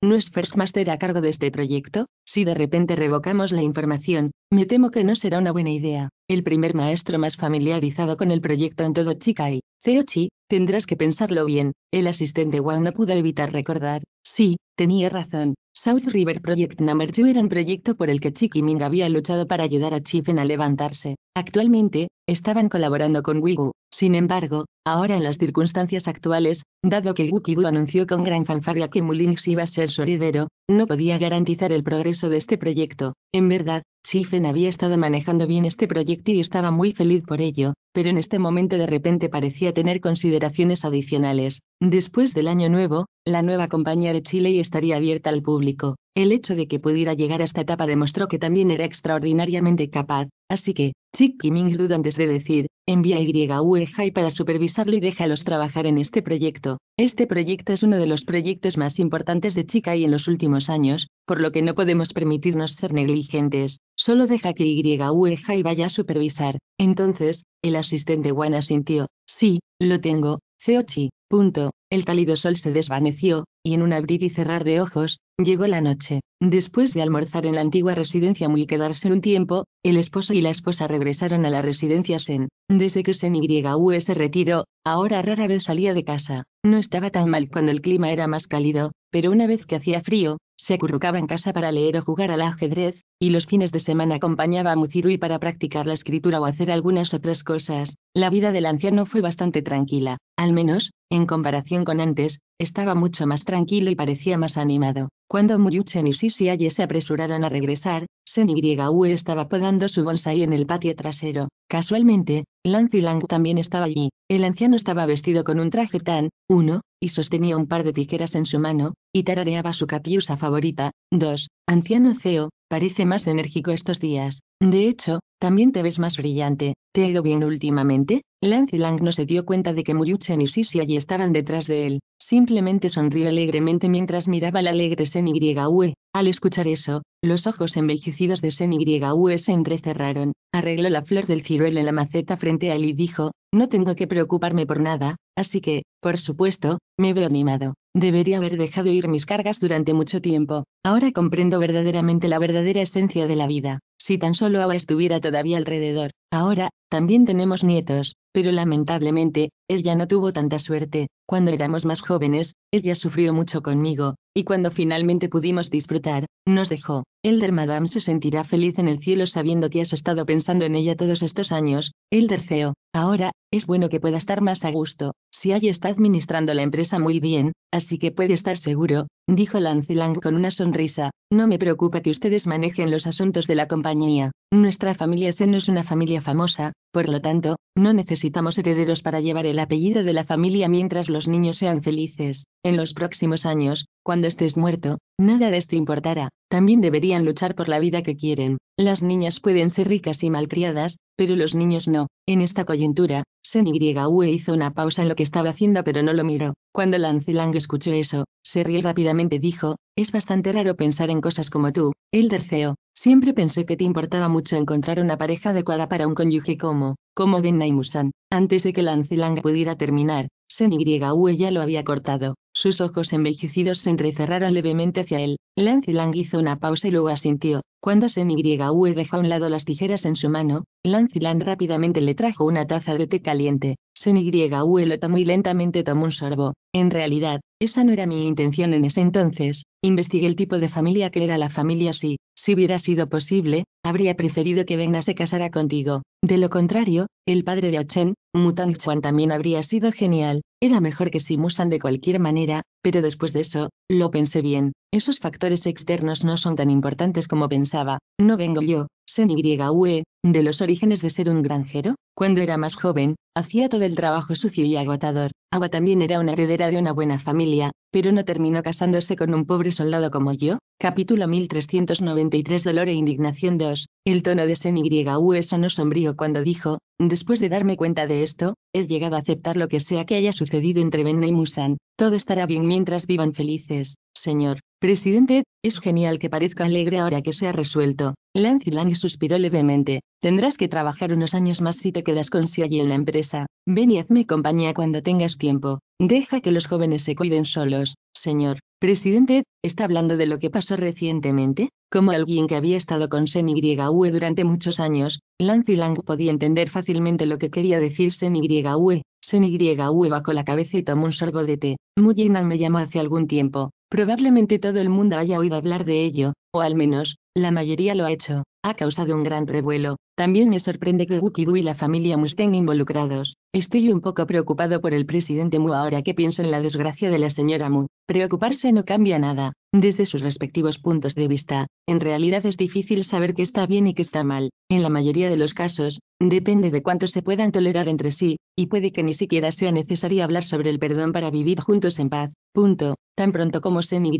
¿no es First Master a cargo de este proyecto, si de repente revocamos la información, me temo que no será una buena idea. El primer maestro más familiarizado con el proyecto en todo Chikai, Ceochi, tendrás que pensarlo bien. El asistente Wang no pudo evitar recordar. Sí, tenía razón. South River Project No. 2 era un proyecto por el que Chiquiming Ming había luchado para ayudar a Chifen a levantarse. Actualmente, estaban colaborando con Wigu, sin embargo, ahora en las circunstancias actuales, dado que Wikibu anunció con gran fanfarria que Mulinx iba a ser su heredero, no podía garantizar el progreso de este proyecto. En verdad, Shifen había estado manejando bien este proyecto y estaba muy feliz por ello, pero en este momento de repente parecía tener consideraciones adicionales. Después del año nuevo, la nueva compañía de Chile estaría abierta al público. El hecho de que pudiera llegar a esta etapa demostró que también era extraordinariamente capaz, así que, Chick Kiming duda antes de decir, envía a Y-U-E-Jai para supervisarlo y déjalos trabajar en este proyecto. Este proyecto es uno de los proyectos más importantes de Chica y en los últimos años, por lo que no podemos permitirnos ser negligentes. Solo deja que YUEJAI vaya a supervisar. Entonces, el asistente Juan asintió, sí, lo tengo, Ceochi, punto, el cálido sol se desvaneció, y en un abrir y cerrar de ojos, llegó la noche. Después de almorzar en la antigua residencia muy quedarse un tiempo, el esposo y la esposa regresaron a la residencia Sen. Desde que Sen YU se retiró, ahora rara vez salía de casa. No estaba tan mal cuando el clima era más cálido, pero una vez que hacía frío, se acurrucaba en casa para leer o jugar al ajedrez, y los fines de semana acompañaba a Muzirui para practicar la escritura o hacer algunas otras cosas. La vida del anciano fue bastante tranquila, al menos, en comparación con antes, estaba mucho más tranquilo y parecía más animado. Cuando Muyuchen y Aye se apresuraron a regresar, Sen y estaba podando su bonsai en el patio trasero. Casualmente, Lancy Lang también estaba allí. El anciano estaba vestido con un traje tan, uno, y sostenía un par de tijeras en su mano, y tarareaba su capiusa favorita, dos, Anciano CEO, parece más enérgico estos días. De hecho, también te ves más brillante. ¿Te ha ido bien últimamente? Lance Lang no se dio cuenta de que Muyuchen y Sisi allí estaban detrás de él, simplemente sonrió alegremente mientras miraba la alegre Sen Yue. Al escuchar eso, los ojos envejecidos de Sen Yue se entrecerraron, arregló la flor del ciruelo en la maceta frente a él y dijo, no tengo que preocuparme por nada, así que, por supuesto, me veo animado. Debería haber dejado ir mis cargas durante mucho tiempo. Ahora comprendo verdaderamente la verdadera esencia de la vida. Si tan solo agua estuviera todavía alrededor, Ahora, también tenemos nietos, pero lamentablemente, ella no tuvo tanta suerte. Cuando éramos más jóvenes, ella sufrió mucho conmigo, y cuando finalmente pudimos disfrutar, nos dejó. Elder Madame se sentirá feliz en el cielo sabiendo que has estado pensando en ella todos estos años. Elder CEO, ahora, es bueno que pueda estar más a gusto. si ella está administrando la empresa muy bien, así que puede estar seguro, dijo Lancelang con una sonrisa. No me preocupa que ustedes manejen los asuntos de la compañía. Nuestra familia Sen es una familia famosa, por lo tanto, no necesitamos herederos para llevar el apellido de la familia mientras los niños sean felices. En los próximos años, cuando estés muerto, nada de esto importará. También deberían luchar por la vida que quieren. Las niñas pueden ser ricas y malcriadas, pero los niños no. En esta coyuntura, Sen Yue hizo una pausa en lo que estaba haciendo pero no lo miró. Cuando Lancelang escuchó eso, se rió rápidamente dijo, es bastante raro pensar en cosas como tú, el terceo. Siempre pensé que te importaba mucho encontrar una pareja adecuada para un cónyuge como, como Naimusan. Antes de que Lancelang pudiera terminar, Sen Yue ya lo había cortado. Sus ojos envejecidos se entrecerraron levemente hacia él. Lancelang hizo una pausa y luego asintió. Cuando Sen Yue dejó a un lado las tijeras en su mano, Lancelang rápidamente le trajo una taza de té caliente. Sen Yue lo tomó y lentamente tomó un sorbo. En realidad, esa no era mi intención en ese entonces. Investigué el tipo de familia que era la familia Si si hubiera sido posible, Habría preferido que Venga se casara contigo. De lo contrario, el padre de Ochen, Mutang Chuan también habría sido genial. Era mejor que si Musan de cualquier manera, pero después de eso, lo pensé bien. Esos factores externos no son tan importantes como pensaba. No vengo yo, Sen Yue, de los orígenes de ser un granjero. Cuando era más joven, hacía todo el trabajo sucio y agotador. Agua también era una heredera de una buena familia, pero no terminó casándose con un pobre soldado como yo. Capítulo 1393 Dolor e indignación de el tono de Sen y sonó sombrío cuando dijo, después de darme cuenta de esto, he llegado a aceptar lo que sea que haya sucedido entre Benna y Musan, todo estará bien mientras vivan felices, señor, Presidente, es genial que parezca alegre ahora que se ha resuelto. Lan Lang suspiró levemente. Tendrás que trabajar unos años más si te quedas con Yi en la empresa. Ven y hazme compañía cuando tengas tiempo. Deja que los jóvenes se cuiden solos, señor. Presidente, ¿está hablando de lo que pasó recientemente? Como alguien que había estado con Sen YUE durante muchos años, Lan Lang podía entender fácilmente lo que quería decir Sen YUE. Sen YUE bajó la cabeza y tomó un sorbo de té. Yinan me llamó hace algún tiempo. Probablemente todo el mundo haya oído hablar de ello, o al menos, la mayoría lo ha hecho. Ha causado un gran revuelo. También me sorprende que Gukidu y la familia Mu estén involucrados. Estoy un poco preocupado por el presidente Mu ahora que pienso en la desgracia de la señora Mu. Preocuparse no cambia nada, desde sus respectivos puntos de vista. En realidad es difícil saber qué está bien y qué está mal. En la mayoría de los casos, depende de cuánto se puedan tolerar entre sí, y puede que ni siquiera sea necesario hablar sobre el perdón para vivir juntos en paz. Punto. Tan pronto como Senyu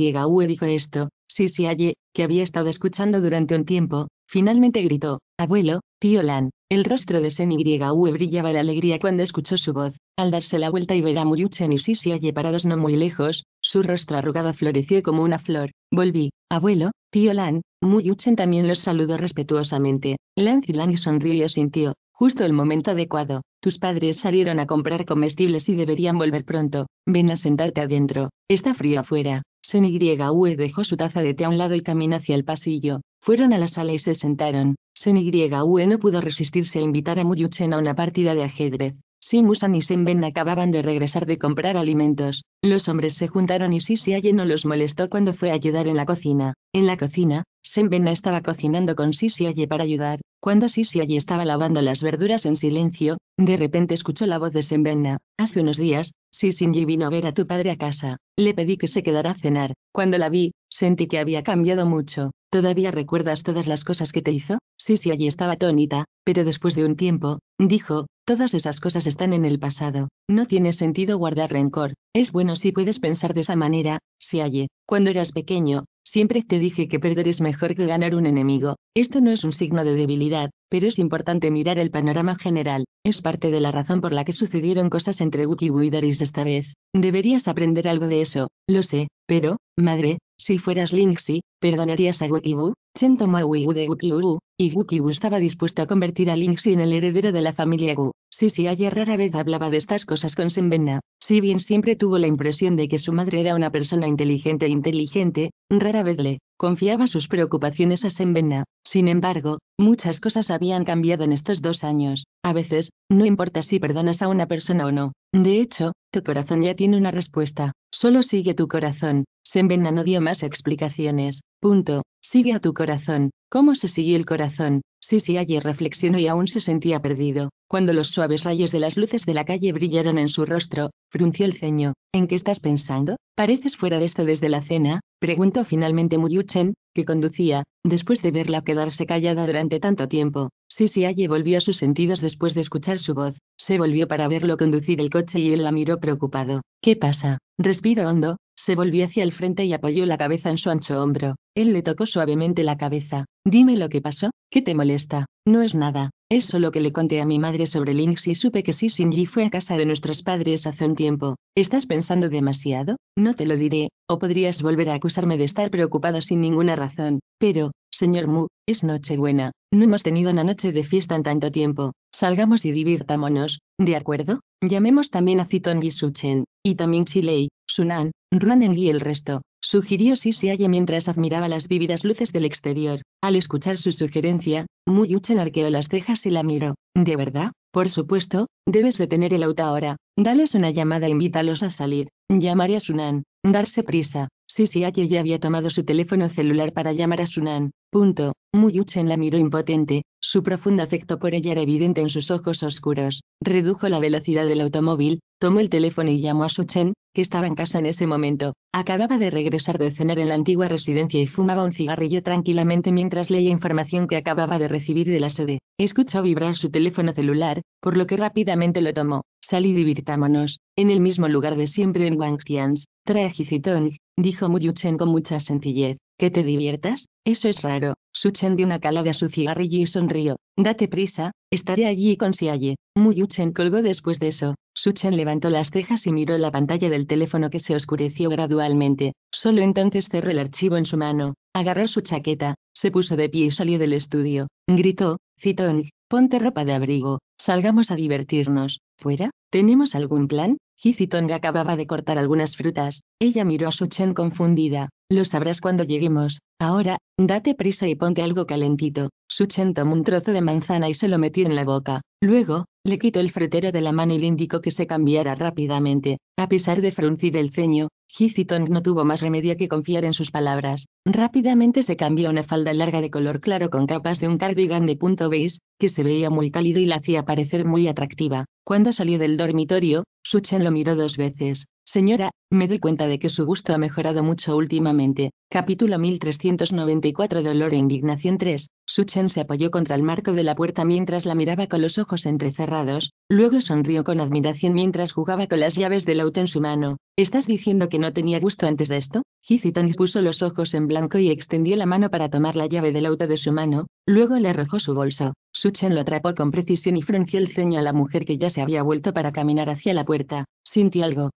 dijo esto, Sisi Aye, que había estado escuchando durante un tiempo, finalmente gritó, Abuelo, tío Lan. El rostro de Senyu brillaba de alegría cuando escuchó su voz. Al darse la vuelta y ver a Muyuchen y Sisi Aye parados no muy lejos, su rostro arrugado floreció como una flor. Volví. Abuelo, tío Lan. Muyuchen también los saludó respetuosamente. Lan Zilani sonrió y asintió. Justo el momento adecuado. Tus padres salieron a comprar comestibles y deberían volver pronto. Ven a sentarte adentro. Está frío afuera. Sen dejó su taza de té a un lado y caminó hacia el pasillo. Fueron a la sala y se sentaron. Sen Ue no pudo resistirse a invitar a Muyuchen a una partida de ajedrez. Simusan y Senben acababan de regresar de comprar alimentos. Los hombres se juntaron y Sisiaye no los molestó cuando fue a ayudar en la cocina. En la cocina, Senben estaba cocinando con Sisiaye para ayudar. Cuando Sisi allí estaba lavando las verduras en silencio, de repente escuchó la voz de Sembenna. Hace unos días, Sisinji vino a ver a tu padre a casa. Le pedí que se quedara a cenar. Cuando la vi, sentí que había cambiado mucho. ¿Todavía recuerdas todas las cosas que te hizo? Sisi allí estaba atónita, pero después de un tiempo, dijo, todas esas cosas están en el pasado. No tiene sentido guardar rencor. Es bueno si puedes pensar de esa manera, si Cuando eras pequeño, Siempre te dije que perder es mejor que ganar un enemigo. Esto no es un signo de debilidad, pero es importante mirar el panorama general. Es parte de la razón por la que sucedieron cosas entre Wookie y Doris esta vez. Deberías aprender algo de eso, lo sé, pero, madre, si fueras Linksy, ¿perdonarías a Wookie de y Wu estaba dispuesto a convertir a Lingxi en el heredero de la familia Gu. Si Si Aya rara vez hablaba de estas cosas con Senbenna. si bien siempre tuvo la impresión de que su madre era una persona inteligente e inteligente, rara vez le confiaba sus preocupaciones a Senbenna. Sin embargo, muchas cosas habían cambiado en estos dos años. A veces, no importa si perdonas a una persona o no. De hecho, tu corazón ya tiene una respuesta. Solo sigue tu corazón. Senbenna no dio más explicaciones. Punto. Sigue a tu corazón. ¿Cómo se sigue el corazón? Sí, sí, reflexionó y aún se sentía perdido. Cuando los suaves rayos de las luces de la calle brillaron en su rostro, frunció el ceño. ¿En qué estás pensando? ¿Pareces fuera de esto desde la cena? Preguntó finalmente Muyuchen, que conducía, después de verla quedarse callada durante tanto tiempo. Sisiaye volvió a sus sentidos después de escuchar su voz. Se volvió para verlo conducir el coche y él la miró preocupado. ¿Qué pasa? Respiro hondo, se volvió hacia el frente y apoyó la cabeza en su ancho hombro. Él le tocó suavemente la cabeza. Dime lo que pasó, ¿qué te molesta? No es nada. Es solo que le conté a mi madre sobre Lynx y supe que si Shinji fue a casa de nuestros padres hace un tiempo. ¿Estás pensando demasiado? No te lo diré, o podrías volver a acusarme de estar preocupado sin ninguna razón. Pero, señor Mu, es noche buena. No hemos tenido una noche de fiesta en tanto tiempo. Salgamos y divirtámonos, ¿de acuerdo? Llamemos también a Citon Suchen, y también Chilei, Sunan, Runeng y el resto, sugirió Sisiaye mientras admiraba las vívidas luces del exterior. Al escuchar su sugerencia, Muyuchen arqueó las cejas y la miró. ¿De verdad? Por supuesto, debes detener el auto ahora. Dales una llamada e invítalos a salir. Llamaré a Sunan. Darse prisa. Sisiaye ya había tomado su teléfono celular para llamar a Sunan. Punto. Muyuchen la miró impotente, su profundo afecto por ella era evidente en sus ojos oscuros. Redujo la velocidad del automóvil, Tomó el teléfono y llamó a Su Chen, que estaba en casa en ese momento. Acababa de regresar de cenar en la antigua residencia y fumaba un cigarrillo tranquilamente mientras leía información que acababa de recibir de la sede. Escuchó vibrar su teléfono celular, por lo que rápidamente lo tomó. Salí y divirtámonos, en el mismo lugar de siempre en trae Trajicitong, dijo Muyuchen con mucha sencillez. ¿Que te diviertas? Eso es raro. Su Chen dio una calada a su cigarrillo y sonrió. Date prisa, estaré allí con Sialle. Muyuchen colgó después de eso. Suchen levantó las cejas y miró la pantalla del teléfono que se oscureció gradualmente. Solo entonces cerró el archivo en su mano, agarró su chaqueta, se puso de pie y salió del estudio. Gritó, Citong, ponte ropa de abrigo, salgamos a divertirnos. ¿Fuera? ¿Tenemos algún plan? Hititong acababa de cortar algunas frutas, ella miró a Suchen confundida. Lo sabrás cuando lleguemos. Ahora, date prisa y ponte algo calentito. Suchen tomó un trozo de manzana y se lo metió en la boca. Luego, le quitó el fretero de la mano y le indicó que se cambiara rápidamente. A pesar de fruncir el ceño, Heathton no tuvo más remedio que confiar en sus palabras. Rápidamente se cambió una falda larga de color claro con capas de un cardigan de punto beige, que se veía muy cálido y la hacía parecer muy atractiva. Cuando salió del dormitorio, Suchen lo miró dos veces. Señora, me doy cuenta de que su gusto ha mejorado mucho últimamente. Capítulo 1394 Dolor e Indignación 3. Suchen se apoyó contra el marco de la puerta mientras la miraba con los ojos entrecerrados, luego sonrió con admiración mientras jugaba con las llaves del auto en su mano. ¿Estás diciendo que no tenía gusto antes de esto? Hizitanis puso los ojos en blanco y extendió la mano para tomar la llave del auto de su mano, luego le arrojó su bolso. Suchen lo atrapó con precisión y frunció el ceño a la mujer que ya se había vuelto para caminar hacia la puerta. Sintió algo.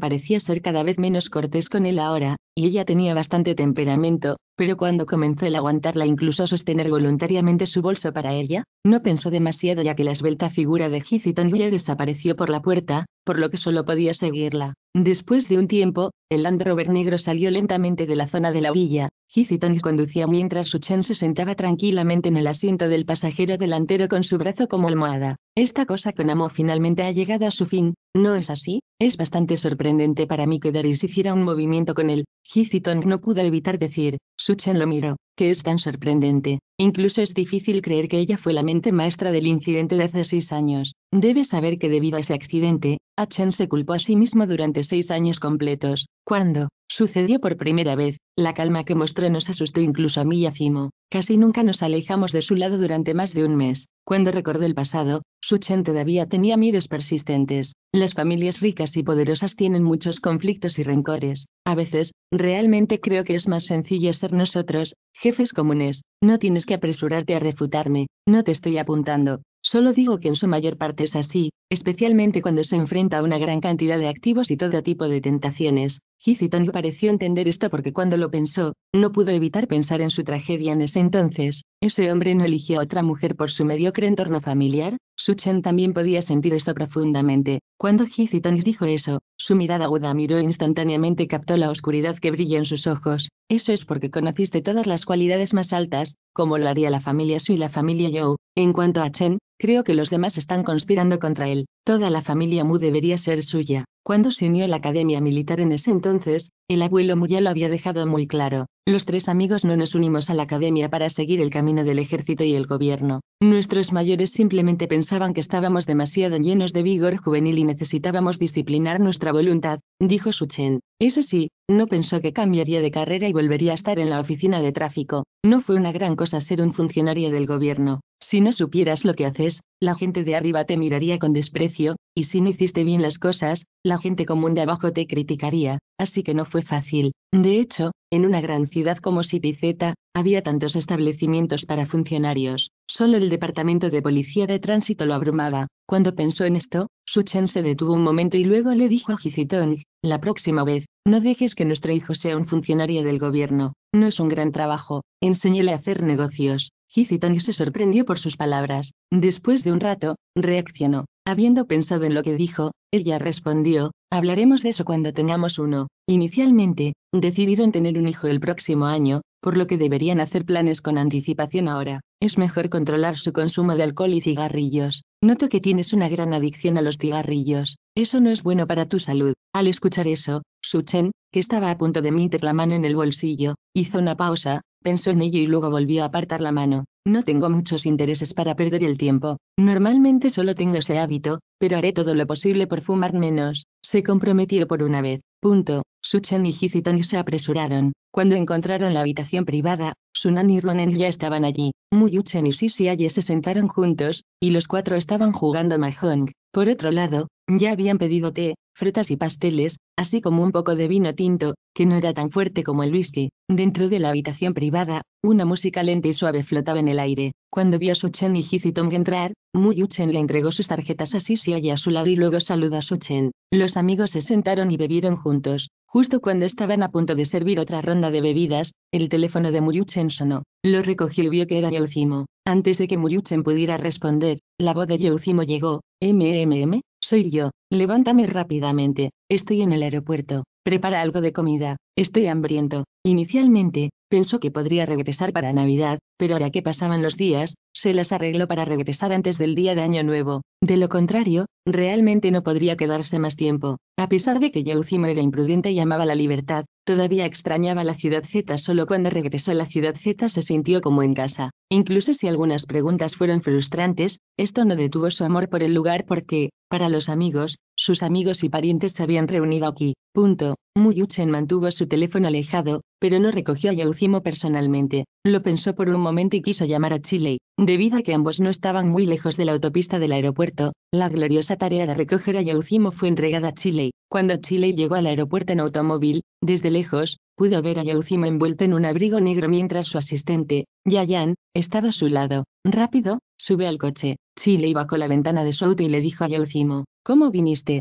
parecía ser cada vez menos cortés con él ahora, y ella tenía bastante temperamento, pero cuando comenzó el aguantarla incluso sostener voluntariamente su bolso para ella, no pensó demasiado ya que la esbelta figura de Hicitan ya desapareció por la puerta, por lo que solo podía seguirla. Después de un tiempo, el Land Rover negro salió lentamente de la zona de la orilla. Hicitan conducía mientras chen se sentaba tranquilamente en el asiento del pasajero delantero con su brazo como almohada. Esta cosa con Amo finalmente ha llegado a su fin, ¿no es así? Es bastante sorprendente para mí que Daris hiciera un movimiento con él. Hizitong no pudo evitar decir, «Su Chen lo miró, que es tan sorprendente. Incluso es difícil creer que ella fue la mente maestra del incidente de hace seis años. Debes saber que debido a ese accidente, Chen se culpó a sí mismo durante seis años completos. Cuando, Sucedió por primera vez, la calma que mostró nos asustó incluso a mí y a Cimo. Casi nunca nos alejamos de su lado durante más de un mes. Cuando recordó el pasado, Suchen todavía tenía miedos persistentes. Las familias ricas y poderosas tienen muchos conflictos y rencores. A veces, realmente creo que es más sencillo ser nosotros, jefes comunes. No tienes que apresurarte a refutarme, no te estoy apuntando. Solo digo que en su mayor parte es así, Especialmente cuando se enfrenta a una gran cantidad de activos y todo tipo de tentaciones, Hitchcock pareció entender esto porque cuando lo pensó, no pudo evitar pensar en su tragedia en ese entonces, ese hombre no eligió a otra mujer por su mediocre entorno familiar, su Chen también podía sentir esto profundamente. Cuando Hitchcock dijo eso, su mirada aguda miró instantáneamente instantáneamente captó la oscuridad que brilla en sus ojos. Eso es porque conociste todas las cualidades más altas, como lo haría la familia Su y la familia You, En cuanto a Chen, Creo que los demás están conspirando contra él. Toda la familia Mu debería ser suya. Cuando se unió a la academia militar en ese entonces, el abuelo Mu ya lo había dejado muy claro. Los tres amigos no nos unimos a la academia para seguir el camino del ejército y el gobierno. Nuestros mayores simplemente pensaban que estábamos demasiado llenos de vigor juvenil y necesitábamos disciplinar nuestra voluntad, dijo Suchen. Eso sí, no pensó que cambiaría de carrera y volvería a estar en la oficina de tráfico. No fue una gran cosa ser un funcionario del gobierno. Si no supieras lo que haces, la gente de arriba te miraría con desprecio, y si no hiciste bien las cosas, la gente común de abajo te criticaría, así que no fue fácil. De hecho, en una gran ciudad como City Z, había tantos establecimientos para funcionarios, solo el departamento de policía de tránsito lo abrumaba. Cuando pensó en esto, Suchan se detuvo un momento y luego le dijo a Gizitong: la próxima vez, no dejes que nuestro hijo sea un funcionario del gobierno, no es un gran trabajo, enséñele a hacer negocios, y se sorprendió por sus palabras. Después de un rato, reaccionó. Habiendo pensado en lo que dijo, ella respondió, hablaremos de eso cuando tengamos uno. Inicialmente, decidieron tener un hijo el próximo año, por lo que deberían hacer planes con anticipación ahora. Es mejor controlar su consumo de alcohol y cigarrillos. Noto que tienes una gran adicción a los cigarrillos. Eso no es bueno para tu salud. Al escuchar eso, Su Chen, que estaba a punto de meter la mano en el bolsillo, hizo una pausa, pensó en ello y luego volvió a apartar la mano. No tengo muchos intereses para perder el tiempo, normalmente solo tengo ese hábito, pero haré todo lo posible por fumar menos, se comprometió por una vez. Punto. Chen y Hizitani se apresuraron. Cuando encontraron la habitación privada, Sunan y Ronen ya estaban allí. Muyuchen y Sisiaye se sentaron juntos, y los cuatro estaban jugando mahjong. Por otro lado, ya habían pedido té, frutas y pasteles, así como un poco de vino tinto, que no era tan fuerte como el whisky. Dentro de la habitación privada, una música lenta y suave flotaba en el aire. Cuando vio a Suchen y Hizitong entrar, Muyuchen le entregó sus tarjetas a Sisi y a su lado y luego saludó a Suchen. Los amigos se sentaron y bebieron juntos. Justo cuando estaban a punto de servir otra ronda de bebidas, el teléfono de Muyuchen sonó. Lo recogió y vio que era Simo. Antes de que Muyuchen pudiera responder, la voz de Simo llegó. ¿MMM? Soy yo, levántame rápidamente, estoy en el aeropuerto, prepara algo de comida, Estoy hambriento. Inicialmente, pensó que podría regresar para Navidad, pero ahora que pasaban los días, se las arregló para regresar antes del día de Año Nuevo. De lo contrario, realmente no podría quedarse más tiempo. A pesar de que Yaucimo era imprudente y amaba la libertad, todavía extrañaba la ciudad Z. Solo cuando regresó a la ciudad Z se sintió como en casa. Incluso si algunas preguntas fueron frustrantes, esto no detuvo su amor por el lugar porque, para los amigos, sus amigos y parientes se habían reunido aquí. Punto. Muyuchen mantuvo su teléfono alejado, pero no recogió a Yaucimo personalmente. Lo pensó por un momento y quiso llamar a Chile. Debido a que ambos no estaban muy lejos de la autopista del aeropuerto, la gloriosa tarea de recoger a Yaucimo fue entregada a Chile. Cuando Chile llegó al aeropuerto en automóvil, desde lejos, pudo ver a Yaucimo envuelto en un abrigo negro mientras su asistente, Yayan, estaba a su lado. Rápido, sube al coche. Chile bajó la ventana de su auto y le dijo a Yaucimo. ¿Cómo viniste?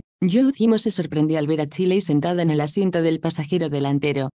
Zimo se sorprendió al ver a Chile sentada en el asiento del pasajero delantero.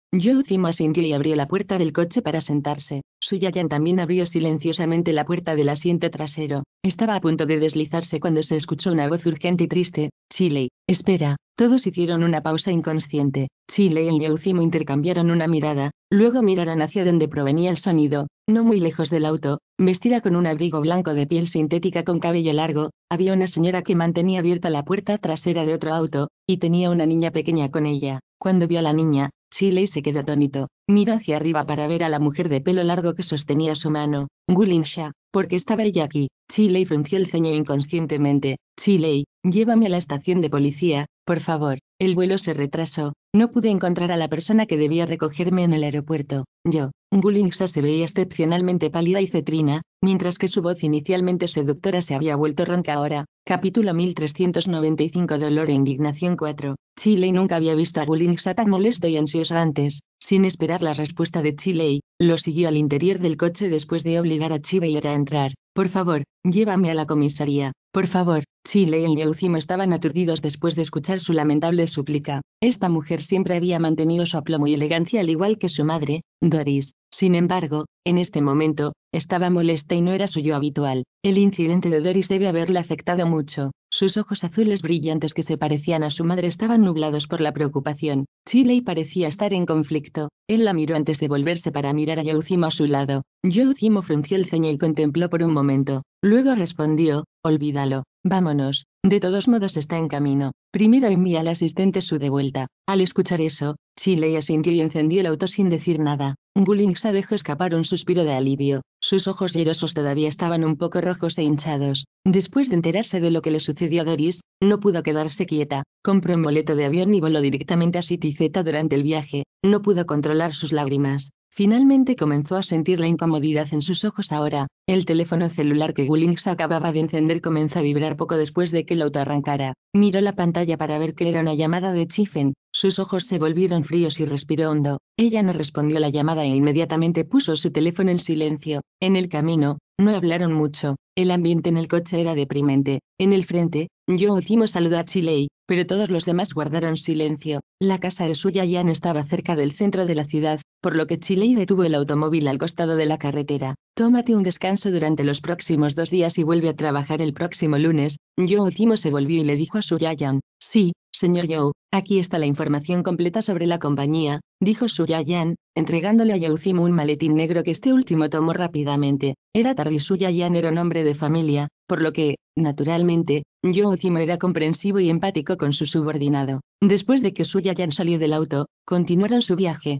Zimo asintió y abrió la puerta del coche para sentarse. Yayan también abrió silenciosamente la puerta del asiento trasero. Estaba a punto de deslizarse cuando se escuchó una voz urgente y triste. Chile, espera. Todos hicieron una pausa inconsciente. Chile y Yojima intercambiaron una mirada. Luego miraron hacia donde provenía el sonido. No muy lejos del auto, vestida con un abrigo blanco de piel sintética con cabello largo, había una señora que mantenía abierta la puerta trasera de otro auto, y tenía una niña pequeña con ella. Cuando vio a la niña, Chile se quedó atónito. Miró hacia arriba para ver a la mujer de pelo largo que sostenía su mano. Gulinsha, porque estaba ella aquí? Chile frunció el ceño inconscientemente. Chile, llévame a la estación de policía, por favor. El vuelo se retrasó. No pude encontrar a la persona que debía recogerme en el aeropuerto. Yo, Gullingsa se veía excepcionalmente pálida y cetrina, mientras que su voz inicialmente seductora se había vuelto ronca ahora. Capítulo 1395 Dolor e Indignación 4. Chile nunca había visto a Gullingsa tan molesto y ansioso antes. Sin esperar la respuesta de Chile, lo siguió al interior del coche después de obligar a Chile a entrar. Por favor, llévame a la comisaría. Por favor, Chile y Leucimo estaban aturdidos después de escuchar su lamentable súplica. Esta mujer siempre había mantenido su aplomo y elegancia al igual que su madre, Doris, sin embargo, en este momento, estaba molesta y no era suyo habitual. El incidente de Doris debe haberle afectado mucho. Sus ojos azules brillantes que se parecían a su madre estaban nublados por la preocupación. Chile parecía estar en conflicto. Él la miró antes de volverse para mirar a Yauzimo a su lado. Yauzimo frunció el ceño y contempló por un momento. Luego respondió, olvídalo. Vámonos, de todos modos está en camino. Primero envía al asistente su devuelta. Al escuchar eso, Chile asintió y encendió el auto sin decir nada. Gullingsa dejó escapar un suspiro de alivio. Sus ojos llorosos todavía estaban un poco rojos e hinchados. Después de enterarse de lo que le sucedió a Doris, no pudo quedarse quieta. Compró un boleto de avión y voló directamente a City Z durante el viaje. No pudo controlar sus lágrimas. Finalmente comenzó a sentir la incomodidad en sus ojos ahora. El teléfono celular que Gullings acababa de encender comenzó a vibrar poco después de que el auto arrancara. Miró la pantalla para ver que era una llamada de Chiffen. Sus ojos se volvieron fríos y respiró hondo. Ella no respondió la llamada e inmediatamente puso su teléfono en silencio. En el camino, no hablaron mucho. El ambiente en el coche era deprimente. En el frente, yo Otimo saludó a Chilei, pero todos los demás guardaron silencio. La casa de suya estaba cerca del centro de la ciudad, por lo que Chile detuvo el automóvil al costado de la carretera. Tómate un descanso durante los próximos dos días y vuelve a trabajar el próximo lunes. Yo Otimo se volvió y le dijo a Suyayan, Sí, señor Yao, aquí está la información completa sobre la compañía, dijo Suya Yan, entregándole a Zimo un maletín negro que este último tomó rápidamente. Era tarde y Suya Yan era un hombre de familia, por lo que, naturalmente, Zimo era comprensivo y empático con su subordinado. Después de que Suya Yan salió del auto, continuaron su viaje.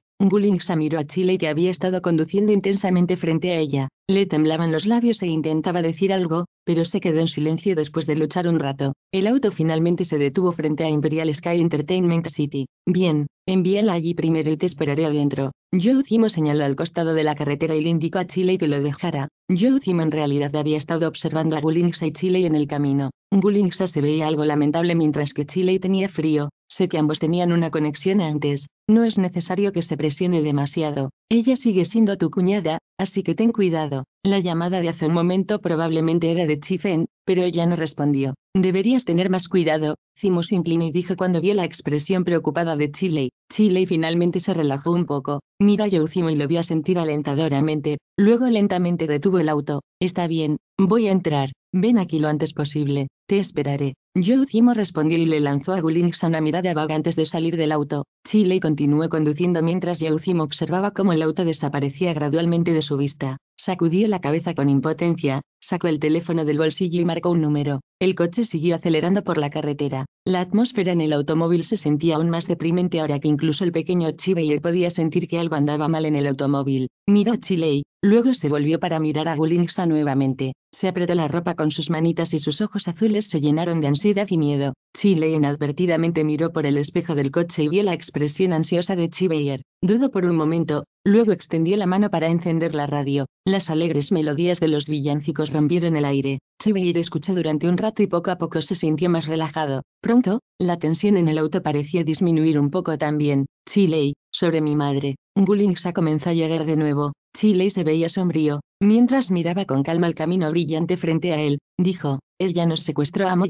se miró a Chile que había estado conduciendo intensamente frente a ella. Le temblaban los labios e intentaba decir algo, pero se quedó en silencio después de luchar un rato. El auto finalmente se detuvo frente a Imperial Sky Entertainment City. Bien, envíala allí primero y te esperaré adentro. Joe Zimo señaló al costado de la carretera y le indicó a Chile que lo dejara. Joe en realidad había estado observando a Bulinxa y Chile en el camino. Gullingsa se veía algo lamentable mientras que Chile tenía frío. Sé que ambos tenían una conexión antes, no es necesario que se presione demasiado, ella sigue siendo tu cuñada, así que ten cuidado. La llamada de hace un momento probablemente era de Chifen, pero ella no respondió. Deberías tener más cuidado, Cimo se inclinó y dijo cuando vio la expresión preocupada de Chile. Chile finalmente se relajó un poco, «Mira a y lo vio sentir alentadoramente, luego lentamente detuvo el auto. Está bien, voy a entrar, ven aquí lo antes posible, te esperaré. Cimo respondió y le lanzó a Gulinx una mirada vaga antes de salir del auto. Chile continuó conduciendo mientras Yauzim observaba cómo el auto desaparecía gradualmente de su vista. Sacudió la cabeza con impotencia, sacó el teléfono del bolsillo y marcó un número. El coche siguió acelerando por la carretera. La atmósfera en el automóvil se sentía aún más deprimente ahora que incluso el pequeño Chile podía sentir que algo andaba mal en el automóvil. Miró a Chile, luego se volvió para mirar a Gulinxa nuevamente. Se apretó la ropa con sus manitas y sus ojos azules se llenaron de ansiedad y miedo. Chile inadvertidamente miró por el espejo del coche y vio la expresión ansiosa de Chiveyer. Dudo por un momento, luego extendió la mano para encender la radio. Las alegres melodías de los villancicos rompieron el aire. Chiveyer escuchó durante un rato y poco a poco se sintió más relajado. Pronto, la tensión en el auto parecía disminuir un poco también. Chile, sobre mi madre. Gullingsa comenzó a llorar de nuevo. Chile se veía sombrío, mientras miraba con calma el camino brillante frente a él. Dijo, ella nos secuestró a Mo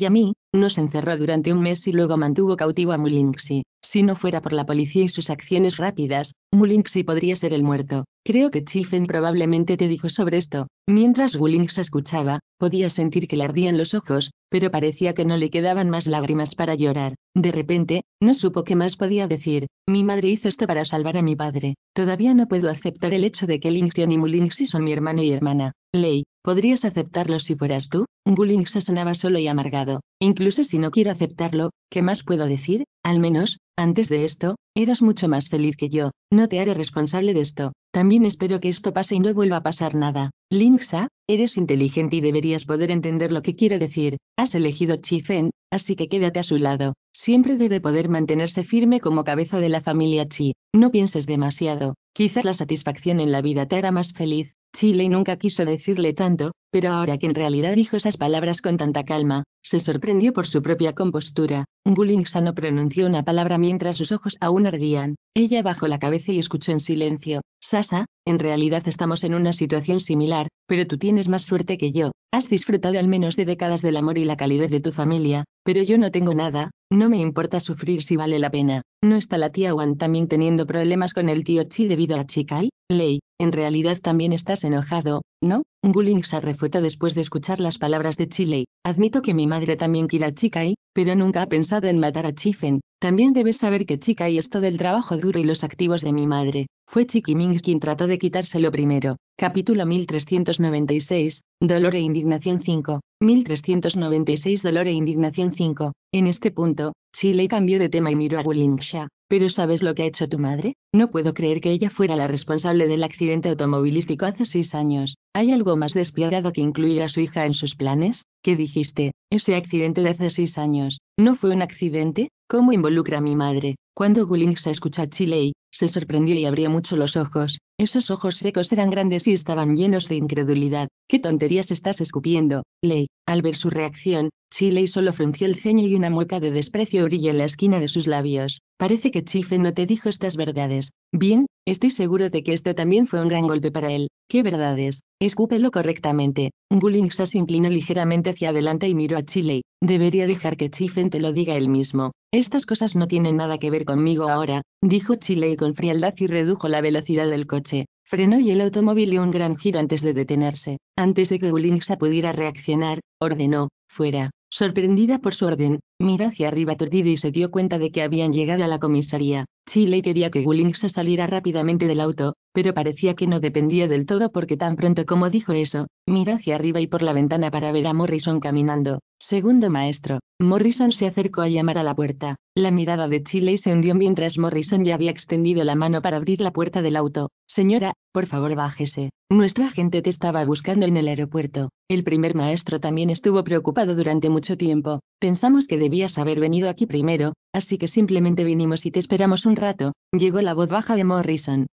nos encerró durante un mes y luego mantuvo cautivo a Mulinxi. Si no fuera por la policía y sus acciones rápidas, Mulinksi podría ser el muerto. Creo que Chifen probablemente te dijo sobre esto. Mientras Mulinx escuchaba, podía sentir que le ardían los ojos, pero parecía que no le quedaban más lágrimas para llorar. De repente, no supo qué más podía decir. Mi madre hizo esto para salvar a mi padre. Todavía no puedo aceptar el hecho de que Linxian y Mulinksi son mi hermano y hermana. Ley, Podrías aceptarlo si fueras tú. Gulling se sonaba solo y amargado. Incluso si no quiero aceptarlo, ¿qué más puedo decir? Al menos, antes de esto, eras mucho más feliz que yo. No te haré responsable de esto. También espero que esto pase y no vuelva a pasar nada. Linxa, eres inteligente y deberías poder entender lo que quiero decir. Has elegido Chifen, así que quédate a su lado. Siempre debe poder mantenerse firme como cabeza de la familia Chi. No pienses demasiado. Quizás la satisfacción en la vida te hará más feliz. Chile nunca quiso decirle tanto, pero ahora que en realidad dijo esas palabras con tanta calma, se sorprendió por su propia compostura. Gulingsa no pronunció una palabra mientras sus ojos aún ardían. Ella bajó la cabeza y escuchó en silencio. Sasa, en realidad estamos en una situación similar, pero tú tienes más suerte que yo. Has disfrutado al menos de décadas del amor y la calidez de tu familia, pero yo no tengo nada, no me importa sufrir si vale la pena. ¿No está la tía Wan también teniendo problemas con el tío Chi debido a Chikai? Ley, en realidad también estás enojado, ¿no? Bullying se refuta después de escuchar las palabras de Chile. Admito que mi madre también quiere a Chikai, pero nunca ha pensado en matar a Chifen. También debes saber que Chikai es todo el trabajo duro y los activos de mi madre. Fue Ming quien trató de quitárselo primero. Capítulo 1396, Dolor e Indignación 5. 1396 Dolor e Indignación 5. En este punto, Chile cambió de tema y miró a Wulingsha. Pero ¿sabes lo que ha hecho tu madre? No puedo creer que ella fuera la responsable del accidente automovilístico hace seis años. ¿Hay algo más despiadado que incluir a su hija en sus planes? ¿Qué dijiste? Ese accidente de hace seis años. ¿No fue un accidente? ¿Cómo involucra a mi madre? Cuando se escucha a Chile se sorprendió y abrió mucho los ojos. Esos ojos secos eran grandes y estaban llenos de incredulidad. ¿Qué tonterías estás escupiendo, Ley? Al ver su reacción, Chile solo frunció el ceño y una mueca de desprecio brilló en la esquina de sus labios. Parece que Chife no te dijo estas verdades. Bien, estoy seguro de que esto también fue un gran golpe para él. ¿Qué verdades? Escúpelo correctamente. Gullingsa se inclinó ligeramente hacia adelante y miró a Chile. Debería dejar que Chifen te lo diga él mismo. Estas cosas no tienen nada que ver conmigo ahora, dijo Chile con frialdad y redujo la velocidad del coche. Frenó y el automóvil dio un gran giro antes de detenerse. Antes de que Gullingsa pudiera reaccionar, ordenó, fuera. Sorprendida por su orden, miró hacia arriba aturdida y se dio cuenta de que habían llegado a la comisaría. Chile quería que Gullingsa saliera rápidamente del auto, pero parecía que no dependía del todo porque tan pronto como dijo eso, miró hacia arriba y por la ventana para ver a Morrison caminando. Segundo maestro, Morrison se acercó a llamar a la puerta. La mirada de Chile se hundió mientras Morrison ya había extendido la mano para abrir la puerta del auto. Señora, por favor bájese. Nuestra gente te estaba buscando en el aeropuerto. El primer maestro también estuvo preocupado durante mucho tiempo. Pensamos que debías haber venido aquí primero, así que simplemente vinimos y te esperamos un rato. Llegó la voz baja de Morrison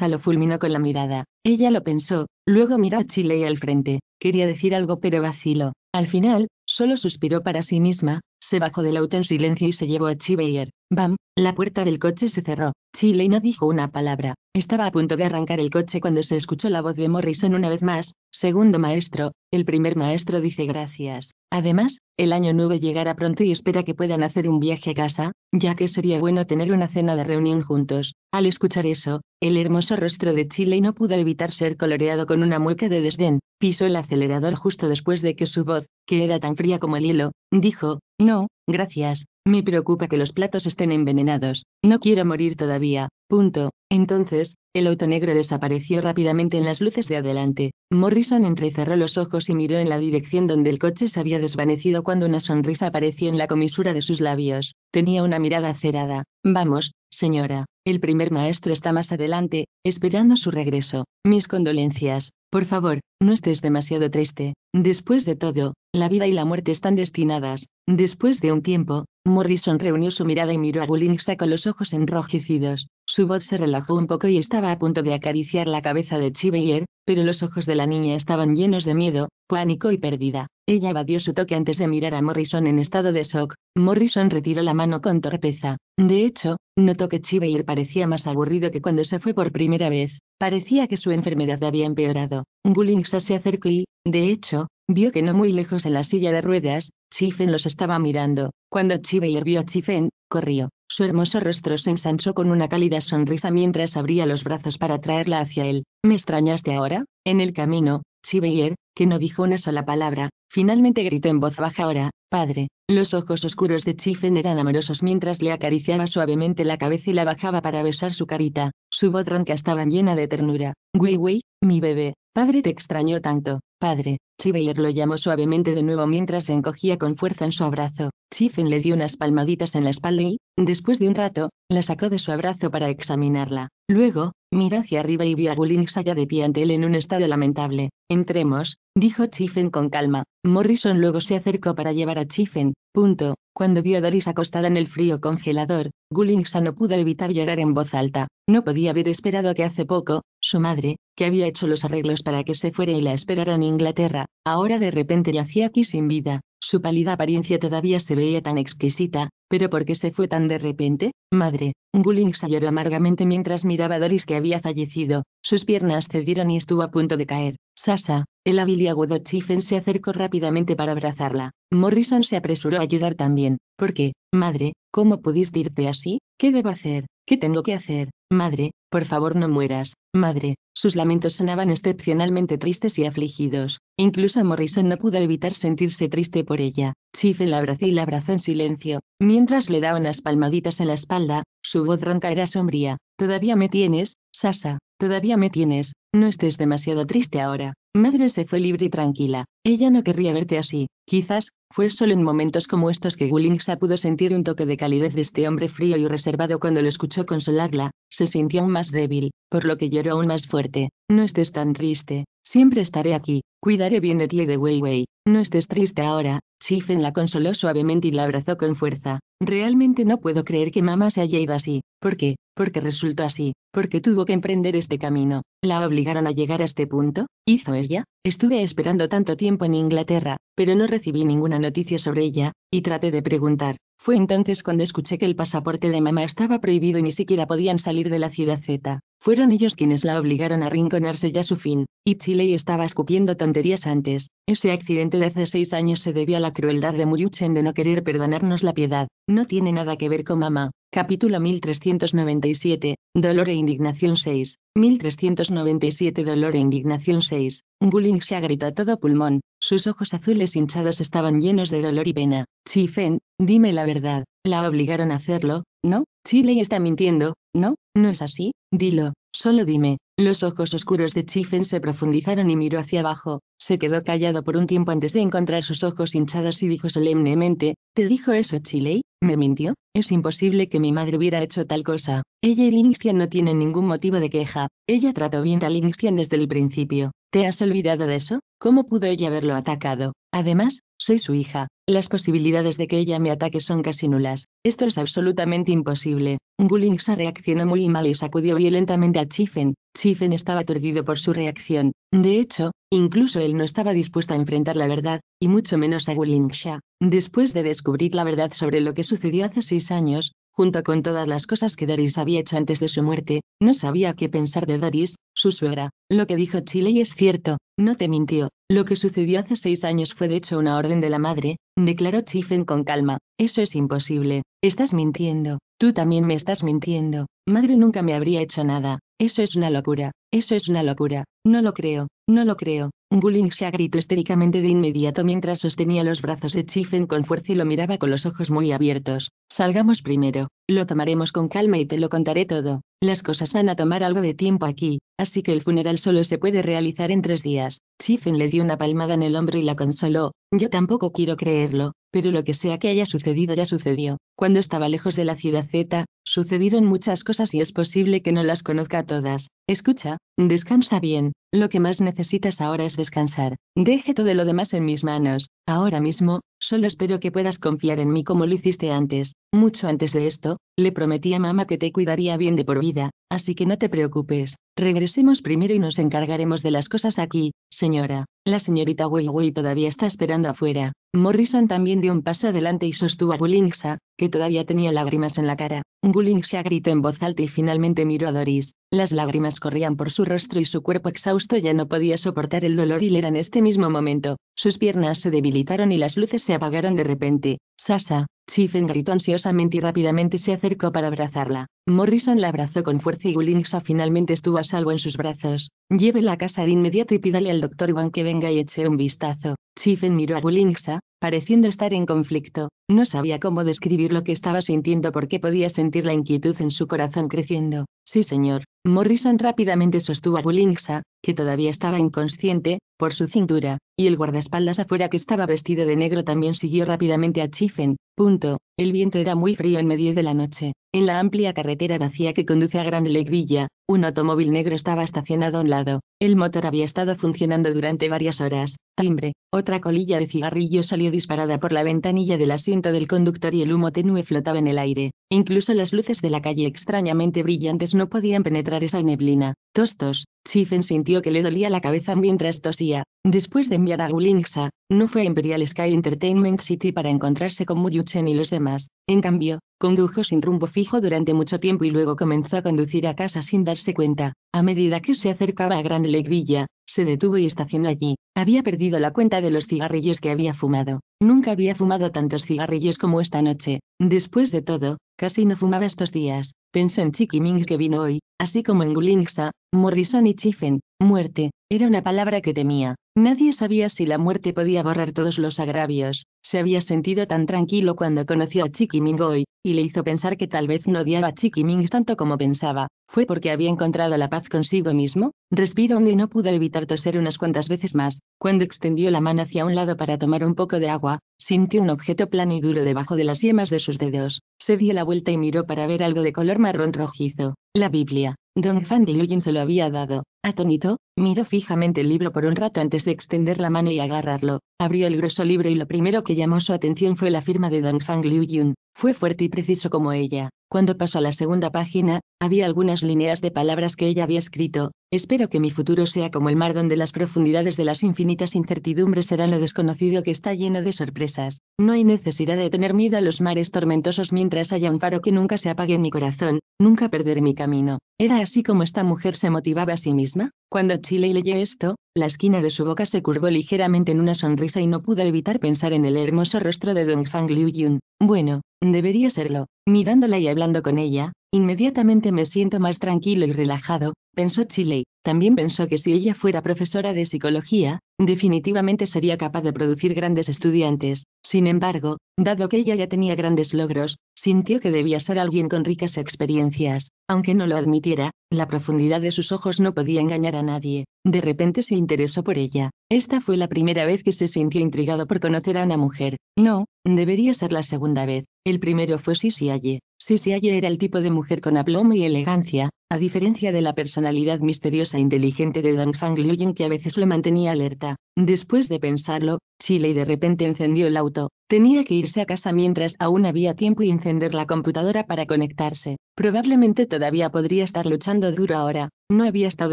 a lo fulminó con la mirada. Ella lo pensó, luego miró a Chile y al frente. Quería decir algo pero vaciló. Al final, solo suspiró para sí misma, se bajó del auto en silencio y se llevó a Chiveyer. Bam, la puerta del coche se cerró. Chile no dijo una palabra. Estaba a punto de arrancar el coche cuando se escuchó la voz de Morrison una vez más. Segundo maestro, el primer maestro dice gracias. Además, el año nube llegará pronto y espera que puedan hacer un viaje a casa, ya que sería bueno tener una cena de reunión juntos. Al escuchar eso, el hermoso rostro de Chile no pudo evitar ser coloreado con una mueca de desdén. Pisó el acelerador justo después de que su voz, que era tan fría como el hielo, dijo, No, gracias, me preocupa que los platos estén envenenados, no quiero morir todavía. Punto. Entonces, el auto negro desapareció rápidamente en las luces de adelante. Morrison entrecerró los ojos y miró en la dirección donde el coche se había desvanecido cuando una sonrisa apareció en la comisura de sus labios. Tenía una mirada acerada. Vamos, señora. El primer maestro está más adelante, esperando su regreso. Mis condolencias. Por favor, no estés demasiado triste. Después de todo, la vida y la muerte están destinadas. Después de un tiempo, Morrison reunió su mirada y miró a Bulinxa con los ojos enrojecidos. Su voz se relajó un poco y estaba a punto de acariciar la cabeza de Chivayer, pero los ojos de la niña estaban llenos de miedo, pánico y pérdida. Ella evadió su toque antes de mirar a Morrison en estado de shock. Morrison retiró la mano con torpeza. De hecho, notó que Chivayer parecía más aburrido que cuando se fue por primera vez. Parecía que su enfermedad había empeorado. Gullinksa se acercó y, de hecho, vio que no muy lejos en la silla de ruedas, Chifen los estaba mirando. Cuando Chivayer vio a Chifen, corrió. Su hermoso rostro se ensanchó con una cálida sonrisa mientras abría los brazos para traerla hacia él. ¿Me extrañaste ahora? En el camino, Chibayer, que no dijo una sola palabra, finalmente gritó en voz baja ahora, padre. Los ojos oscuros de Chifen eran amorosos mientras le acariciaba suavemente la cabeza y la bajaba para besar su carita. Su voz ronca estaba llena de ternura. Wei mi bebé, padre te extrañó tanto. Padre, Chibayer lo llamó suavemente de nuevo mientras se encogía con fuerza en su abrazo. Chifen le dio unas palmaditas en la espalda y, después de un rato, la sacó de su abrazo para examinarla. Luego, Mira hacia arriba y vio a Gullings allá de pie ante él en un estado lamentable. Entremos, dijo Chiffen con calma. Morrison luego se acercó para llevar a Chiffen. Punto. Cuando vio a Doris acostada en el frío congelador, Gullings no pudo evitar llorar en voz alta. No podía haber esperado que hace poco, su madre, que había hecho los arreglos para que se fuera y la esperara en Inglaterra, ahora de repente yacía aquí sin vida. Su pálida apariencia todavía se veía tan exquisita, pero ¿por qué se fue tan de repente? Madre, se lloró amargamente mientras miraba a Doris que había fallecido. Sus piernas cedieron y estuvo a punto de caer. Sasa, el hábil y se acercó rápidamente para abrazarla. Morrison se apresuró a ayudar también. ¿Por qué, madre? ¿Cómo pudiste irte así? ¿Qué debo hacer? ¿Qué tengo que hacer? Madre, por favor no mueras, madre. Sus lamentos sonaban excepcionalmente tristes y afligidos. Incluso Morrison no pudo evitar sentirse triste por ella. Chifel la abrazó y la abrazó en silencio, mientras le daba unas palmaditas en la espalda, su voz ronca era sombría. Todavía me tienes, Sasa, todavía me tienes, no estés demasiado triste ahora. Madre se fue libre y tranquila. Ella no querría verte así. Quizás, fue solo en momentos como estos que Gulingsa pudo sentir un toque de calidez de este hombre frío y reservado cuando lo escuchó consolarla. Se sintió aún más débil, por lo que lloró aún más fuerte. No estés tan triste. Siempre estaré aquí, cuidaré bien de ti y de Wei no estés triste ahora, Shifen la consoló suavemente y la abrazó con fuerza. Realmente no puedo creer que mamá se haya ido así. ¿Por qué? Porque resultó así. Porque tuvo que emprender este camino. ¿La obligaron a llegar a este punto? ¿Hizo ella? Estuve esperando tanto tiempo en Inglaterra, pero no recibí ninguna noticia sobre ella, y traté de preguntar. Fue entonces cuando escuché que el pasaporte de mamá estaba prohibido y ni siquiera podían salir de la ciudad Z. Fueron ellos quienes la obligaron a rinconarse ya su fin, y Chile estaba escupiendo tonterías antes. Ese accidente de hace seis años se debió a la crueldad de Muyuchen de no querer perdonarnos la piedad. No tiene nada que ver con mamá. Capítulo 1397, Dolor e Indignación 6. 1397 Dolor e Indignación 6. Guling se a todo pulmón, sus ojos azules hinchados estaban llenos de dolor y pena. Chifen, dime la verdad. La obligaron a hacerlo, ¿no? Chile está mintiendo, ¿no? ¿No es así? Dilo, solo dime. Los ojos oscuros de Chifen se profundizaron y miró hacia abajo. Se quedó callado por un tiempo antes de encontrar sus ojos hinchados y dijo solemnemente, ¿Te dijo eso Chile? ¿Me mintió? Es imposible que mi madre hubiera hecho tal cosa. Ella y Lingxian no tienen ningún motivo de queja. Ella trató bien a Lingxian desde el principio. ¿Te has olvidado de eso? ¿Cómo pudo ella haberlo atacado? Además, soy su hija. Las posibilidades de que ella me ataque son casi nulas. Esto es absolutamente imposible. Gulingsha reaccionó muy mal y sacudió violentamente a Chifen. Chifen estaba aturdido por su reacción. De hecho, incluso él no estaba dispuesto a enfrentar la verdad, y mucho menos a Gulingsha. Después de descubrir la verdad sobre lo que sucedió hace seis años, junto con todas las cosas que Doris había hecho antes de su muerte, no sabía qué pensar de Doris, su suegra. Lo que dijo Chile es cierto, no te mintió. Lo que sucedió hace seis años fue de hecho una orden de la madre, declaró Chifen con calma. Eso es imposible. Estás mintiendo. Tú también me estás mintiendo. Madre nunca me habría hecho nada. Eso es una locura. Eso es una locura. No lo creo. No lo creo. Gulling se agritó estéricamente de inmediato mientras sostenía los brazos de Chifen con fuerza y lo miraba con los ojos muy abiertos. Salgamos primero, lo tomaremos con calma y te lo contaré todo. Las cosas van a tomar algo de tiempo aquí, así que el funeral solo se puede realizar en tres días. Chifen le dio una palmada en el hombro y la consoló. Yo tampoco quiero creerlo, pero lo que sea que haya sucedido ya sucedió. Cuando estaba lejos de la ciudad Z, sucedieron muchas cosas y es posible que no las conozca todas. Escucha, descansa bien, lo que más necesitas ahora es descansar. Deje todo lo demás en mis manos. Ahora mismo, solo espero que puedas confiar en mí como lo hiciste antes. Mucho antes de esto, le prometí a mamá que te cuidaría bien de por vida, así que no te preocupes. Regresemos primero y nos encargaremos de las cosas aquí. Señora, la señorita Weiwei todavía está esperando afuera. Morrison también dio un paso adelante y sostuvo a Willingsa que todavía tenía lágrimas en la cara. Gulinxa gritó en voz alta y finalmente miró a Doris. Las lágrimas corrían por su rostro y su cuerpo exhausto ya no podía soportar el dolor y era en este mismo momento. Sus piernas se debilitaron y las luces se apagaron de repente. Sasa, Chifen gritó ansiosamente y rápidamente se acercó para abrazarla. Morrison la abrazó con fuerza y Gullinksa finalmente estuvo a salvo en sus brazos. Llévela a casa de inmediato y pídale al doctor Wang que venga y eche un vistazo. Chifen miró a Gullinksa, pareciendo estar en conflicto. No sabía cómo describir lo que estaba sintiendo porque podía sentir la inquietud en su corazón creciendo. Sí, señor. Morrison rápidamente sostuvo a Bullingsa, que todavía estaba inconsciente, por su cintura, y el guardaespaldas afuera que estaba vestido de negro también siguió rápidamente a Chiffen. Punto. El viento era muy frío en medio de la noche. En la amplia carretera vacía que conduce a Grand Lake Villa, un automóvil negro estaba estacionado a un lado. El motor había estado funcionando durante varias horas. Timbre. Otra colilla de cigarrillo salió disparada por la ventanilla del asiento del conductor y el humo tenue flotaba en el aire. Incluso las luces de la calle extrañamente brillantes no podían penetrar esa neblina. Tostos. Chiffen sintió que le dolía la cabeza mientras tosía. Después de enviar a Gulinxa, no fue a Imperial Sky Entertainment City para encontrarse con Muyuchen y los demás. En cambio, Condujo sin rumbo fijo durante mucho tiempo y luego comenzó a conducir a casa sin darse cuenta. A medida que se acercaba a Lake Villa, se detuvo y estacionó allí. Había perdido la cuenta de los cigarrillos que había fumado. Nunca había fumado tantos cigarrillos como esta noche. Después de todo, casi no fumaba estos días. Pensó en Chiqui que vino hoy, así como en Gulinxa, Morrison y Chiffen. Muerte, era una palabra que temía. Nadie sabía si la muerte podía borrar todos los agravios, se había sentido tan tranquilo cuando conoció a hoy, y le hizo pensar que tal vez no odiaba a Ming tanto como pensaba, fue porque había encontrado la paz consigo mismo, respiró y no pudo evitar toser unas cuantas veces más, cuando extendió la mano hacia un lado para tomar un poco de agua, sintió un objeto plano y duro debajo de las yemas de sus dedos, se dio la vuelta y miró para ver algo de color marrón rojizo, la Biblia. Don Yun se lo había dado. Atónito, miró fijamente el libro por un rato antes de extender la mano y agarrarlo. Abrió el grueso libro y lo primero que llamó su atención fue la firma de Don Fang Liu Yun. Fue fuerte y preciso como ella. Cuando pasó a la segunda página, había algunas líneas de palabras que ella había escrito, Espero que mi futuro sea como el mar donde las profundidades de las infinitas incertidumbres serán lo desconocido que está lleno de sorpresas. No hay necesidad de tener miedo a los mares tormentosos mientras haya un faro que nunca se apague en mi corazón, nunca perder mi camino. ¿Era así como esta mujer se motivaba a sí misma? Cuando Chile leyó esto, la esquina de su boca se curvó ligeramente en una sonrisa y no pudo evitar pensar en el hermoso rostro de Dong Fang Liu Yun. Bueno, debería serlo. Mirándola y hablando con ella, Inmediatamente me siento más tranquilo y relajado, pensó Chile. También pensó que si ella fuera profesora de psicología, definitivamente sería capaz de producir grandes estudiantes. Sin embargo, dado que ella ya tenía grandes logros, sintió que debía ser alguien con ricas experiencias. Aunque no lo admitiera, la profundidad de sus ojos no podía engañar a nadie. De repente se interesó por ella. Esta fue la primera vez que se sintió intrigado por conocer a una mujer. No, debería ser la segunda vez. El primero fue Sisiaye. Sisiaye era el tipo de mujer con aplomo y elegancia, a diferencia de la personalidad misteriosa e inteligente de Dan Fang Liuying que a veces lo mantenía alerta, después de pensarlo, Chile de repente encendió el auto, tenía que irse a casa mientras aún había tiempo y encender la computadora para conectarse. Probablemente todavía podría estar luchando duro ahora, no había estado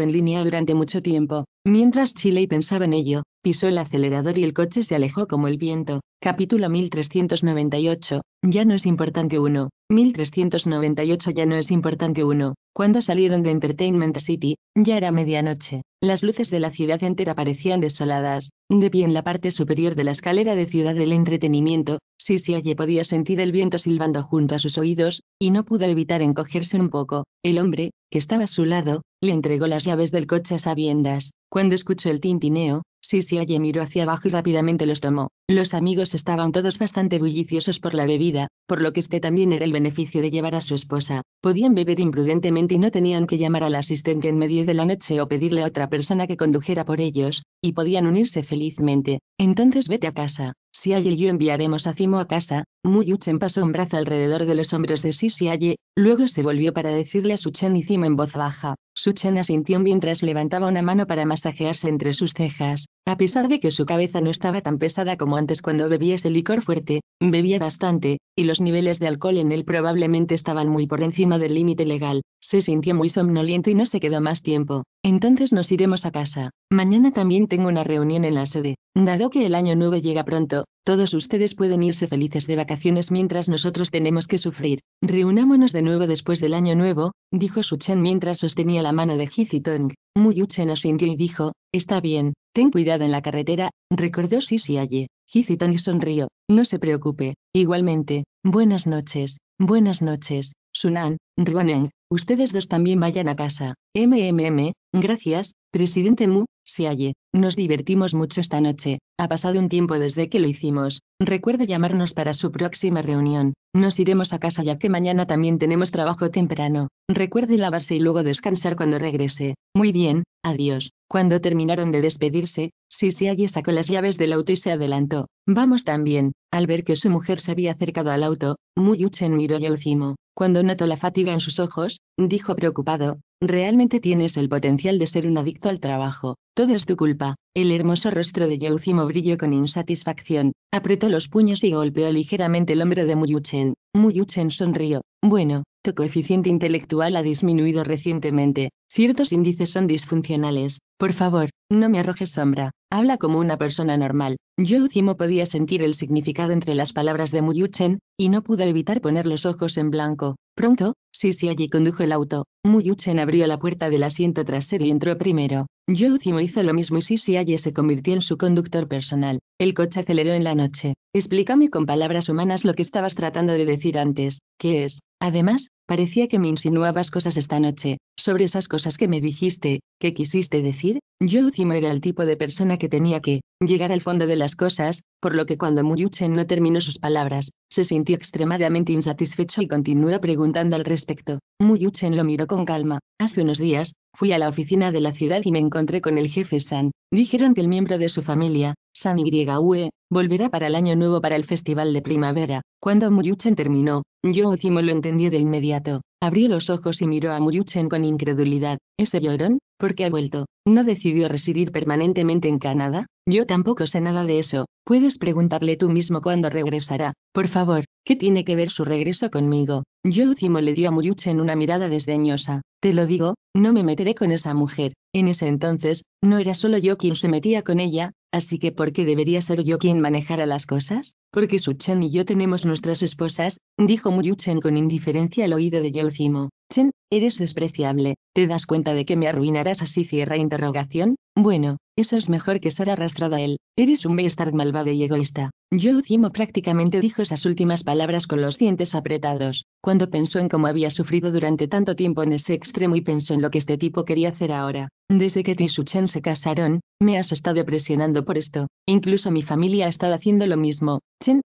en línea durante mucho tiempo. Mientras Chile pensaba en ello, pisó el acelerador y el coche se alejó como el viento. Capítulo 1398. Ya no es importante uno. 1398 ya no es importante uno. Cuando salieron de Entertainment City, ya era medianoche. Las luces de la ciudad entera parecían desoladas. De pie en la parte superior de la escalera de Ciudad del Entretenimiento, Sisiaye podía sentir el viento silbando junto a sus oídos, y no pudo evitar encogerse un poco. El hombre, que estaba a su lado, le entregó las llaves del coche a sabiendas. Cuando escuchó el tintineo, si miró hacia abajo y rápidamente los tomó. Los amigos estaban todos bastante bulliciosos por la bebida, por lo que este también era el beneficio de llevar a su esposa. Podían beber imprudentemente y no tenían que llamar al asistente en medio de la noche o pedirle a otra persona que condujera por ellos, y podían unirse felizmente. Entonces vete a casa, si y yo enviaremos a Cimo a casa. Muyuchen pasó un brazo alrededor de los hombros de Aye, luego se volvió para decirle a Suchen y Cimo en voz baja. Suchen asintió mientras levantaba una mano para masajearse entre sus cejas. A pesar de que su cabeza no estaba tan pesada como antes cuando bebía ese licor fuerte, bebía bastante, y los niveles de alcohol en él probablemente estaban muy por encima del límite legal. Se sintió muy somnoliento y no se quedó más tiempo. Entonces nos iremos a casa. Mañana también tengo una reunión en la sede. Dado que el año nuevo llega pronto, todos ustedes pueden irse felices de vacaciones mientras nosotros tenemos que sufrir. Reunámonos de nuevo después del año nuevo, dijo Suchen mientras sostenía la mano de Hizitong. Muyuchen sintió y dijo, está bien, ten cuidado en la carretera, recordó Sisiaye. Hizitong sonrió, no se preocupe. Igualmente, buenas noches, buenas noches, Sunan, Ruaneng. Ustedes dos también vayan a casa. MMM, gracias, presidente Mu, se halle. Nos divertimos mucho esta noche. Ha pasado un tiempo desde que lo hicimos. Recuerde llamarnos para su próxima reunión. Nos iremos a casa ya que mañana también tenemos trabajo temprano. Recuerde lavarse y luego descansar cuando regrese. Muy bien, adiós. Cuando terminaron de despedirse, Sisiagi sacó las llaves del auto y se adelantó. Vamos también. Al ver que su mujer se había acercado al auto, Muyuchen miró a Yauzimo. Cuando notó la fatiga en sus ojos, dijo preocupado, realmente tienes el potencial de ser un adicto al trabajo. Todo es tu culpa. El hermoso rostro de Yauzimo brilló con insatisfacción. Apretó los puños y golpeó ligeramente el hombro de Muyuchen. Muyuchen sonrió. Bueno, tu coeficiente intelectual ha disminuido recientemente, ciertos índices son disfuncionales. Por favor, no me arrojes sombra, habla como una persona normal. Yo podía sentir el significado entre las palabras de Muyuchen, y no pudo evitar poner los ojos en blanco. Pronto, Sisi allí condujo el auto. Muyuchen abrió la puerta del asiento trasero y entró primero. Yo hizo lo mismo y Sisi allí se convirtió en su conductor personal. El coche aceleró en la noche. Explícame con palabras humanas lo que estabas tratando de decir antes. ¿Qué es? Además, parecía que me insinuabas cosas esta noche, sobre esas cosas que me dijiste, que quisiste decir, yo último era el tipo de persona que tenía que, llegar al fondo de las cosas, por lo que cuando Muyuchen no terminó sus palabras, se sintió extremadamente insatisfecho y continuó preguntando al respecto. Muyuchen lo miró con calma. Hace unos días, fui a la oficina de la ciudad y me encontré con el jefe San. Dijeron que el miembro de su familia, San YUE, Volverá para el año nuevo para el festival de primavera. Cuando Muyuchen terminó, Yozimo lo entendió de inmediato. Abrió los ojos y miró a Muyuchen con incredulidad. ¿Ese llorón? ¿Por qué ha vuelto? ¿No decidió residir permanentemente en Canadá? Yo tampoco sé nada de eso. Puedes preguntarle tú mismo cuándo regresará. Por favor, ¿qué tiene que ver su regreso conmigo? Yozimo le dio a Muyuchen una mirada desdeñosa. Te lo digo, no me meteré con esa mujer. En ese entonces, no era solo yo quien se metía con ella, Así que ¿por qué debería ser yo quien manejara las cosas? Porque su Chen y yo tenemos nuestras esposas, dijo Muyuchen chen con indiferencia al oído de Yolcimo. Chen, eres despreciable, ¿te das cuenta de que me arruinarás así? Cierra interrogación. Bueno, eso es mejor que ser arrastrado a él. Eres un bastard malvado y egoísta. Yolcimo prácticamente dijo esas últimas palabras con los dientes apretados, cuando pensó en cómo había sufrido durante tanto tiempo en ese extremo y pensó en lo que este tipo quería hacer ahora. Desde que tú y su Chen se casaron, me has estado presionando por esto. Incluso mi familia ha estado haciendo lo mismo.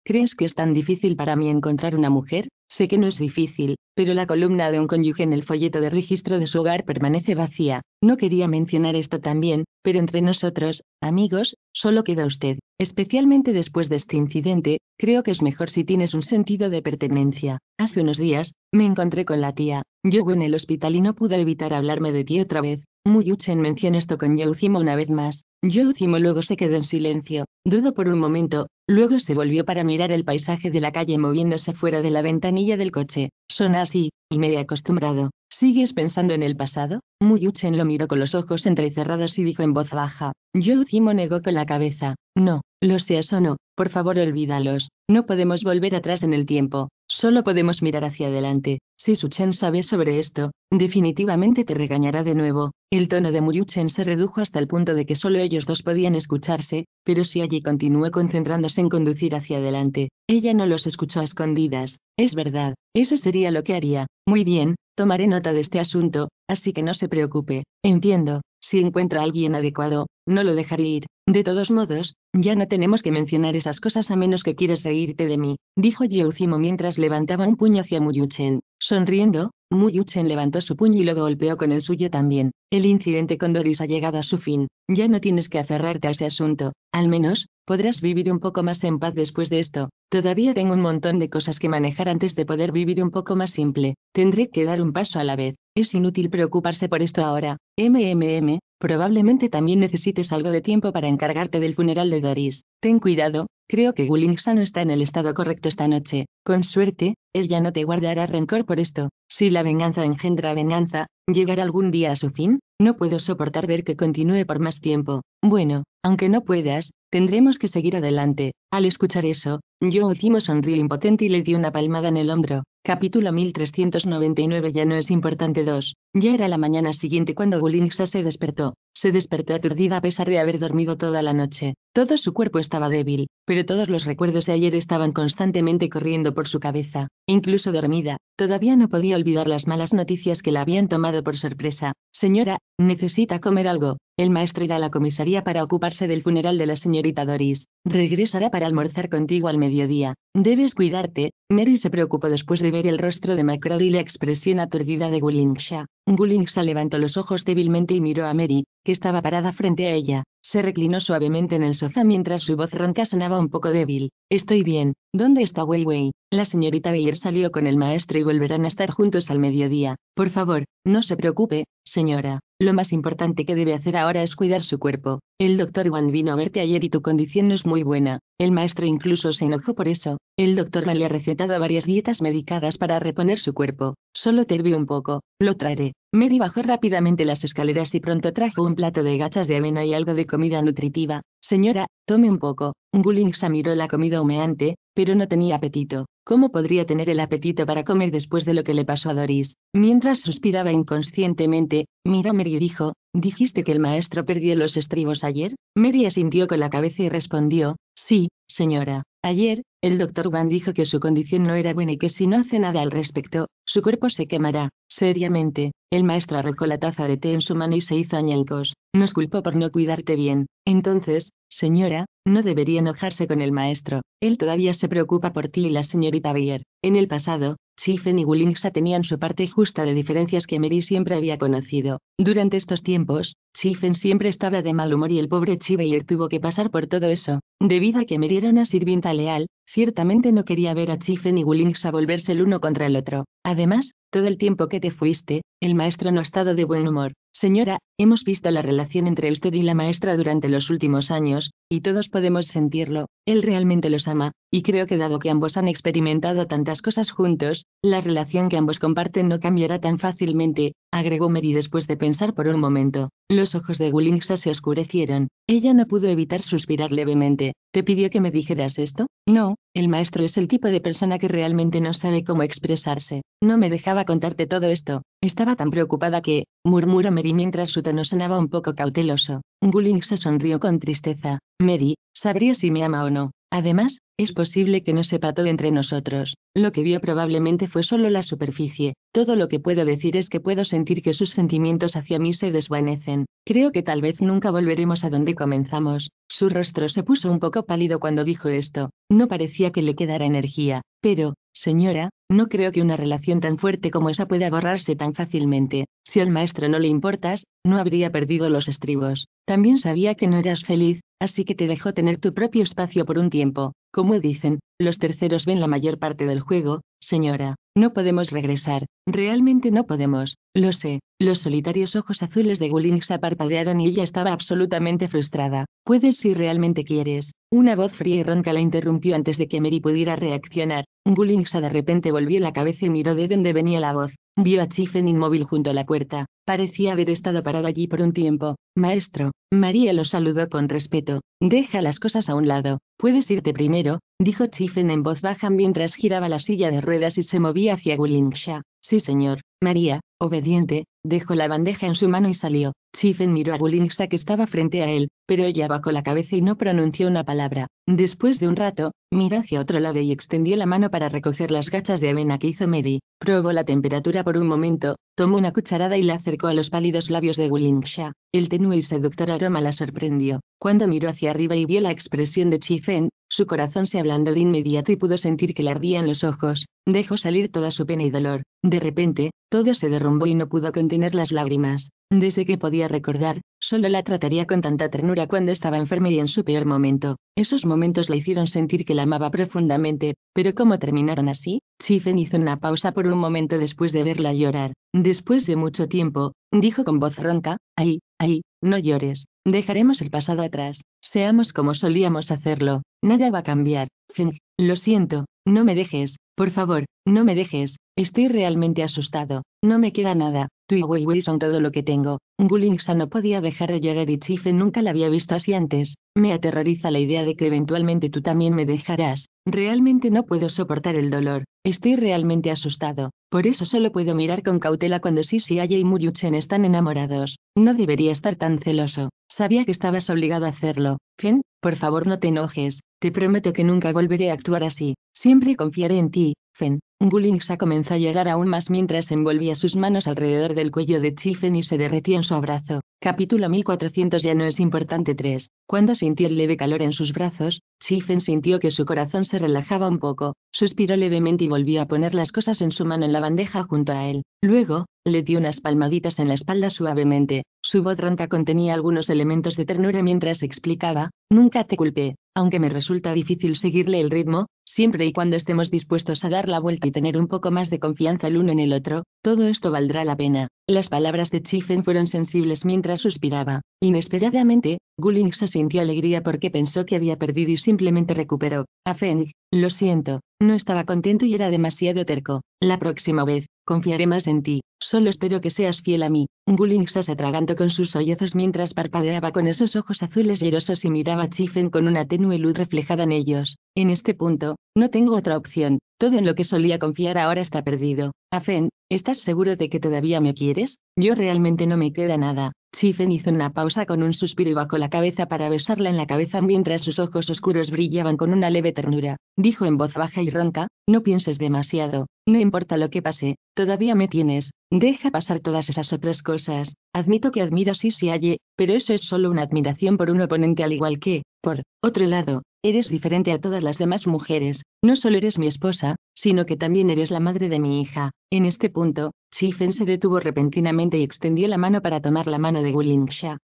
¿crees que es tan difícil para mí encontrar una mujer? Sé que no es difícil, pero la columna de un cónyuge en el folleto de registro de su hogar permanece vacía. No quería mencionar esto también, pero entre nosotros, amigos, solo queda usted. Especialmente después de este incidente, creo que es mejor si tienes un sentido de pertenencia. Hace unos días, me encontré con la tía. Yo en el hospital y no pude evitar hablarme de ti otra vez. Muyuchen menciona esto con Yucimo una vez más. Youzimo luego se quedó en silencio. Dudo por un momento, Luego se volvió para mirar el paisaje de la calle moviéndose fuera de la ventanilla del coche. Son así, y me he acostumbrado. ¿Sigues pensando en el pasado? Muyuchen lo miró con los ojos entrecerrados y dijo en voz baja. Yo Zimo negó con la cabeza. No, lo seas o no, por favor olvídalos. No podemos volver atrás en el tiempo. Solo podemos mirar hacia adelante. Si Suchen sabe sobre esto, definitivamente te regañará de nuevo. El tono de Chen se redujo hasta el punto de que solo ellos dos podían escucharse, pero si allí continuó concentrándose en conducir hacia adelante, ella no los escuchó a escondidas. Es verdad, eso sería lo que haría. Muy bien, tomaré nota de este asunto, así que no se preocupe. Entiendo, si encuentra a alguien adecuado, no lo dejaré ir. De todos modos, ya no tenemos que mencionar esas cosas a menos que quieras reírte de mí, dijo Yeucimo mientras levantaba un puño hacia Muyuchen. Sonriendo, Muyuchen levantó su puño y lo golpeó con el suyo también. El incidente con Doris ha llegado a su fin. Ya no tienes que aferrarte a ese asunto. Al menos, podrás vivir un poco más en paz después de esto. Todavía tengo un montón de cosas que manejar antes de poder vivir un poco más simple. Tendré que dar un paso a la vez. Es inútil preocuparse por esto ahora. MMM, Probablemente también necesites algo de tiempo para encargarte del funeral de Doris. Ten cuidado, creo que Gullingsa no está en el estado correcto esta noche. Con suerte, él ya no te guardará rencor por esto. Si la venganza engendra venganza, ¿llegará algún día a su fin? No puedo soportar ver que continúe por más tiempo. Bueno, aunque no puedas, tendremos que seguir adelante. Al escuchar eso, yo un sonrió impotente y le dio una palmada en el hombro. Capítulo 1399 Ya no es importante 2. Ya era la mañana siguiente cuando Gulinxa se despertó. Se despertó aturdida a pesar de haber dormido toda la noche. Todo su cuerpo estaba débil, pero todos los recuerdos de ayer estaban constantemente corriendo por su cabeza. Incluso dormida, todavía no podía olvidar las malas noticias que la habían tomado por sorpresa. Señora, necesita comer algo. El maestro irá a la comisaría para ocuparse del funeral de la señorita Doris. Regresará para almorzar contigo al mediodía. Debes cuidarte, Mary se preocupó después de ver el rostro de Macready y la expresión aturdida de Gullingsha. Gullingsha levantó los ojos débilmente y miró a Mary, que estaba parada frente a ella. Se reclinó suavemente en el sofá mientras su voz ronca sonaba un poco débil. Estoy bien. ¿Dónde está Weiwei? La señorita Bayer salió con el maestro y volverán a estar juntos al mediodía. Por favor, no se preocupe, Señora, lo más importante que debe hacer ahora es cuidar su cuerpo. El doctor Wan vino a verte ayer y tu condición no es muy buena. El maestro incluso se enojó por eso. El doctor Wan le ha recetado varias dietas medicadas para reponer su cuerpo. Solo te hervió un poco. Lo traeré. Mary bajó rápidamente las escaleras y pronto trajo un plato de gachas de avena y algo de comida nutritiva. Señora, tome un poco. Gulin miró la comida humeante, pero no tenía apetito. ¿Cómo podría tener el apetito para comer después de lo que le pasó a Doris? Mientras suspiraba inconscientemente, miró a Mary y dijo, ¿dijiste que el maestro perdió los estribos ayer? Mary asintió con la cabeza y respondió, sí, señora. Ayer, el doctor Van dijo que su condición no era buena y que si no hace nada al respecto, su cuerpo se quemará. Seriamente, el maestro arrojó la taza de té en su mano y se hizo añicos. Nos culpó por no cuidarte bien. Entonces, señora, no debería enojarse con el maestro. Él todavía se preocupa por ti y la señorita Bayer». En el pasado, Chifen y Wulingsa tenían su parte justa de diferencias que Mary siempre había conocido. Durante estos tiempos, Chifen siempre estaba de mal humor y el pobre Chibayer tuvo que pasar por todo eso, debido a que Mary era una sirvienta leal, Ciertamente no quería ver a Chifen y Gulinksa a volverse el uno contra el otro. Además, todo el tiempo que te fuiste, el maestro no ha estado de buen humor. Señora, hemos visto la relación entre usted y la maestra durante los últimos años, y todos podemos sentirlo, él realmente los ama, y creo que dado que ambos han experimentado tantas cosas juntos, la relación que ambos comparten no cambiará tan fácilmente, agregó Mary después de pensar por un momento. Los ojos de Gulinksa se oscurecieron. Ella no pudo evitar suspirar levemente. ¿Te pidió que me dijeras esto? No, el maestro es el tipo de persona que realmente no sabe cómo expresarse. No me dejaba contarte todo esto. Estaba tan preocupada que, murmuró Mary mientras su tono sonaba un poco cauteloso. Gulling se sonrió con tristeza. Mary, sabría si me ama o no. Además, es posible que no se pató entre nosotros. Lo que vio probablemente fue solo la superficie. Todo lo que puedo decir es que puedo sentir que sus sentimientos hacia mí se desvanecen. Creo que tal vez nunca volveremos a donde comenzamos. Su rostro se puso un poco pálido cuando dijo esto. No parecía que le quedara energía. Pero, señora, no creo que una relación tan fuerte como esa pueda borrarse tan fácilmente. Si al maestro no le importas, no habría perdido los estribos. También sabía que no eras feliz, así que te dejó tener tu propio espacio por un tiempo. Como dicen, los terceros ven la mayor parte del juego, señora. No podemos regresar, realmente no podemos, lo sé. Los solitarios ojos azules de Gulinxa parpadearon y ella estaba absolutamente frustrada. Puedes si realmente quieres. Una voz fría y ronca la interrumpió antes de que Mary pudiera reaccionar. Gulinxa de repente volvió la cabeza y miró de dónde venía la voz. Vio a Chifen inmóvil junto a la puerta, parecía haber estado parado allí por un tiempo. Maestro, María lo saludó con respeto. Deja las cosas a un lado, puedes irte primero, dijo Chifen en voz baja mientras giraba la silla de ruedas y se movía hacia Gulingsha. Sí señor, María, obediente, dejó la bandeja en su mano y salió. Chifen miró a Gulinxa que estaba frente a él, pero ella bajó la cabeza y no pronunció una palabra. Después de un rato, miró hacia otro lado y extendió la mano para recoger las gachas de avena que hizo Mary. Probó la temperatura por un momento, tomó una cucharada y la acercó a los pálidos labios de Gulinxa. El tenue y seductor aroma la sorprendió. Cuando miró hacia arriba y vio la expresión de Chifen, su corazón se ablandó de inmediato y pudo sentir que le ardían los ojos, dejó salir toda su pena y dolor. De repente, todo se derrumbó y no pudo contener las lágrimas. Desde que podía recordar, solo la trataría con tanta ternura cuando estaba enferma y en su peor momento. Esos momentos le hicieron sentir que la amaba profundamente, pero ¿cómo terminaron así? Chifen hizo una pausa por un momento después de verla llorar. Después de mucho tiempo, dijo con voz ronca, ay, ay, no llores, dejaremos el pasado atrás, seamos como solíamos hacerlo. Nada va a cambiar. Feng, lo siento, no me dejes, por favor, no me dejes, estoy realmente asustado, no me queda nada, Tú y Weiwei son todo lo que tengo. Gulingsa no podía dejar de llorar y Chifen nunca la había visto así antes, me aterroriza la idea de que eventualmente tú también me dejarás, realmente no puedo soportar el dolor, estoy realmente asustado, por eso solo puedo mirar con cautela cuando Sisi Aye y Muyuchen están enamorados, no debería estar tan celoso, sabía que estabas obligado a hacerlo, Feng, por favor no te enojes, te prometo que nunca volveré a actuar así, siempre confiaré en ti, Fen. Gulingsa comenzó a llorar aún más mientras envolvía sus manos alrededor del cuello de Chifen y se derretía en su abrazo. Capítulo 1400 Ya no es importante 3. Cuando sintió el leve calor en sus brazos, Chifen sintió que su corazón se relajaba un poco, suspiró levemente y volvió a poner las cosas en su mano en la bandeja junto a él. Luego, le dio unas palmaditas en la espalda suavemente. Su voz ronca contenía algunos elementos de ternura mientras explicaba, Nunca te culpé, aunque me resulta difícil seguirle el ritmo, siempre y cuando estemos dispuestos a dar la vuelta y tener un poco más de confianza el uno en el otro, todo esto valdrá la pena. Las palabras de Chiffen fueron sensibles mientras suspiraba. Inesperadamente, Gulling se sintió alegría porque pensó que había perdido y simplemente recuperó. A Feng, lo siento, no estaba contento y era demasiado terco. La próxima vez, confiaré más en ti, solo espero que seas fiel a mí. Bullingsa se atragantó con sus sollozos mientras parpadeaba con esos ojos azules llorosos y miraba a Chifen con una tenue luz reflejada en ellos. En este punto, no tengo otra opción. Todo en lo que solía confiar ahora está perdido. Afen, ¿estás seguro de que todavía me quieres? Yo realmente no me queda nada. Chifen hizo una pausa con un suspiro y bajó la cabeza para besarla en la cabeza mientras sus ojos oscuros brillaban con una leve ternura. Dijo en voz baja y ronca, no pienses demasiado, no importa lo que pase, todavía me tienes, deja pasar todas esas otras cosas, admito que admiro si se halle, pero eso es solo una admiración por un oponente al igual que, por otro lado, eres diferente a todas las demás mujeres, no solo eres mi esposa, sino que también eres la madre de mi hija, en este punto, Shifen se detuvo repentinamente y extendió la mano para tomar la mano de Wu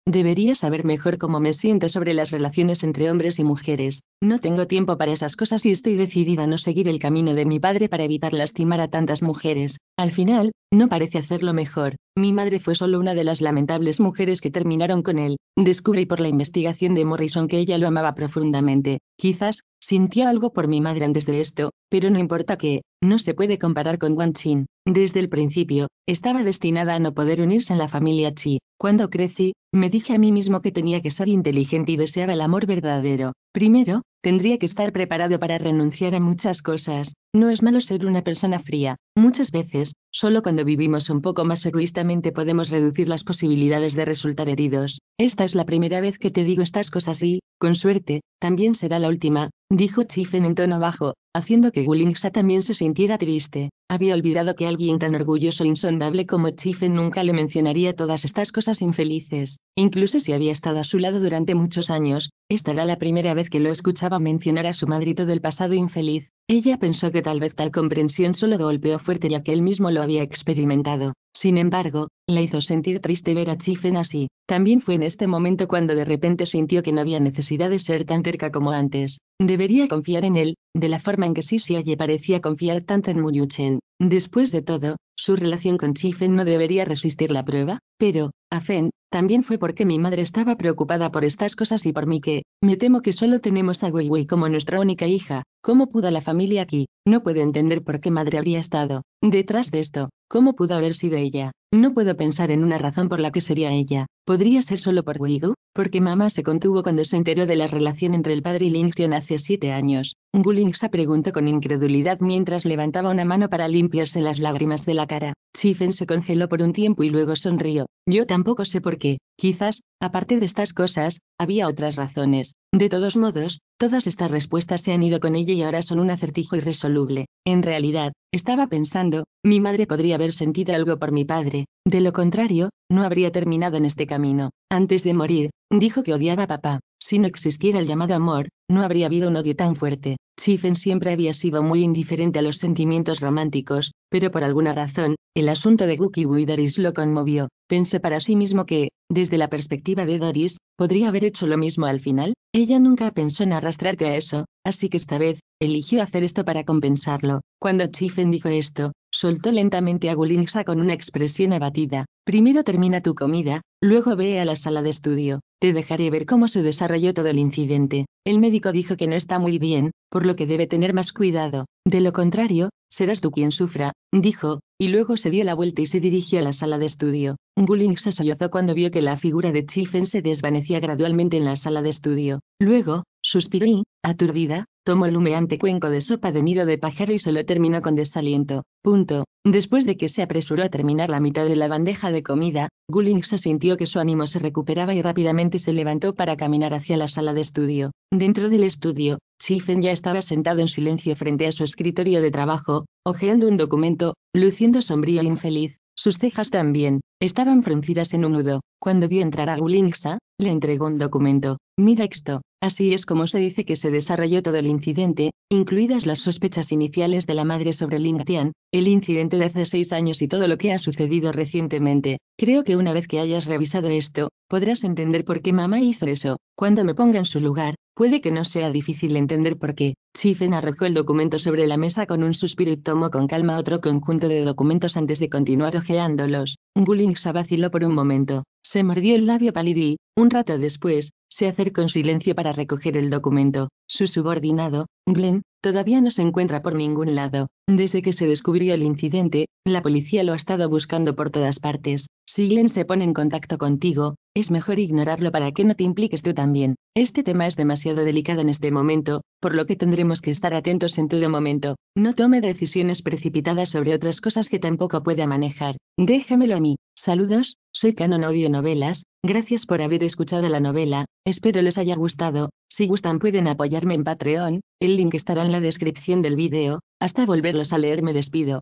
Debería saber mejor cómo me siento sobre las relaciones entre hombres y mujeres. No tengo tiempo para esas cosas y estoy decidida a no seguir el camino de mi padre para evitar lastimar a tantas mujeres. Al final, no parece hacerlo mejor. Mi madre fue solo una de las lamentables mujeres que terminaron con él. Descubrí por la investigación de Morrison que ella lo amaba profundamente. Quizás, sintió algo por mi madre antes de esto, pero no importa que, no se puede comparar con Wang Chin. Desde el principio, estaba destinada a no poder unirse a la familia Chi. Cuando crecí, me dije a mí mismo que tenía que ser inteligente y deseaba el amor verdadero. Primero, tendría que estar preparado para renunciar a muchas cosas, no es malo ser una persona fría, muchas veces, solo cuando vivimos un poco más egoístamente podemos reducir las posibilidades de resultar heridos. Esta es la primera vez que te digo estas cosas y, con suerte, también será la última, dijo Chifen en tono bajo, haciendo que Gulingsa también se sintiera triste. Había olvidado que alguien tan orgulloso e insondable como Chifen nunca le mencionaría todas estas cosas infelices. Incluso si había estado a su lado durante muchos años, esta era la primera vez que lo escuchaba mencionar a su madrito del pasado infeliz. Ella pensó que tal vez tal comprensión solo golpeó fuerte ya que él mismo lo había experimentado. Sin embargo, la hizo sentir triste ver a Chifen así. También fue en este momento cuando de repente sintió que no había necesidad de ser tan cerca como antes. Debería confiar en él, de la forma en que Aye parecía confiar tanto en Muyuchen. Después de todo, su relación con Chifen no debería resistir la prueba, pero, a también fue porque mi madre estaba preocupada por estas cosas y por mí que, me temo que solo tenemos a Weiwei como nuestra única hija, ¿cómo pudo la familia aquí? No puedo entender por qué madre habría estado detrás de esto, ¿cómo pudo haber sido ella? No puedo pensar en una razón por la que sería ella, ¿podría ser solo por Weigu? porque mamá se contuvo cuando se enteró de la relación entre el padre y Lincoln hace siete años. se preguntó con incredulidad mientras levantaba una mano para limpiarse las lágrimas de la cara. Chifen se congeló por un tiempo y luego sonrió. Yo tampoco sé por qué, Quizás, aparte de estas cosas, había otras razones. De todos modos, todas estas respuestas se han ido con ella y ahora son un acertijo irresoluble. En realidad, estaba pensando, mi madre podría haber sentido algo por mi padre, de lo contrario, no habría terminado en este camino. Antes de morir, dijo que odiaba a papá. Si no existiera el llamado amor, no habría habido un odio tan fuerte. Chiffen siempre había sido muy indiferente a los sentimientos románticos, pero por alguna razón, el asunto de y Doris lo conmovió. Pensé para sí mismo que, desde la perspectiva de Doris, podría haber hecho lo mismo al final. Ella nunca pensó en arrastrarte a eso, así que esta vez, eligió hacer esto para compensarlo. Cuando Chiffen dijo esto, soltó lentamente a Gulinxa con una expresión abatida. Primero termina tu comida, luego ve a la sala de estudio. Te dejaré ver cómo se desarrolló todo el incidente. El médico dijo que no está muy bien, por lo que debe tener más cuidado. De lo contrario, serás tú quien sufra, dijo, y luego se dio la vuelta y se dirigió a la sala de estudio. Gulling se sollozó cuando vio que la figura de Chilfen se desvanecía gradualmente en la sala de estudio. Luego, suspiró y, aturdida, Tomó el humeante cuenco de sopa de nido de pájaro y se lo terminó con desaliento. Punto. Después de que se apresuró a terminar la mitad de la bandeja de comida, se sintió que su ánimo se recuperaba y rápidamente se levantó para caminar hacia la sala de estudio. Dentro del estudio, Schiffen ya estaba sentado en silencio frente a su escritorio de trabajo, hojeando un documento, luciendo sombrío e infeliz. Sus cejas también, estaban fruncidas en un nudo. Cuando vio entrar a Gulinksa, le entregó un documento. «Mira esto, así es como se dice que se desarrolló todo el incidente, incluidas las sospechas iniciales de la madre sobre Ling Tian, el incidente de hace seis años y todo lo que ha sucedido recientemente. Creo que una vez que hayas revisado esto, podrás entender por qué mamá hizo eso. Cuando me ponga en su lugar, puede que no sea difícil entender por qué. Chifen arrojó el documento sobre la mesa con un suspiro y tomó con calma otro conjunto de documentos antes de continuar hojeándolos. se vaciló por un momento. Se mordió el labio pálido y, un rato después, se acerca en silencio para recoger el documento. Su subordinado, Glenn, todavía no se encuentra por ningún lado. Desde que se descubrió el incidente, la policía lo ha estado buscando por todas partes. Si Glenn se pone en contacto contigo, es mejor ignorarlo para que no te impliques tú también. Este tema es demasiado delicado en este momento, por lo que tendremos que estar atentos en todo momento. No tome decisiones precipitadas sobre otras cosas que tampoco pueda manejar. Déjamelo a mí. Saludos, soy Canon Audio Novelas, Gracias por haber escuchado la novela, espero les haya gustado, si gustan pueden apoyarme en Patreon, el link estará en la descripción del video. hasta volverlos a leer me despido.